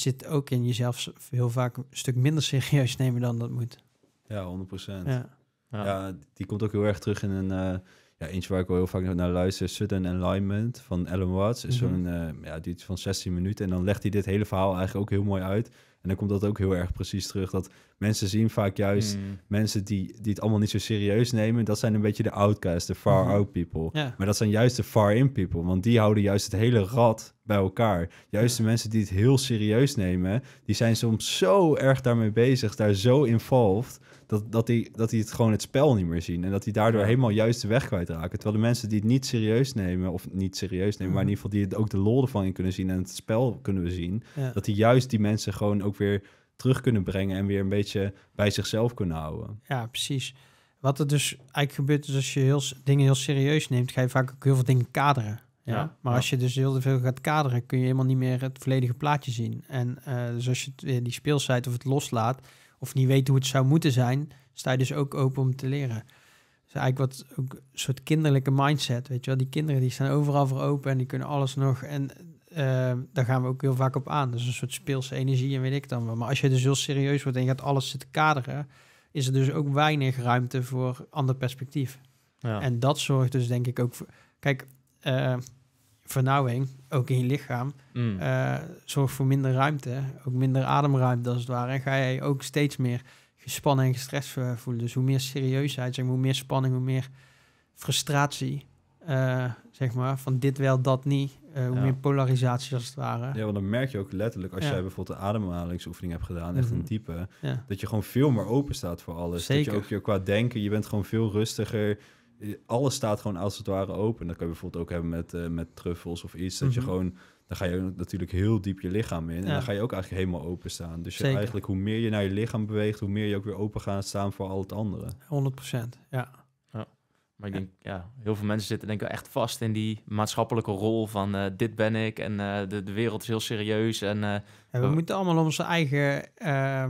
Speaker 1: zit ook in jezelf heel vaak een stuk minder serieus nemen dan dat moet. Ja,
Speaker 3: 100 Ja. Ja. ja. die komt ook heel erg terug in een eh, ja, eentje waar ik wel heel vaak naar luister, Sudden Alignment van Alan Watts. Is zo'n, mhm. eh, ja, die is van 16 minuten. En dan legt hij dit hele verhaal eigenlijk ook heel mooi uit. En dan komt dat ook heel erg precies terug. Dat mensen zien vaak juist hmm. mensen die, die het allemaal niet zo serieus nemen. Dat zijn een beetje de outcasts, de far mhm. out people. Maar dat zijn juist de far in people. Want die houden juist het hele rad bij elkaar. Juist de mensen die het heel serieus nemen, die zijn soms zo erg daarmee bezig, daar zo involved dat, dat, die, dat die het gewoon het spel niet meer zien. En dat die daardoor helemaal juist de weg kwijtraken. Terwijl de mensen die het niet serieus nemen, of niet serieus nemen, maar in mhm. ieder geval die het ook de lol ervan in kunnen zien en het spel kunnen we zien, dat die juist die mensen gewoon ook weer terug kunnen brengen en weer een beetje bij zichzelf kunnen houden.
Speaker 1: Ja, precies. Wat er dus eigenlijk gebeurt is als je heel, dingen heel serieus neemt, ga je vaak ook heel veel dingen kaderen. Ja? maar als je dus heel veel gaat kaderen, kun je helemaal niet meer het volledige plaatje zien. En eh, dus als je eh, die speelsheid of het loslaat, of niet weet hoe het zou moeten zijn, sta je dus ook open om te leren. is dus eigenlijk wat ook een soort kinderlijke mindset, weet je wel. Die kinderen die staan overal voor open en die kunnen alles nog. En eh, daar gaan we ook heel vaak op aan. Dus een soort speelse energie en weet ik dan wel. Maar als je dus heel serieus wordt en je gaat alles zitten kaderen, is er dus ook weinig ruimte voor ander perspectief. Ja. En dat zorgt dus denk ik ook voor... Kijk, eh, vernauwing, ook in je lichaam, mm. eh, zorgt voor minder ruimte, ook minder ademruimte als het ware. En ga jij ook steeds meer gespannen en gestrest eh, voelen. Dus hoe meer serieusheid, zeg maar, hoe meer spanning, hoe meer frustratie, eh, zeg maar, van dit wel, dat niet. hoe meer polarisatie als het ware.
Speaker 3: Ja, want dan merk je ook letterlijk als jij bijvoorbeeld de ademhalingsoefening hebt gedaan, echt een mhm. diepe, dat je gewoon veel meer open staat voor alles. Zeker. Dat je ook je, qua denken, je bent gewoon veel rustiger alles staat gewoon als het ware open. Dat kan je bijvoorbeeld ook hebben met, eh, met truffels of iets. Dat je mhm. gewoon, dan ga je natuurlijk heel diep je lichaam in. En dan ga je ook eigenlijk helemaal open staan. Dus je eigenlijk hoe meer je naar je lichaam beweegt, hoe meer je ook weer open gaat staan voor al het andere.
Speaker 1: 100%, ja.
Speaker 2: Maar ik denk, ja, heel veel mensen zitten denk ik echt vast in die maatschappelijke rol van eh, dit ben ik en eh, de, de, wereld is heel serieus. En, we, moeten
Speaker 1: allemaal onze eigen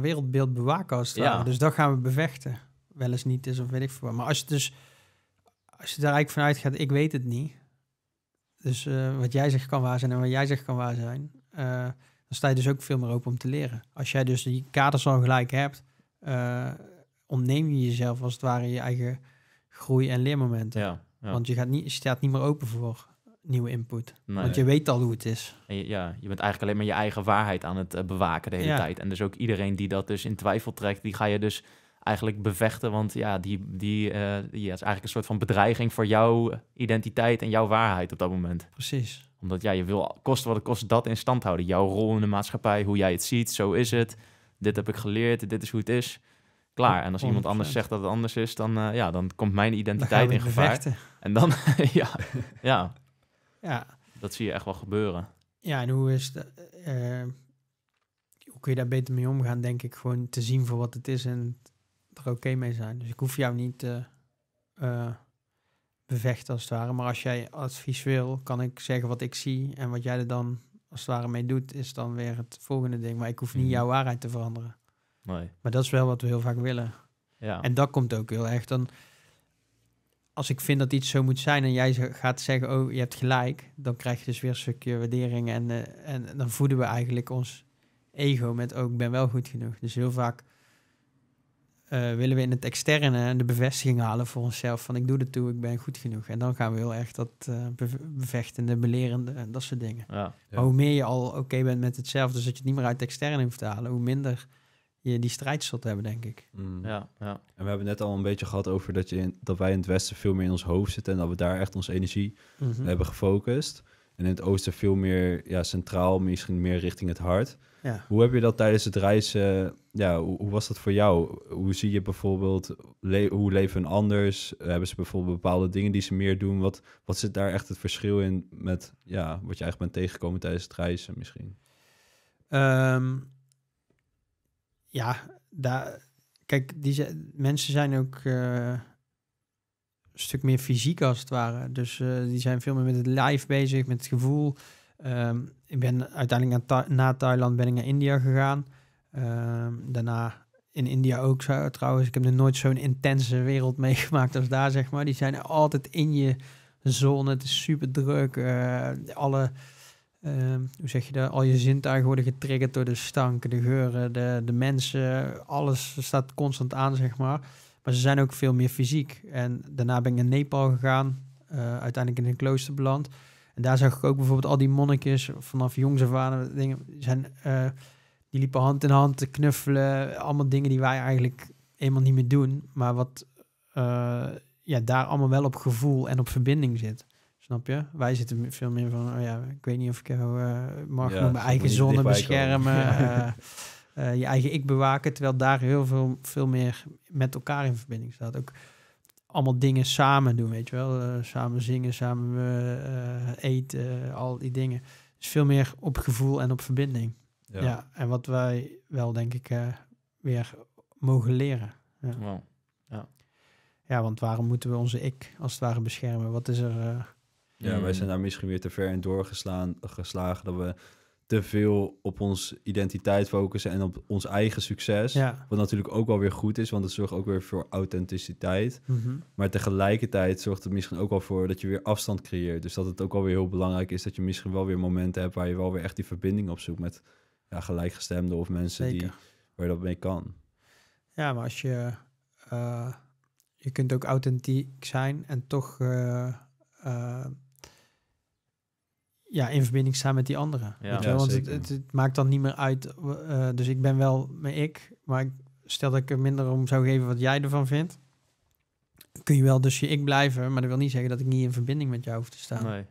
Speaker 1: wereldbeeld bewaken als het ja. Dus dat gaan we bevechten. Wel eens niet is of weet ik veel. Maar als je dus als je daar eigenlijk vanuit gaat, ik weet het niet. Dus eh, wat jij zegt kan waar zijn en wat jij zegt kan waar zijn. Eh, dan sta je dus ook veel meer open om te leren. Als jij dus die kaders al gelijk hebt, uh, ontneem je jezelf als het ware je eigen groei en leermomenten. Ja, Want je, gaat niet, je staat niet meer open voor nieuwe input. Want je weet al hoe het is.
Speaker 2: Je, ja, je bent eigenlijk alleen maar je eigen waarheid aan het bewaken de hele tijd. En dus ook iedereen die dat dus in twijfel trekt, die ga je dus eigenlijk bevechten. Want ja, die, die, uh, is eigenlijk een soort van bedreiging voor jouw identiteit en jouw waarheid op dat moment. Precies. Omdat ja, je wil kosten wat het kost dat in stand houden. Jouw rol in de maatschappij, hoe jij het ziet, zo is het. Dit heb ik geleerd, dit is hoe het is. Klaar. En als iemand anders zegt dat het anders is, dan, eh, ja, dan komt mijn identiteit in gevaar. En dan, <laughs> ja, ja, ja. Dat zie je echt wel gebeuren.
Speaker 1: Ja, en hoe is dat? Eh, hoe kun je daar beter mee omgaan, denk ik? Gewoon te zien voor wat het is en oké mee zijn. Dus ik hoef jou niet te eh, bevechten als het ware. Maar als jij advies wil, kan ik zeggen wat ik zie. En wat jij er dan als het ware mee doet, is dan weer het volgende ding. Maar ik hoef niet mhm. jouw waarheid te veranderen. Maar dat is wel wat we heel vaak willen. Ja. En dat komt ook heel erg. Dan, als ik vind dat iets zo moet zijn en jij gaat zeggen, oh, je hebt gelijk, dan krijg je dus weer een stukje waardering en, eh, en dan voeden we eigenlijk ons ego met ook oh, ik ben wel goed genoeg. Dus heel vaak uh, willen we in het externe de bevestiging halen voor onszelf. Van ik doe het toe, ik ben goed genoeg. En dan gaan we heel erg dat uh, bevechtende, belerende en dat soort dingen. Ja, hoe meer je al oké bent met hetzelfde, dus dat je het niet meer uit externe hoeft te halen, hoe minder je die strijd zult hebben, denk ik.
Speaker 3: Mm. Ja, ja. En we hebben net al een beetje gehad over dat, je dat wij in het Westen veel meer in ons hoofd zitten en dat we daar echt onze energie mhm. hebben gefocust. En in het oosten veel meer ja, centraal, misschien meer richting het hart. Ja. Hoe heb je dat tijdens het reizen? Ja, hoe, hoe was dat voor jou? Hoe zie je bijvoorbeeld, hoe leven anders? Hebben ze bijvoorbeeld bepaalde dingen die ze meer doen? Wat, wat zit daar echt het verschil in met ja, wat je eigenlijk bent tegengekomen tijdens het reizen misschien?
Speaker 1: Ehm, ja, daar, kijk, die mensen zijn ook eh, stuk meer fysiek als het ware. Dus eh, die zijn veel meer met het live bezig, met het gevoel. Ehm, ik ben uiteindelijk na, Thailand ben ik naar India gegaan. Ehm, daarna in India ook trouwens. Ik heb er nooit zo'n intense wereld <laughs> meegemaakt als daar, zeg maar. Die zijn altijd in je zone. Het is super druk. Eh, alle, ehm, hoe zeg je dat? Al je zintuigen worden getriggerd door de stanken, de geuren, de, de mensen. Alles staat constant aan, zeg maar ze zijn ook veel meer fysiek. En daarna ben ik naar Nepal gegaan, eh, uiteindelijk in een klooster beland. En daar zag ik ook bijvoorbeeld al die monnikjes vanaf jongs af aan. Dingen, zijn, eh, die liepen hand in hand te knuffelen. Allemaal dingen die wij eigenlijk eenmaal niet meer doen. Maar wat eh, ja, daar allemaal wel op gevoel en op verbinding zit. Snap je? Wij zitten veel meer van, oh ja, ik weet niet of ik mag mijn eigen zonne beschermen. <laughs> Eh, je eigen ik bewaken. Terwijl daar heel veel, veel meer met elkaar in verbinding staat. Ook allemaal dingen samen doen, weet je wel. Eh, samen zingen, samen eh, eten, al die dingen. Dus veel meer op gevoel en op verbinding. Ja, ja en wat wij wel, denk ik, weer mogen leren. Ja. Wow. ja. Ja. want waarom moeten we onze ik als het ware beschermen? Wat is er... Ja, wij hmm. zijn
Speaker 3: daar misschien weer te ver in doorgeslagen dat we te veel op ons identiteit focussen en op ons eigen succes. Wat natuurlijk ook wel weer goed is, want het zorgt ook weer voor authenticiteit. Mhm. Maar tegelijkertijd zorgt het misschien ook wel voor dat je weer afstand creëert. Dus dat het ook wel weer heel belangrijk is dat je misschien wel weer momenten hebt waar je wel weer echt die verbinding op zoekt met ja, gelijkgestemden of mensen die, waar je dat mee kan.
Speaker 1: Ja, maar als je. Uh, je kunt ook authentiek zijn en toch. Eh, eh, ja, in verbinding staan met die anderen. Ja. Want het, het, maakt dan niet meer uit. Eh, dus ik ben wel met ik, maar stel dat ik er minder om zou geven wat jij ervan vindt. Kun je wel dus je ik blijven, maar dat wil niet zeggen dat ik niet in verbinding met jou hoef te staan. Nee.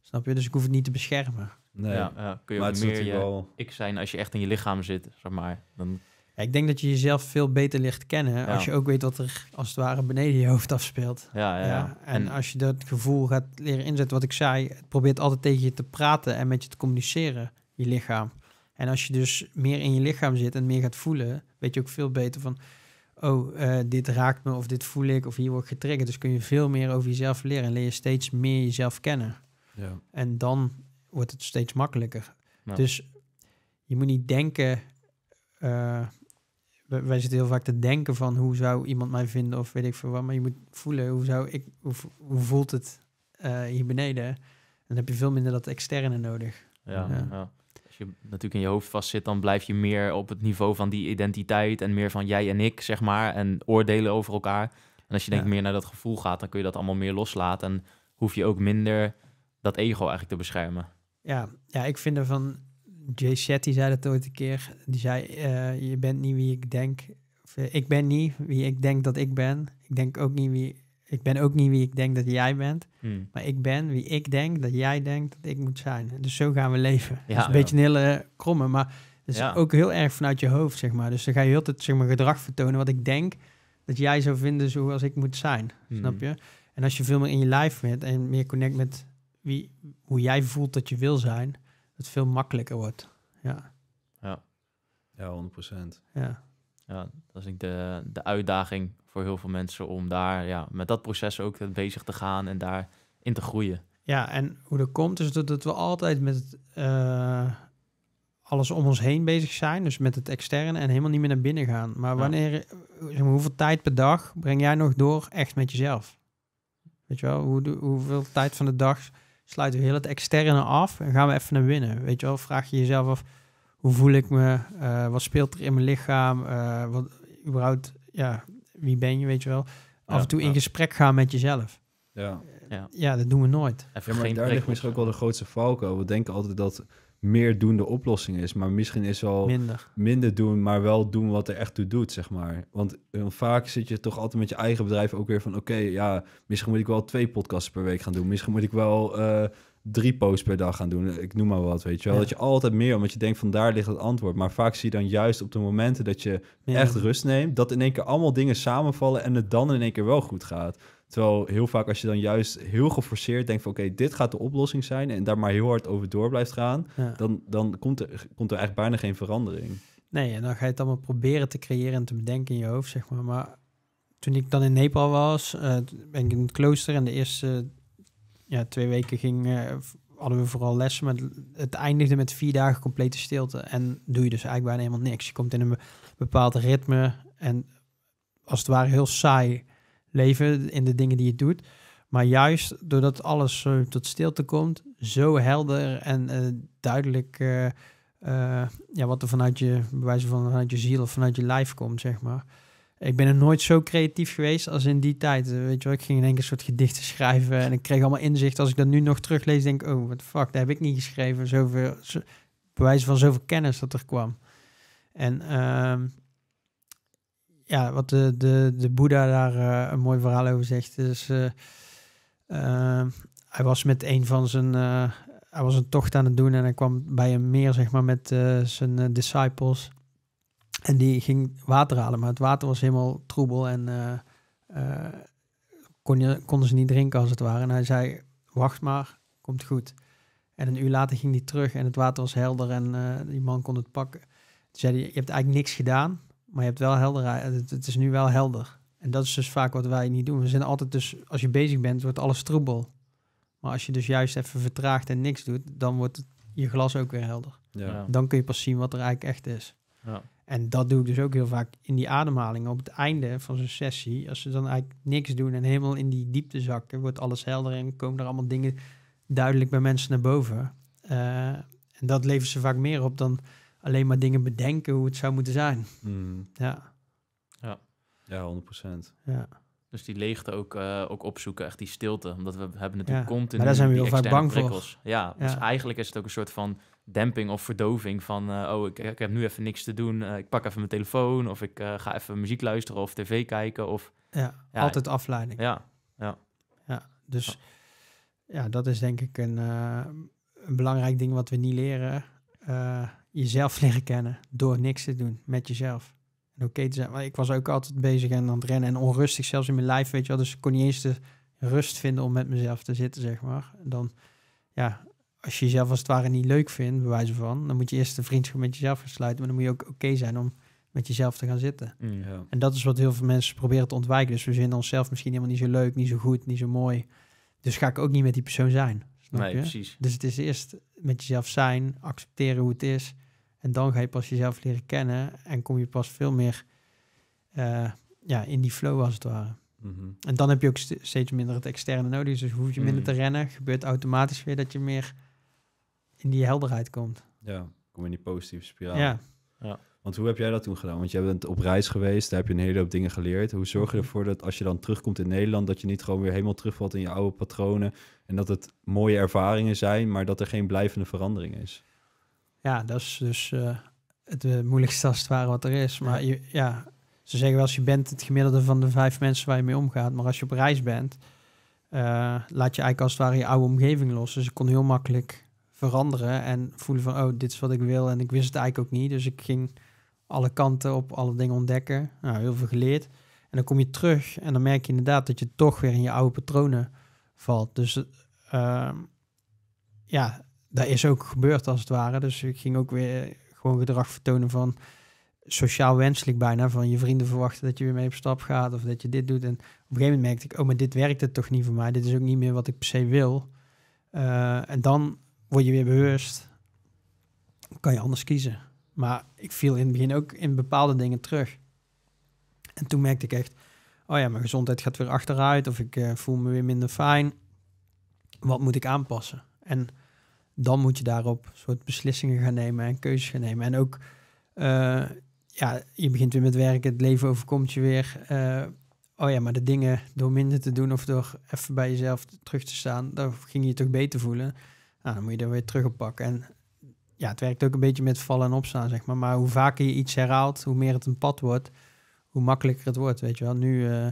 Speaker 1: Snap je? Dus ik hoef het niet te beschermen. Nee, ja, kun je maar meer je
Speaker 2: wel... ik zijn als je echt in je lichaam zit, zeg maar.
Speaker 1: Dan ik denk dat je jezelf veel beter ligt kennen als je ook weet wat er als het ware beneden je hoofd afspeelt. Ja, ja, ja. En, als je dat gevoel gaat leren inzetten, wat ik zei, het probeert altijd tegen je te praten en met je te communiceren, je lichaam. En als je dus meer in je lichaam zit en meer gaat voelen, weet je ook veel beter van, oh, eh, dit raakt me of dit voel ik of hier wordt ik getriggerd. Dus kun je veel meer over jezelf leren en leer je steeds meer jezelf kennen. Ja. En dan wordt het steeds makkelijker. Dus je moet niet denken. Eh, wij zitten heel vaak te denken van hoe zou iemand mij vinden of weet ik veel wat. Maar je moet voelen hoe, zou ik, hoe, voelt het eh, hier beneden. En dan heb je veel minder dat externe nodig. Ja, ja.
Speaker 2: Als je natuurlijk in je hoofd vastzit, dan blijf je meer op het niveau van die identiteit en meer van jij en ik, zeg maar. En oordelen over elkaar. En als je denkt meer naar dat gevoel gaat, dan kun je dat allemaal meer loslaten. En hoef je ook minder dat ego eigenlijk te beschermen.
Speaker 1: Ja, ja ik vind ervan Jay Shetty zei dat ooit een keer. Die zei, eh, je bent niet wie ik denk. Of, eh, ik ben niet wie ik denk dat ik ben. Ik, denk ook niet wie, ik ben ook niet wie ik denk dat jij bent. Hmm. Maar ik ben wie ik denk dat jij denkt dat ik moet zijn. Dus zo gaan we leven. Ja, is een beetje een hele kromme. Maar het ja. ook heel erg vanuit je hoofd, zeg maar. Dus dan ga je heel het zeg maar, gedrag vertonen wat ik denk dat jij zou vinden zoals ik moet zijn. Hmm. Snap je? En als je veel meer in je lijf bent en meer connect met wie, hoe jij voelt dat je wil zijn, het veel makkelijker wordt.
Speaker 4: Ja,
Speaker 2: ja. ja 100%. Ja. ja, dat is ik de, de uitdaging voor heel veel mensen om daar ja, met dat proces ook bezig te gaan en daar in te groeien.
Speaker 1: Ja, en hoe dat komt is dat, we altijd met eh, alles om ons heen bezig zijn. Dus met het externe en helemaal niet meer naar binnen gaan. Maar wanneer, hoeveel tijd per dag breng jij nog door echt met jezelf? Weet je wel, hoe, hoeveel tijd van de dag sluiten we heel het externe af en gaan we even naar binnen. Weet je wel, vraag je jezelf af, hoe voel ik me? Eh, wat speelt er in mijn lichaam? Eh, wat, überhaupt, ja, wie ben je, weet je wel? Af en toe in gesprek gaan met jezelf. Ja. ja. dat doen we nooit. Even ja, maar daar ligt misschien
Speaker 3: ook wel de grootste valko. We denken altijd dat meer doen de oplossing is. Maar misschien is wel minder. doen, maar wel doen wat er echt toe doet, zeg maar. Want eh, vaak zit je toch altijd met je eigen bedrijf ook weer van... oké, ja, misschien moet ik wel twee podcasts per week gaan doen. Misschien moet ik wel eh, drie posts per dag gaan doen. Eh, ik noem maar wat, weet je wel. Dat je altijd meer, omdat je denkt van daar ligt het antwoord. Maar vaak zie je dan juist op de momenten dat je echt rust neemt... dat in één keer allemaal dingen samenvallen en het dan in één keer wel goed gaat. Terwijl heel vaak als je dan juist heel geforceerd denkt van oké, dit gaat de oplossing zijn en daar maar heel hard over door blijft gaan, dan, dan komt, er, komt er eigenlijk bijna geen verandering.
Speaker 1: Nee, en dan ga je het allemaal proberen te creëren en te bedenken in je hoofd, zeg maar. Maar toen ik dan in Nepal was, eh, ben ik in het klooster en de eerste ja, twee weken ging, eh, hadden we vooral lessen, maar het eindigde met vier dagen complete stilte. En doe je dus eigenlijk bijna helemaal niks. Je komt in een bepaald ritme en als het ware heel saai leven in de dingen die je doet. Maar juist doordat alles uh, tot stilte komt, zo helder en eh, duidelijk eh, eh, ja, wat er vanuit je, wijze van vanuit je ziel of vanuit je lijf komt, zeg maar. Ik ben er nooit zo creatief geweest als in die tijd. Weet je wel, ik ging in één keer soort gedichten schrijven en ik kreeg allemaal inzicht. Als ik dat nu nog teruglees, denk ik, oh, wat fuck, dat heb ik niet geschreven. Zoveel, zo, van zoveel kennis dat er kwam. En ehm, ja, wat de, de, de Boeddha daar eh, een mooi verhaal over zegt, dus hij was met een van zijn... hij was een tocht aan het doen en hij kwam bij een meer, zeg maar, met zijn disciples. En die ging water halen, maar het water was helemaal troebel en kon je, konden ze niet drinken als het ware. En hij zei, wacht maar, komt goed. En een uur later ging hij terug en het water was helder en die man kon het pakken. zei je hebt eigenlijk niks gedaan, maar je hebt wel helderheid. Het, is nu wel helder. En dat is dus vaak wat wij niet doen. We zijn altijd dus, als je bezig bent, wordt alles troebel. Maar als je dus juist even vertraagt en niks doet, dan wordt je glas ook weer helder. Ja. Dan kun je pas zien wat er eigenlijk echt is. Ja. En dat doe ik dus ook heel vaak in die ademhaling. Op het einde van zo'n sessie, als ze dan eigenlijk niks doen en helemaal in die diepte zakken, wordt alles helder en komen er allemaal dingen duidelijk bij mensen naar boven. Eh, en dat levert ze vaak meer op dan alleen maar dingen bedenken hoe het zou moeten zijn. Hmm. Ja.
Speaker 2: ja. Ja, 100 procent. Ja. Dus die leegte ook, eh, ook opzoeken, echt die stilte. Omdat we hebben natuurlijk ja. continu Maar daar zijn we heel vaak bang prikkels. voor. Ja, dus eigenlijk is het ook een soort van demping of verdoving van... Eh, oh, ik, ik, heb nu even niks te doen. Eh, ik pak even mijn telefoon of ik ga even muziek luisteren of tv kijken. Of, ja, ja altijd afleiding. Ja, ja.
Speaker 1: ja dus ja, dat is denk ik een, een belangrijk ding wat we niet leren jezelf leren kennen door niks te doen met jezelf. En oké te zijn. ik was ook altijd bezig en aan het rennen en onrustig, zelfs in mijn lijf, weet je wel. Dus ik kon niet eens de rust vinden om met mezelf te zitten, zeg maar. dan, ja, als je jezelf als het ware niet leuk vindt, bij wijze van, dan moet je eerst de vriendschap met jezelf gaan sluiten. Maar dan moet je ook oké zijn om met jezelf te gaan zitten. Mm, ja. En dat is wat heel veel mensen proberen te ontwijken. Dus we vinden onszelf misschien helemaal niet zo leuk, niet zo goed, niet zo mooi. Dus ga ik ook niet met die persoon zijn. Snap nee, precies. Dus het is eerst met jezelf zijn, accepteren hoe het is. En dan ga je pas jezelf leren kennen en kom je pas veel meer eh, ja, in die flow als het ware. Mhm. En dan heb je ook steeds minder het externe nodig. Dus hoef je minder mm. te rennen. Gebeurt automatisch weer dat je meer in die helderheid komt.
Speaker 3: Ja, kom in die positieve spiraal. Ja. ja. Want hoe heb jij dat toen gedaan? Want je bent op reis geweest, daar heb je een hele hoop dingen geleerd. Hoe zorg je mhm. ervoor dat als je dan terugkomt in Nederland, dat je niet gewoon weer helemaal terugvalt in je oude patronen en dat het mooie ervaringen zijn, maar dat er geen blijvende verandering is?
Speaker 1: Ja, dat is dus eh, het eh, moeilijkste als het ware wat er is. Maar ja. Je, ja, ze zeggen wel als je bent het gemiddelde van de vijf mensen waar je mee omgaat. Maar als je op reis bent, eh, laat je eigenlijk als het ware je oude omgeving los. Dus ik kon heel makkelijk veranderen en voelen van, oh, dit is wat ik wil. En ik wist het eigenlijk ook niet. Dus ik ging alle kanten op, alle dingen ontdekken. Nou, heel veel geleerd. En dan kom je terug en dan merk je inderdaad dat je toch weer in je oude patronen valt. Dus ja, dat is ook gebeurd als het ware. Dus ik ging ook weer gewoon gedrag vertonen van sociaal wenselijk bijna. Van je vrienden verwachten dat je weer mee op stap gaat of dat je dit doet. En op een gegeven moment merkte ik, oh, maar dit werkt het toch niet voor mij. Dit is ook niet meer wat ik per se wil. Eh, en dan word je weer bewust. kan je anders kiezen. Maar ik viel in het begin ook in bepaalde dingen terug. En toen merkte ik echt, oh ja, mijn gezondheid gaat weer achteruit. Of ik eh, voel me weer minder fijn. Wat moet ik aanpassen? En dan moet je daarop soort beslissingen gaan nemen en keuzes gaan nemen. En ook, eh, ja, je begint weer met werken, het leven overkomt je weer. Eh, oh ja, maar de dingen door minder te doen of door even bij jezelf terug te staan, daar ging je je toch beter voelen. Nou, dan moet je er weer terug oppakken. En ja, het werkt ook een beetje met vallen en opstaan, zeg maar. Maar hoe vaker je iets herhaalt, hoe meer het een pad wordt, hoe makkelijker het wordt, weet je wel. Nu... Eh,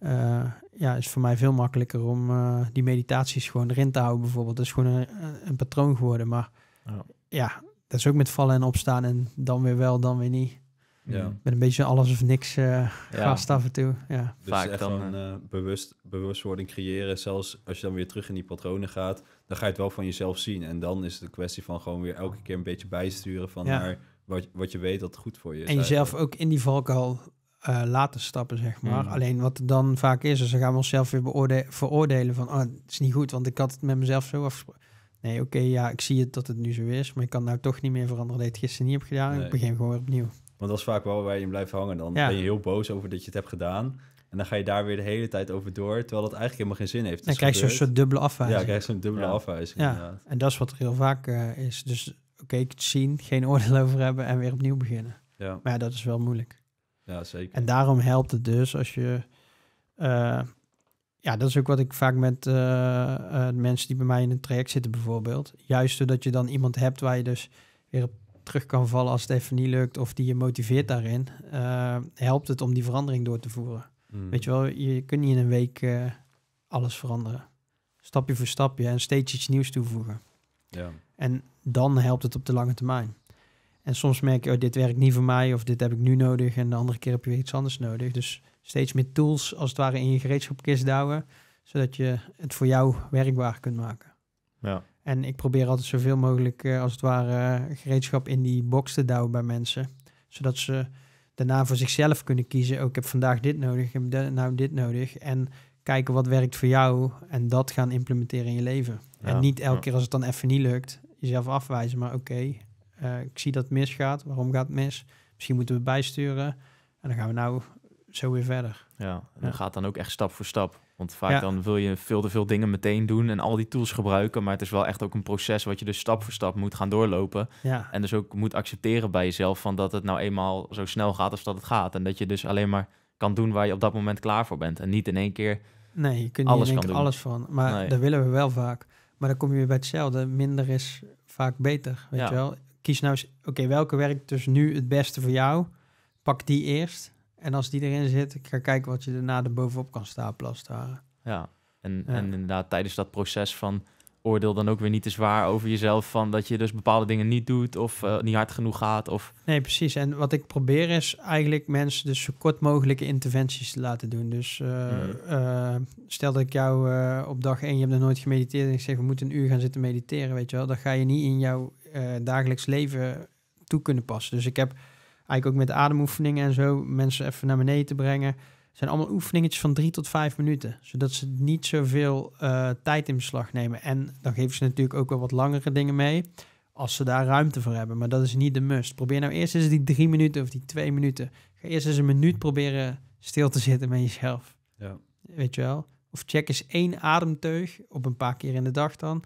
Speaker 1: eh, ja, is voor mij veel makkelijker om eh, die meditaties gewoon erin te houden bijvoorbeeld. Dat is gewoon een, eh, een patroon geworden. Maar ja. ja. dat is ook met vallen en opstaan en dan weer wel, dan weer niet. Ja. Met een beetje alles of niks uh, ja. af en toe. Ja. Dus Vaak
Speaker 3: dan, bewust, bewustwording creëren. Zelfs als je dan weer terug in die patronen gaat, dan ga je het wel van jezelf zien. En dan is het een kwestie van gewoon weer elke keer een beetje bijsturen van naar wat, wat je weet dat goed voor je is. En jezelf
Speaker 1: ook in die valkuil uh, laten stappen, zeg maar. Hmm. Alleen wat dan vaak is, is dan gaan we onszelf weer veroordelen van, oh, het is niet goed, want ik had het met mezelf zo afgesproken. Nee, oké, ja, ik zie het dat het nu zo is, maar ik kan nou toch niet meer veranderen dat ik het gisteren niet heb gedaan. Ik begin gewoon opnieuw.
Speaker 3: Want dat is vaak wel waar je in blijft hangen. Dan ben je heel boos over dat je het hebt gedaan. En dan ga je daar weer de hele tijd over door, terwijl dat eigenlijk helemaal geen zin heeft. Dan krijg je zo'n soort dubbele afwijzing. Ja, krijg je zo'n dubbele afwijzing. Ja.
Speaker 1: En dat is wat er heel vaak eh, is. Dus oké, ik het zien, geen oordeel over hebben en weer opnieuw beginnen. Ja. Maar ja, dat is wel moeilijk. Ja, zeker. En daarom helpt het dus als je... Eh, ja, dat is ook wat ik vaak met eh, eh, mensen die bij mij in een traject zitten bijvoorbeeld. Juist zodat je dan iemand hebt waar je dus weer op terug kan vallen als het even niet lukt of die je motiveert daarin, helpt het om die verandering door te voeren. Hmm. Weet je wel, je kunt niet in een week alles veranderen. Stapje voor stapje en steeds iets nieuws toevoegen. Ja. En dan helpt het op de lange termijn. En soms merk je, oh, dit werkt niet voor mij of dit heb ik nu nodig en de andere keer heb je weer iets anders nodig. Dus steeds meer tools als het ware in je gereedschapkist douwen, zodat je het voor jou werkbaar kunt maken. Ja. En ik probeer altijd zoveel mogelijk eh, als het ware eh, gereedschap in die box te douwen bij mensen, zodat ze daarna voor zichzelf kunnen kiezen, ook oh, ik heb vandaag dit nodig, en heb nou dit nodig. En kijken wat werkt voor jou en dat gaan implementeren in je leven. en niet elke keer als het dan even niet lukt, jezelf afwijzen, maar oké, eh, ik zie dat het misgaat. Waarom gaat het mis? Misschien moeten we bijsturen. En dan gaan we nou zo weer verder. Ja, en dan
Speaker 2: gaat dan ook echt stap voor stap. Want vaak dan wil je veel te veel dingen meteen doen en al die tools gebruiken. Maar het is wel echt ook een proces wat je dus stap voor stap moet gaan doorlopen. Ja. En dus ook moet accepteren bij jezelf van dat het nou eenmaal zo snel gaat als dat het gaat. En dat je dus alleen maar kan doen waar je op dat moment klaar voor bent. En niet in één keer Nee, je kunt niet alles, alles van. Maar nee. dat
Speaker 1: willen we wel vaak. Maar dan kom je weer bij hetzelfde. Minder is vaak beter, weet ja. je wel kies nou eens, oké, welke werkt dus nu het beste voor jou? Pak die eerst. En als die erin zit, ga kijken wat je daarna erbovenop kan stapelen als het ware.
Speaker 2: Ja, en, en inderdaad tijdens dat proces van oordeel dan ook weer niet te zwaar over jezelf. Van dat je dus bepaalde dingen niet doet of eh, niet hard genoeg gaat. Of...
Speaker 1: Nee, precies. En wat ik probeer is eigenlijk mensen dus zo kort mogelijke interventies te laten doen. Dus eh, mm-hmm. eh, stel dat ik jou op dag één, je hebt nog nooit gemediteerd. En ik zeg, we moeten een uur gaan zitten mediteren, weet je wel. Dan ga je niet in jouw eh, dagelijks leven toe kunnen passen. Dus ik heb eigenlijk ook met ademoefeningen en zo mensen even naar beneden te brengen. Het zijn allemaal oefeningetjes van drie tot vijf minuten, zodat ze niet zoveel uh, tijd in beslag nemen. En dan geven ze natuurlijk ook wel wat langere dingen mee, als ze daar ruimte voor hebben. Maar dat is niet de must. Probeer nou eerst eens die drie minuten of die twee minuten. Ga eerst eens een minuut proberen stil te zitten met jezelf. Ja. Weet je wel? Of check eens één ademteug op een paar keer in de dag dan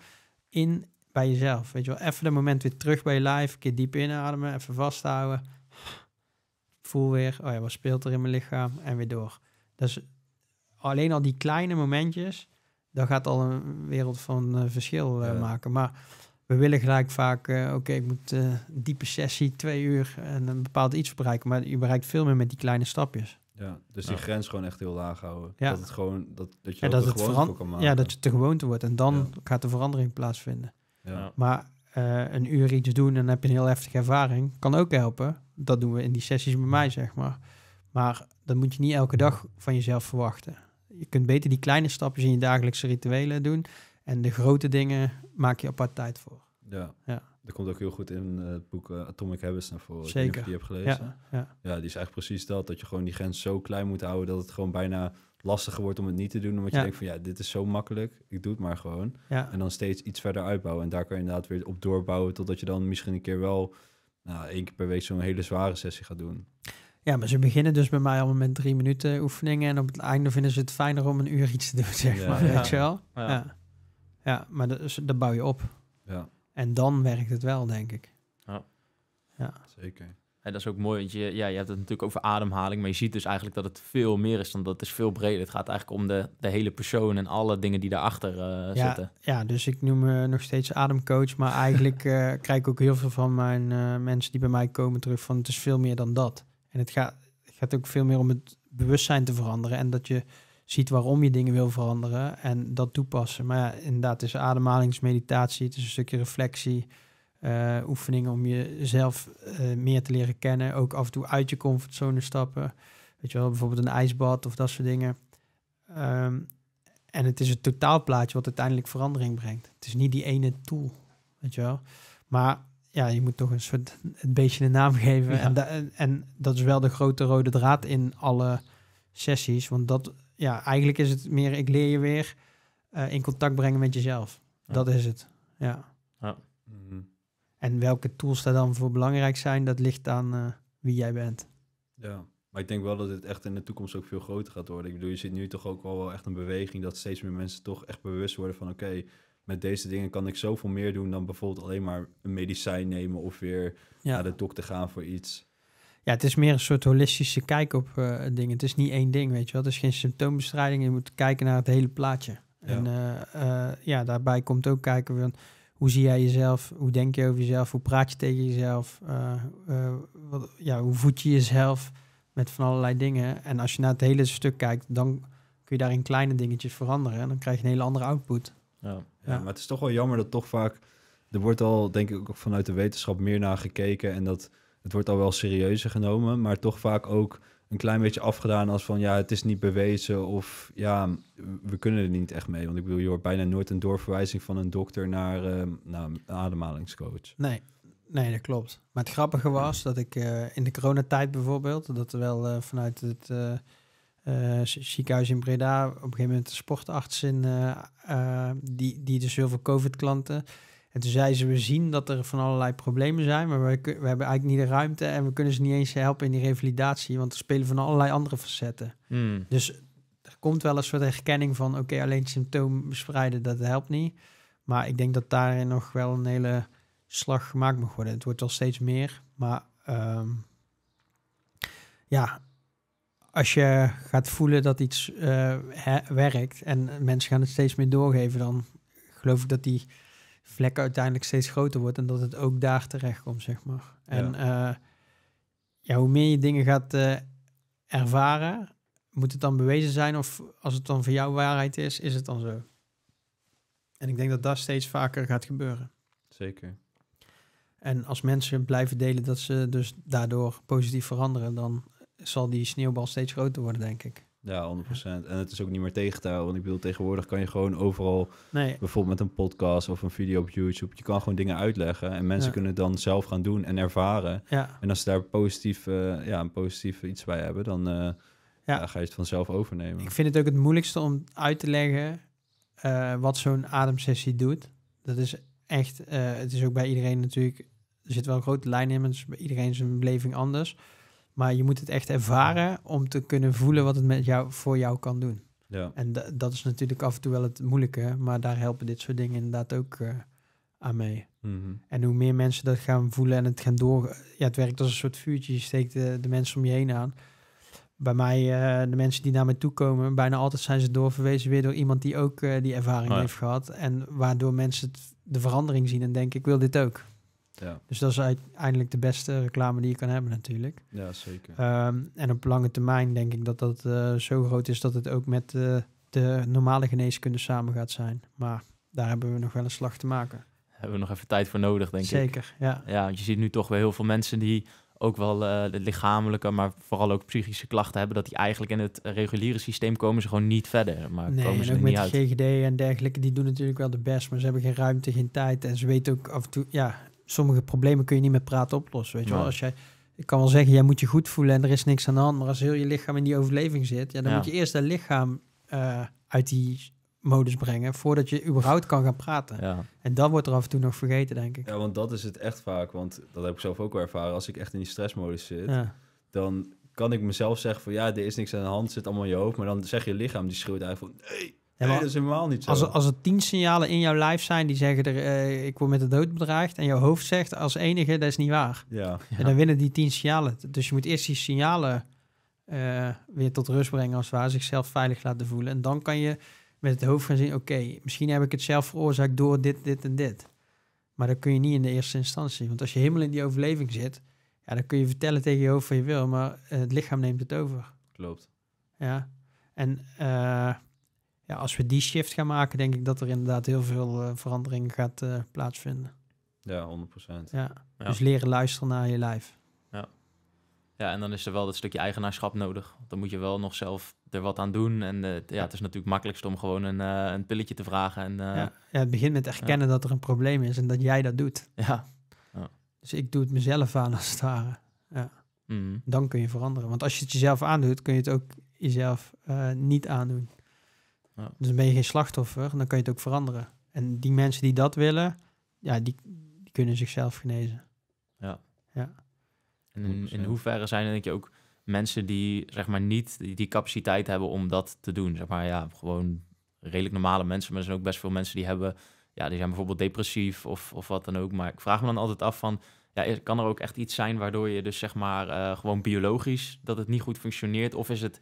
Speaker 1: in bij jezelf. Weet je wel, even de moment weer terug bij je live. Een keer diep inademen, even vasthouden. Voel weer, oh ja, wat speelt er in mijn lichaam? En weer door. Dus alleen al die kleine momentjes, dat gaat al een wereld van eh, verschil eh, maken. Maar we willen gelijk vaak, eh, oké, ik moet een diepe sessie, twee uur en een bepaald iets bereiken. Maar je bereikt veel meer met die kleine stapjes. Ja, dus die
Speaker 3: grens gewoon echt heel laag houden. Ja. Dat het gewoon, dat, dat je ja, dat het gewoon Ja, dat je te
Speaker 1: gewoonte wordt. En dan gaat de verandering plaatsvinden. Ja. Maar eh, een uur iets doen en dan heb je een heel heftige ervaring, kan ook helpen. Dat doen we in die sessies bij mij, zeg maar. Maar dat moet je niet elke dag van jezelf verwachten. Je kunt beter die kleine stapjes in je dagelijkse rituelen doen. En de grote dingen maak je apart tijd voor. Ja.
Speaker 3: ja. Dat komt ook heel goed in eh, het boek eh, Atomic Habits naar voren. Zeker. die heb gelezen. Ja, ja. ja, die is echt precies dat. Dat je gewoon die grens zo klein moet houden dat het gewoon bijna lastiger wordt om het niet te doen. Omdat je denkt van ja, dit is zo makkelijk, ik doe het maar gewoon. En dan steeds iets verder uitbouwen. En daar kan je inderdaad weer op doorbouwen totdat je dan misschien een keer wel nou, één keer per week zo'n hele zware sessie gaat doen.
Speaker 1: Ja, maar ze beginnen dus bij mij allemaal met drie minuten oefeningen. En op het einde vinden ze het fijner om een uur iets te doen, <laughs> zeg ja. maar. Weet je wel? Ja. ja. maar dat bouw je op. Ja. En dan werkt het wel, denk ik. Ja, zeker.
Speaker 2: En dat is ook mooi, want je, ja, je hebt het natuurlijk over ademhaling, maar je ziet dus eigenlijk dat het veel meer is dan dat. Het is veel breder. Het gaat eigenlijk om de, de hele persoon en alle dingen die daarachter uh, zitten.
Speaker 1: Ja, dus ik noem me nog steeds ademcoach, maar <laughs> eigenlijk eh, krijg ik ook heel veel van mijn eh, mensen die bij mij komen terug van het is veel meer dan dat. En het gaat, het gaat ook veel meer om het bewustzijn te veranderen en dat je ziet waarom je dingen wil veranderen en dat toepassen. Maar ja, inderdaad, het is ademhalingsmeditatie, het is een stukje reflectie, eh, oefeningen om jezelf eh, meer te leren kennen. Ook af en toe uit je comfortzone stappen. Weet je wel, bijvoorbeeld een ijsbad of dat soort dingen. Ehm, en het is het totaalplaatje wat uiteindelijk verandering brengt. Het is niet die ene tool, weet je wel. Maar ja, je moet toch een soort het beetje een naam geven. En, en, dat is wel de grote rode draad in alle sessies. Want dat, ja, eigenlijk is het meer ik leer je weer eh, in contact brengen met jezelf. Dat is het, ja. En welke tools daar dan voor belangrijk zijn, dat ligt aan eh, wie jij bent. Ja,
Speaker 3: maar ik denk wel dat het echt in de toekomst ook veel groter gaat worden. Ik bedoel, je ziet nu toch ook wel echt een beweging dat steeds meer mensen toch echt bewust worden van oké, met deze dingen kan ik zoveel meer doen dan bijvoorbeeld alleen maar een medicijn nemen of weer naar de dokter gaan voor iets.
Speaker 1: Ja, het is meer een soort holistische kijk op eh, dingen. Het is niet één ding, weet je wel. Het is geen symptoombestrijding. Je moet kijken naar het hele plaatje. Ja. En eh, ja, daarbij komt ook kijken van hoe zie jij jezelf? Hoe denk je over jezelf? Hoe praat je tegen jezelf? Eh, eh, wat, ja, hoe voed je jezelf met van allerlei dingen? En als je naar het hele stuk kijkt, dan kun je daarin kleine dingetjes veranderen. En dan krijg je een hele andere output. Ja, ja, ja. maar
Speaker 3: het is toch wel jammer dat toch vaak... Er wordt al, denk ik, ook vanuit de wetenschap meer naar gekeken. En dat het wordt al wel serieuzer genomen. Maar toch vaak ook een klein beetje afgedaan als van ja, het is niet bewezen of ja, we kunnen er niet echt mee. Want ik bedoel, je hoort bijna nooit een doorverwijzing van een dokter naar, ehm, naar een ademhalingscoach.
Speaker 1: Nee, nee, dat klopt. Maar het grappige was dat ik eh, in de coronatijd bijvoorbeeld, dat er wel eh, vanuit het eh, ziekenhuis in Breda op een gegeven moment de sportarts in, die, die dus heel veel COVID-klanten en toen zei ze, we zien dat er van allerlei problemen zijn, maar we, we hebben eigenlijk niet de ruimte en we kunnen ze niet eens helpen in die revalidatie, want er spelen van allerlei andere facetten. Hmm. Dus er komt wel een soort herkenning van, oké, alleen symptoom bespreiden, dat helpt niet. Maar ik denk dat daarin nog wel een hele slag gemaakt mag worden. Het wordt wel steeds meer, maar ehm, ja, als je gaat voelen dat iets eh, werkt en mensen gaan het steeds meer doorgeven, dan geloof ik dat die vlek uiteindelijk steeds groter wordt en dat het ook daar terecht komt, zeg maar. En eh, ja, hoe meer je dingen gaat eh, ervaren, moet het dan bewezen zijn of als het dan voor jou waarheid is, is het dan zo. En ik denk dat dat steeds vaker gaat gebeuren. Zeker. En als mensen blijven delen dat ze dus daardoor positief veranderen, dan zal die sneeuwbal steeds groter worden, denk ik.
Speaker 3: Ja, 100%. En het is ook niet meer tegen te houden. Want ik bedoel, tegenwoordig kan je gewoon overal, bijvoorbeeld met een podcast of een video op YouTube, je kan gewoon dingen uitleggen en mensen kunnen het dan zelf gaan doen en ervaren. Ja. En als ze daar positief, eh, ja, een positief iets bij hebben, dan eh, ja. ga je het vanzelf overnemen. Ik
Speaker 1: vind het ook het moeilijkste om uit te leggen eh, wat zo'n ademsessie doet. Dat is echt, het is ook bij iedereen natuurlijk, er zit wel een grote lijn in, maar bij iedereen zijn beleving anders. Maar je moet het echt ervaren om te kunnen voelen wat het met jou, voor jou kan doen. Ja. En dat is natuurlijk af en toe wel het moeilijke, maar daar helpen dit soort dingen inderdaad ook eh, aan mee. Mm -hmm. En hoe meer mensen dat gaan voelen en het gaan door... Eh, ja, het werkt als een soort vuurtje. Je steekt de, mensen om je heen aan. Bij mij, eh, de mensen die naar mij toe komen... bijna altijd zijn ze doorverwezen weer door iemand die ook die ervaring oh heeft gehad. En waardoor mensen het, de verandering zien en denken... ik wil dit ook. Ja. Dus dat is uiteindelijk de beste reclame die je kan hebben natuurlijk. Ja, zeker. Ehm, en op lange termijn denk ik dat dat eh, zo groot is dat het ook met eh, de normale geneeskunde samen gaat zijn. Maar daar hebben we nog wel een slag te maken.
Speaker 2: Hebben we nog even tijd voor nodig, denk ik. Zeker, ja. Ja, want je ziet nu toch weer heel veel mensen die ook wel eh, de lichamelijke, maar vooral ook psychische klachten hebben, dat die eigenlijk in het reguliere systeem komen ze gewoon niet verder. Maar nee, komen ze en ook niet met uit. GGD
Speaker 1: en dergelijke, die doen natuurlijk wel de best, maar ze hebben geen ruimte, geen tijd en ze weten ook af en toe, ja, sommige problemen kun je niet met praten oplossen. Weet je wel, als jij, ik kan wel zeggen, jij moet je goed voelen en er is niks aan de hand, maar als heel je lichaam in die overleving zit, ja, dan moet je eerst dat lichaam eh, uit die modus brengen voordat je überhaupt kan gaan praten. Ja. En dat wordt er af en toe nog vergeten, denk ik. Ja,
Speaker 3: want dat is het echt vaak, want dat heb ik zelf ook wel ervaren. Als ik echt in die stressmodus zit, ja. dan kan ik mezelf zeggen van ja, er is niks aan de hand, zit allemaal in je hoofd, maar dan zeg je lichaam die schreeuwt eigenlijk van nee, dat is helemaal niet zo. Als, als
Speaker 1: er tien signalen in jouw lijf zijn die zeggen er, eh, ik word met de dood bedreigd. En jouw hoofd zegt als enige, dat is niet waar. Ja. En dan winnen die tien signalen. Dus je moet eerst die signalen eh, weer tot rust brengen als waar zichzelf veilig laten voelen. En dan kan je met het hoofd gaan zien, oké, misschien heb ik het zelf veroorzaakt door dit, dit en dit. Maar dat kun je niet in de eerste instantie. Want als je helemaal in die overleving zit, ja, dan kun je vertellen tegen je hoofd wat je wil, maar eh, het lichaam neemt het over. Klopt. Ja. En uh, ja, als we die shift gaan maken, denk ik dat er inderdaad heel veel eh, verandering gaat eh, plaatsvinden. Ja, 100%. Ja. Dus leren luisteren naar je lijf.
Speaker 2: Ja. ja, en dan is er wel dat stukje eigenaarschap nodig. Dan moet je wel nog zelf er wat aan doen. En eh, ja, het is natuurlijk makkelijkst om gewoon een, een pilletje te vragen. En, ja. ja. het begint met erkennen
Speaker 1: dat er een probleem is en dat jij dat doet. Ja. Dus ik doe het mezelf aan als het ware. Ja. Mhm. Dan kun je veranderen. Want als je het jezelf aandoet, kun je het ook jezelf niet aandoen. Ja. Dus dan ben je geen slachtoffer dan kan je het ook veranderen. En die mensen die dat willen, ja, die, die kunnen zichzelf genezen. Ja. ja.
Speaker 2: En in, in hoeverre zijn er denk je ook mensen die zeg maar niet die, die capaciteit hebben om dat te doen? Zeg maar ja, gewoon redelijk normale mensen, maar er zijn ook best veel mensen die hebben, ja, die zijn bijvoorbeeld depressief of, of wat dan ook. Maar ik vraag me dan altijd af van, ja, kan er ook echt iets zijn waardoor je dus zeg maar eh, gewoon biologisch dat het niet goed functioneert? Of is het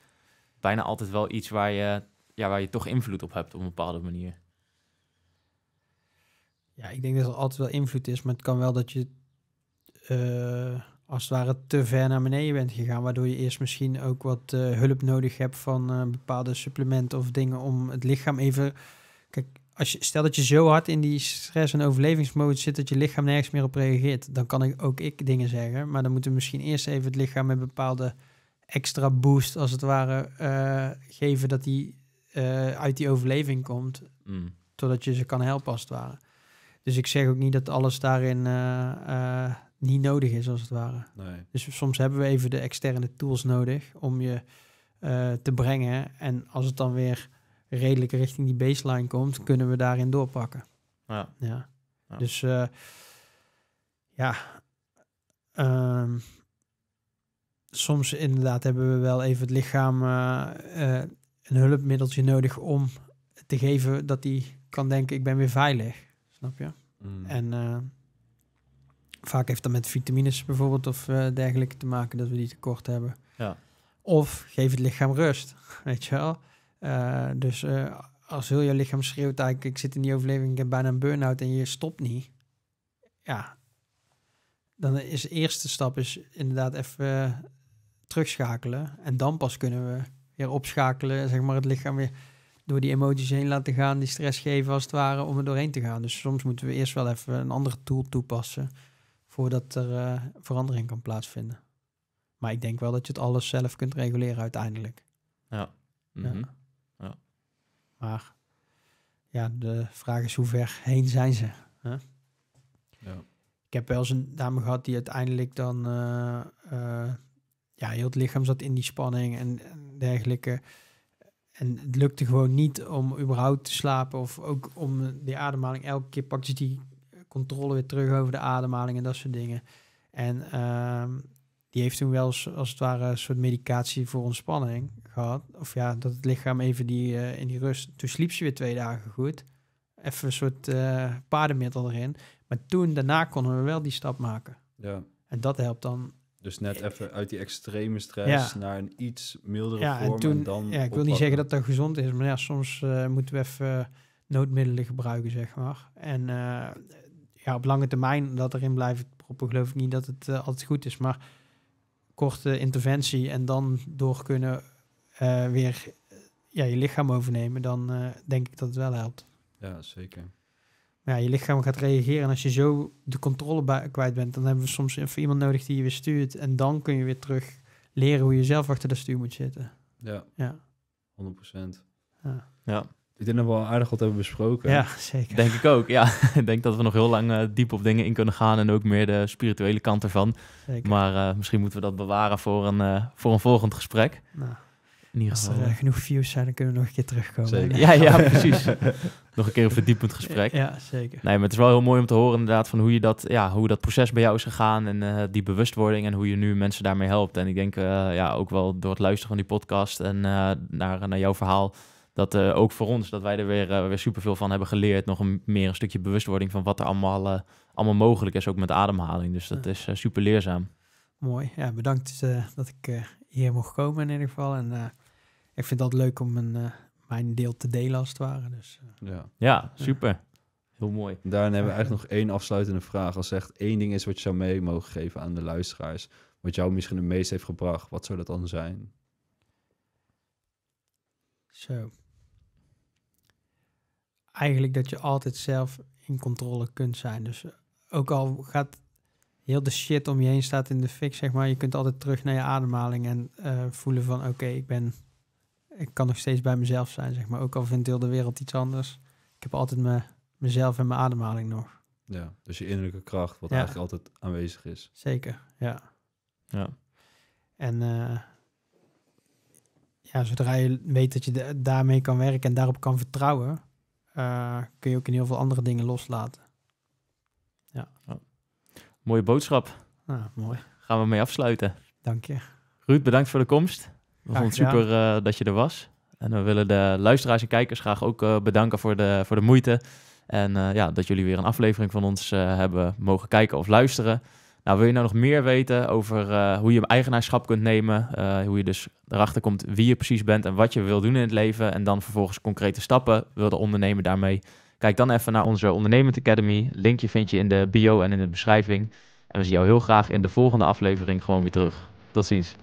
Speaker 2: bijna altijd wel iets waar je ja, waar je toch invloed op hebt op een bepaalde manier.
Speaker 1: Ja, ik denk dat er altijd wel invloed is, maar het kan wel dat je eh, als het ware te ver naar beneden bent gegaan, waardoor je eerst misschien ook wat eh, hulp nodig hebt van eh, bepaalde supplementen of dingen om het lichaam even. Kijk, als je, stel dat je zo hard in die stress- en overlevingsmodus zit dat je lichaam nergens meer op reageert, dan kan ik ook ik dingen zeggen, maar dan moeten we misschien eerst even het lichaam met bepaalde extra boost als het ware geven dat die eh, uit die overleving komt, mm. totdat je ze kan helpen als het ware. Dus ik zeg ook niet dat alles daarin eh, eh, niet nodig is, als het ware. Nee. Dus soms hebben we even de externe tools nodig om je te brengen. En als het dan weer redelijk richting die baseline komt, kunnen we daarin doorpakken. Ja. ja. Dus ja. Ehm, soms inderdaad hebben we wel even het lichaam een hulpmiddeltje nodig om te geven dat hij kan denken, ik ben weer veilig. Snap je? Mm. En eh, vaak heeft dat met vitamines bijvoorbeeld of eh, dergelijke te maken dat we die tekort hebben. Ja. Of geef het lichaam rust, <laughs> weet je wel. Eh, dus als heel je lichaam schreeuwt eigenlijk, ik zit in die overleving, ik heb bijna een burn-out en je stopt niet. Ja. Dan is de eerste stap is inderdaad even terugschakelen en dan pas kunnen we weer opschakelen. Zeg maar het lichaam weer door die emoties heen laten gaan, die stress geven als het ware, om er doorheen te gaan. Dus soms moeten we eerst wel even een andere tool toepassen voordat er eh, verandering kan plaatsvinden. Maar ik denk wel dat je het alles zelf kunt reguleren uiteindelijk.
Speaker 4: Ja. ja. Mhm. ja.
Speaker 1: Maar ja, de vraag is hoe ver heen zijn ze? Ja. Ik heb wel eens een dame gehad die uiteindelijk dan eh, eh, ja, heel het lichaam zat in die spanning en, dergelijke. En het lukte gewoon niet om überhaupt te slapen of ook om die ademhaling. Elke keer pakte je die controle weer terug over de ademhaling en dat soort dingen. En ehm, die heeft toen wel als het ware een soort medicatie voor ontspanning gehad. Of ja, dat het lichaam even die, eh, in die rust. Toen sliep ze weer twee dagen goed. Even een soort uh, paardenmiddel erin. Maar toen, daarna konden we wel die stap maken. Ja. En dat helpt dan
Speaker 3: dus net even uit die extreme stress naar een iets mildere vorm. En, dan ja, ik wil niet zeggen dat
Speaker 1: dat gezond is, maar ja, soms eh, moeten we even eh, noodmiddelen gebruiken, zeg maar. En eh, ja, op lange termijn dat erin blijven proppen, geloof ik niet dat het altijd goed is. Maar korte interventie en dan door kunnen weer ja, je lichaam overnemen, dan denk ik dat het wel helpt.
Speaker 3: Ja, zeker
Speaker 1: ja, je lichaam gaat reageren. En als je zo de controle kwijt bent, dan hebben we soms even iemand nodig die je weer stuurt. En dan kun je weer terug leren hoe je zelf achter de stuur moet zitten. Ja, ja.
Speaker 3: 100 procent.
Speaker 1: Ja.
Speaker 2: ja. Ik denk dat we al aardig wat hebben besproken. Ja, zeker. Denk ik ook, ja. <laughs> ik denk dat we nog heel lang eh, diep op dingen in kunnen gaan en ook meer de spirituele kant ervan. Zeker. Maar eh, misschien moeten we dat bewaren voor een, eh, voor een volgend gesprek.
Speaker 1: Nou. In Als er eh, genoeg views zijn, dan kunnen we nog een keer terugkomen. Ja, ja, <laughs> precies. nog een keer een verdiepend gesprek. Ja, zeker.
Speaker 2: Nee, maar het is wel heel mooi om te horen inderdaad van hoe, je dat, ja, hoe dat proces bij jou is gegaan en eh, die bewustwording en hoe je nu mensen daarmee helpt. En ik denk eh, ja, ook wel door het luisteren van die podcast en naar, naar jouw verhaal, dat ook voor ons, dat wij er weer, weer superveel van hebben geleerd. Nog een, meer een stukje bewustwording van wat er allemaal, allemaal mogelijk is, ook met ademhaling. Dus dat is super leerzaam.
Speaker 1: Mooi, ja, bedankt dat ik hier mocht komen in ieder geval. En ik vind dat leuk om mijn, eh, mijn deel te delen als het ware. Dus,
Speaker 3: eh. ja. ja, super. Heel mooi. Daarin hebben we eigenlijk nog één afsluitende vraag. Als echt één ding is wat je zou mee mogen geven aan de luisteraars, wat jou misschien het meest heeft gebracht, wat zou dat dan zijn?
Speaker 1: Zo. Eigenlijk dat je altijd zelf in controle kunt zijn. Dus eh, ook al gaat heel de shit om je heen staat in de fik, zeg maar, je kunt altijd terug naar je ademhaling en voelen van oké, ik ben ik kan nog steeds bij mezelf zijn, zeg maar. Ook al vindt deel de wereld iets anders. Ik heb altijd me, mezelf en mijn ademhaling nog.
Speaker 3: Ja, dus je innerlijke kracht, wat eigenlijk altijd aanwezig is.
Speaker 1: Zeker, ja. Ja. En eh, ja, zodra je weet dat je daarmee kan werken en daarop kan vertrouwen, eh, kun je ook in heel veel andere dingen loslaten. Ja.
Speaker 2: Mooie boodschap. Ah, mooi. Gaan we mee afsluiten. Dank je. Ruud, bedankt voor de komst. We vonden het super eh, dat je er was. En we willen de luisteraars en kijkers graag ook eh, bedanken voor de, voor de moeite. En eh, ja, dat jullie weer een aflevering van ons hebben mogen kijken of luisteren. Nou, wil je nou nog meer weten over hoe je eigenaarschap kunt nemen? hoe je dus erachter komt wie je precies bent en wat je wil doen in het leven. En dan vervolgens concrete stappen wilde ondernemen daarmee. Kijk dan even naar onze Ondernemend Academy. Linkje vind je in de bio en in de beschrijving. En we zien jou heel graag in de volgende aflevering gewoon weer terug. Tot ziens.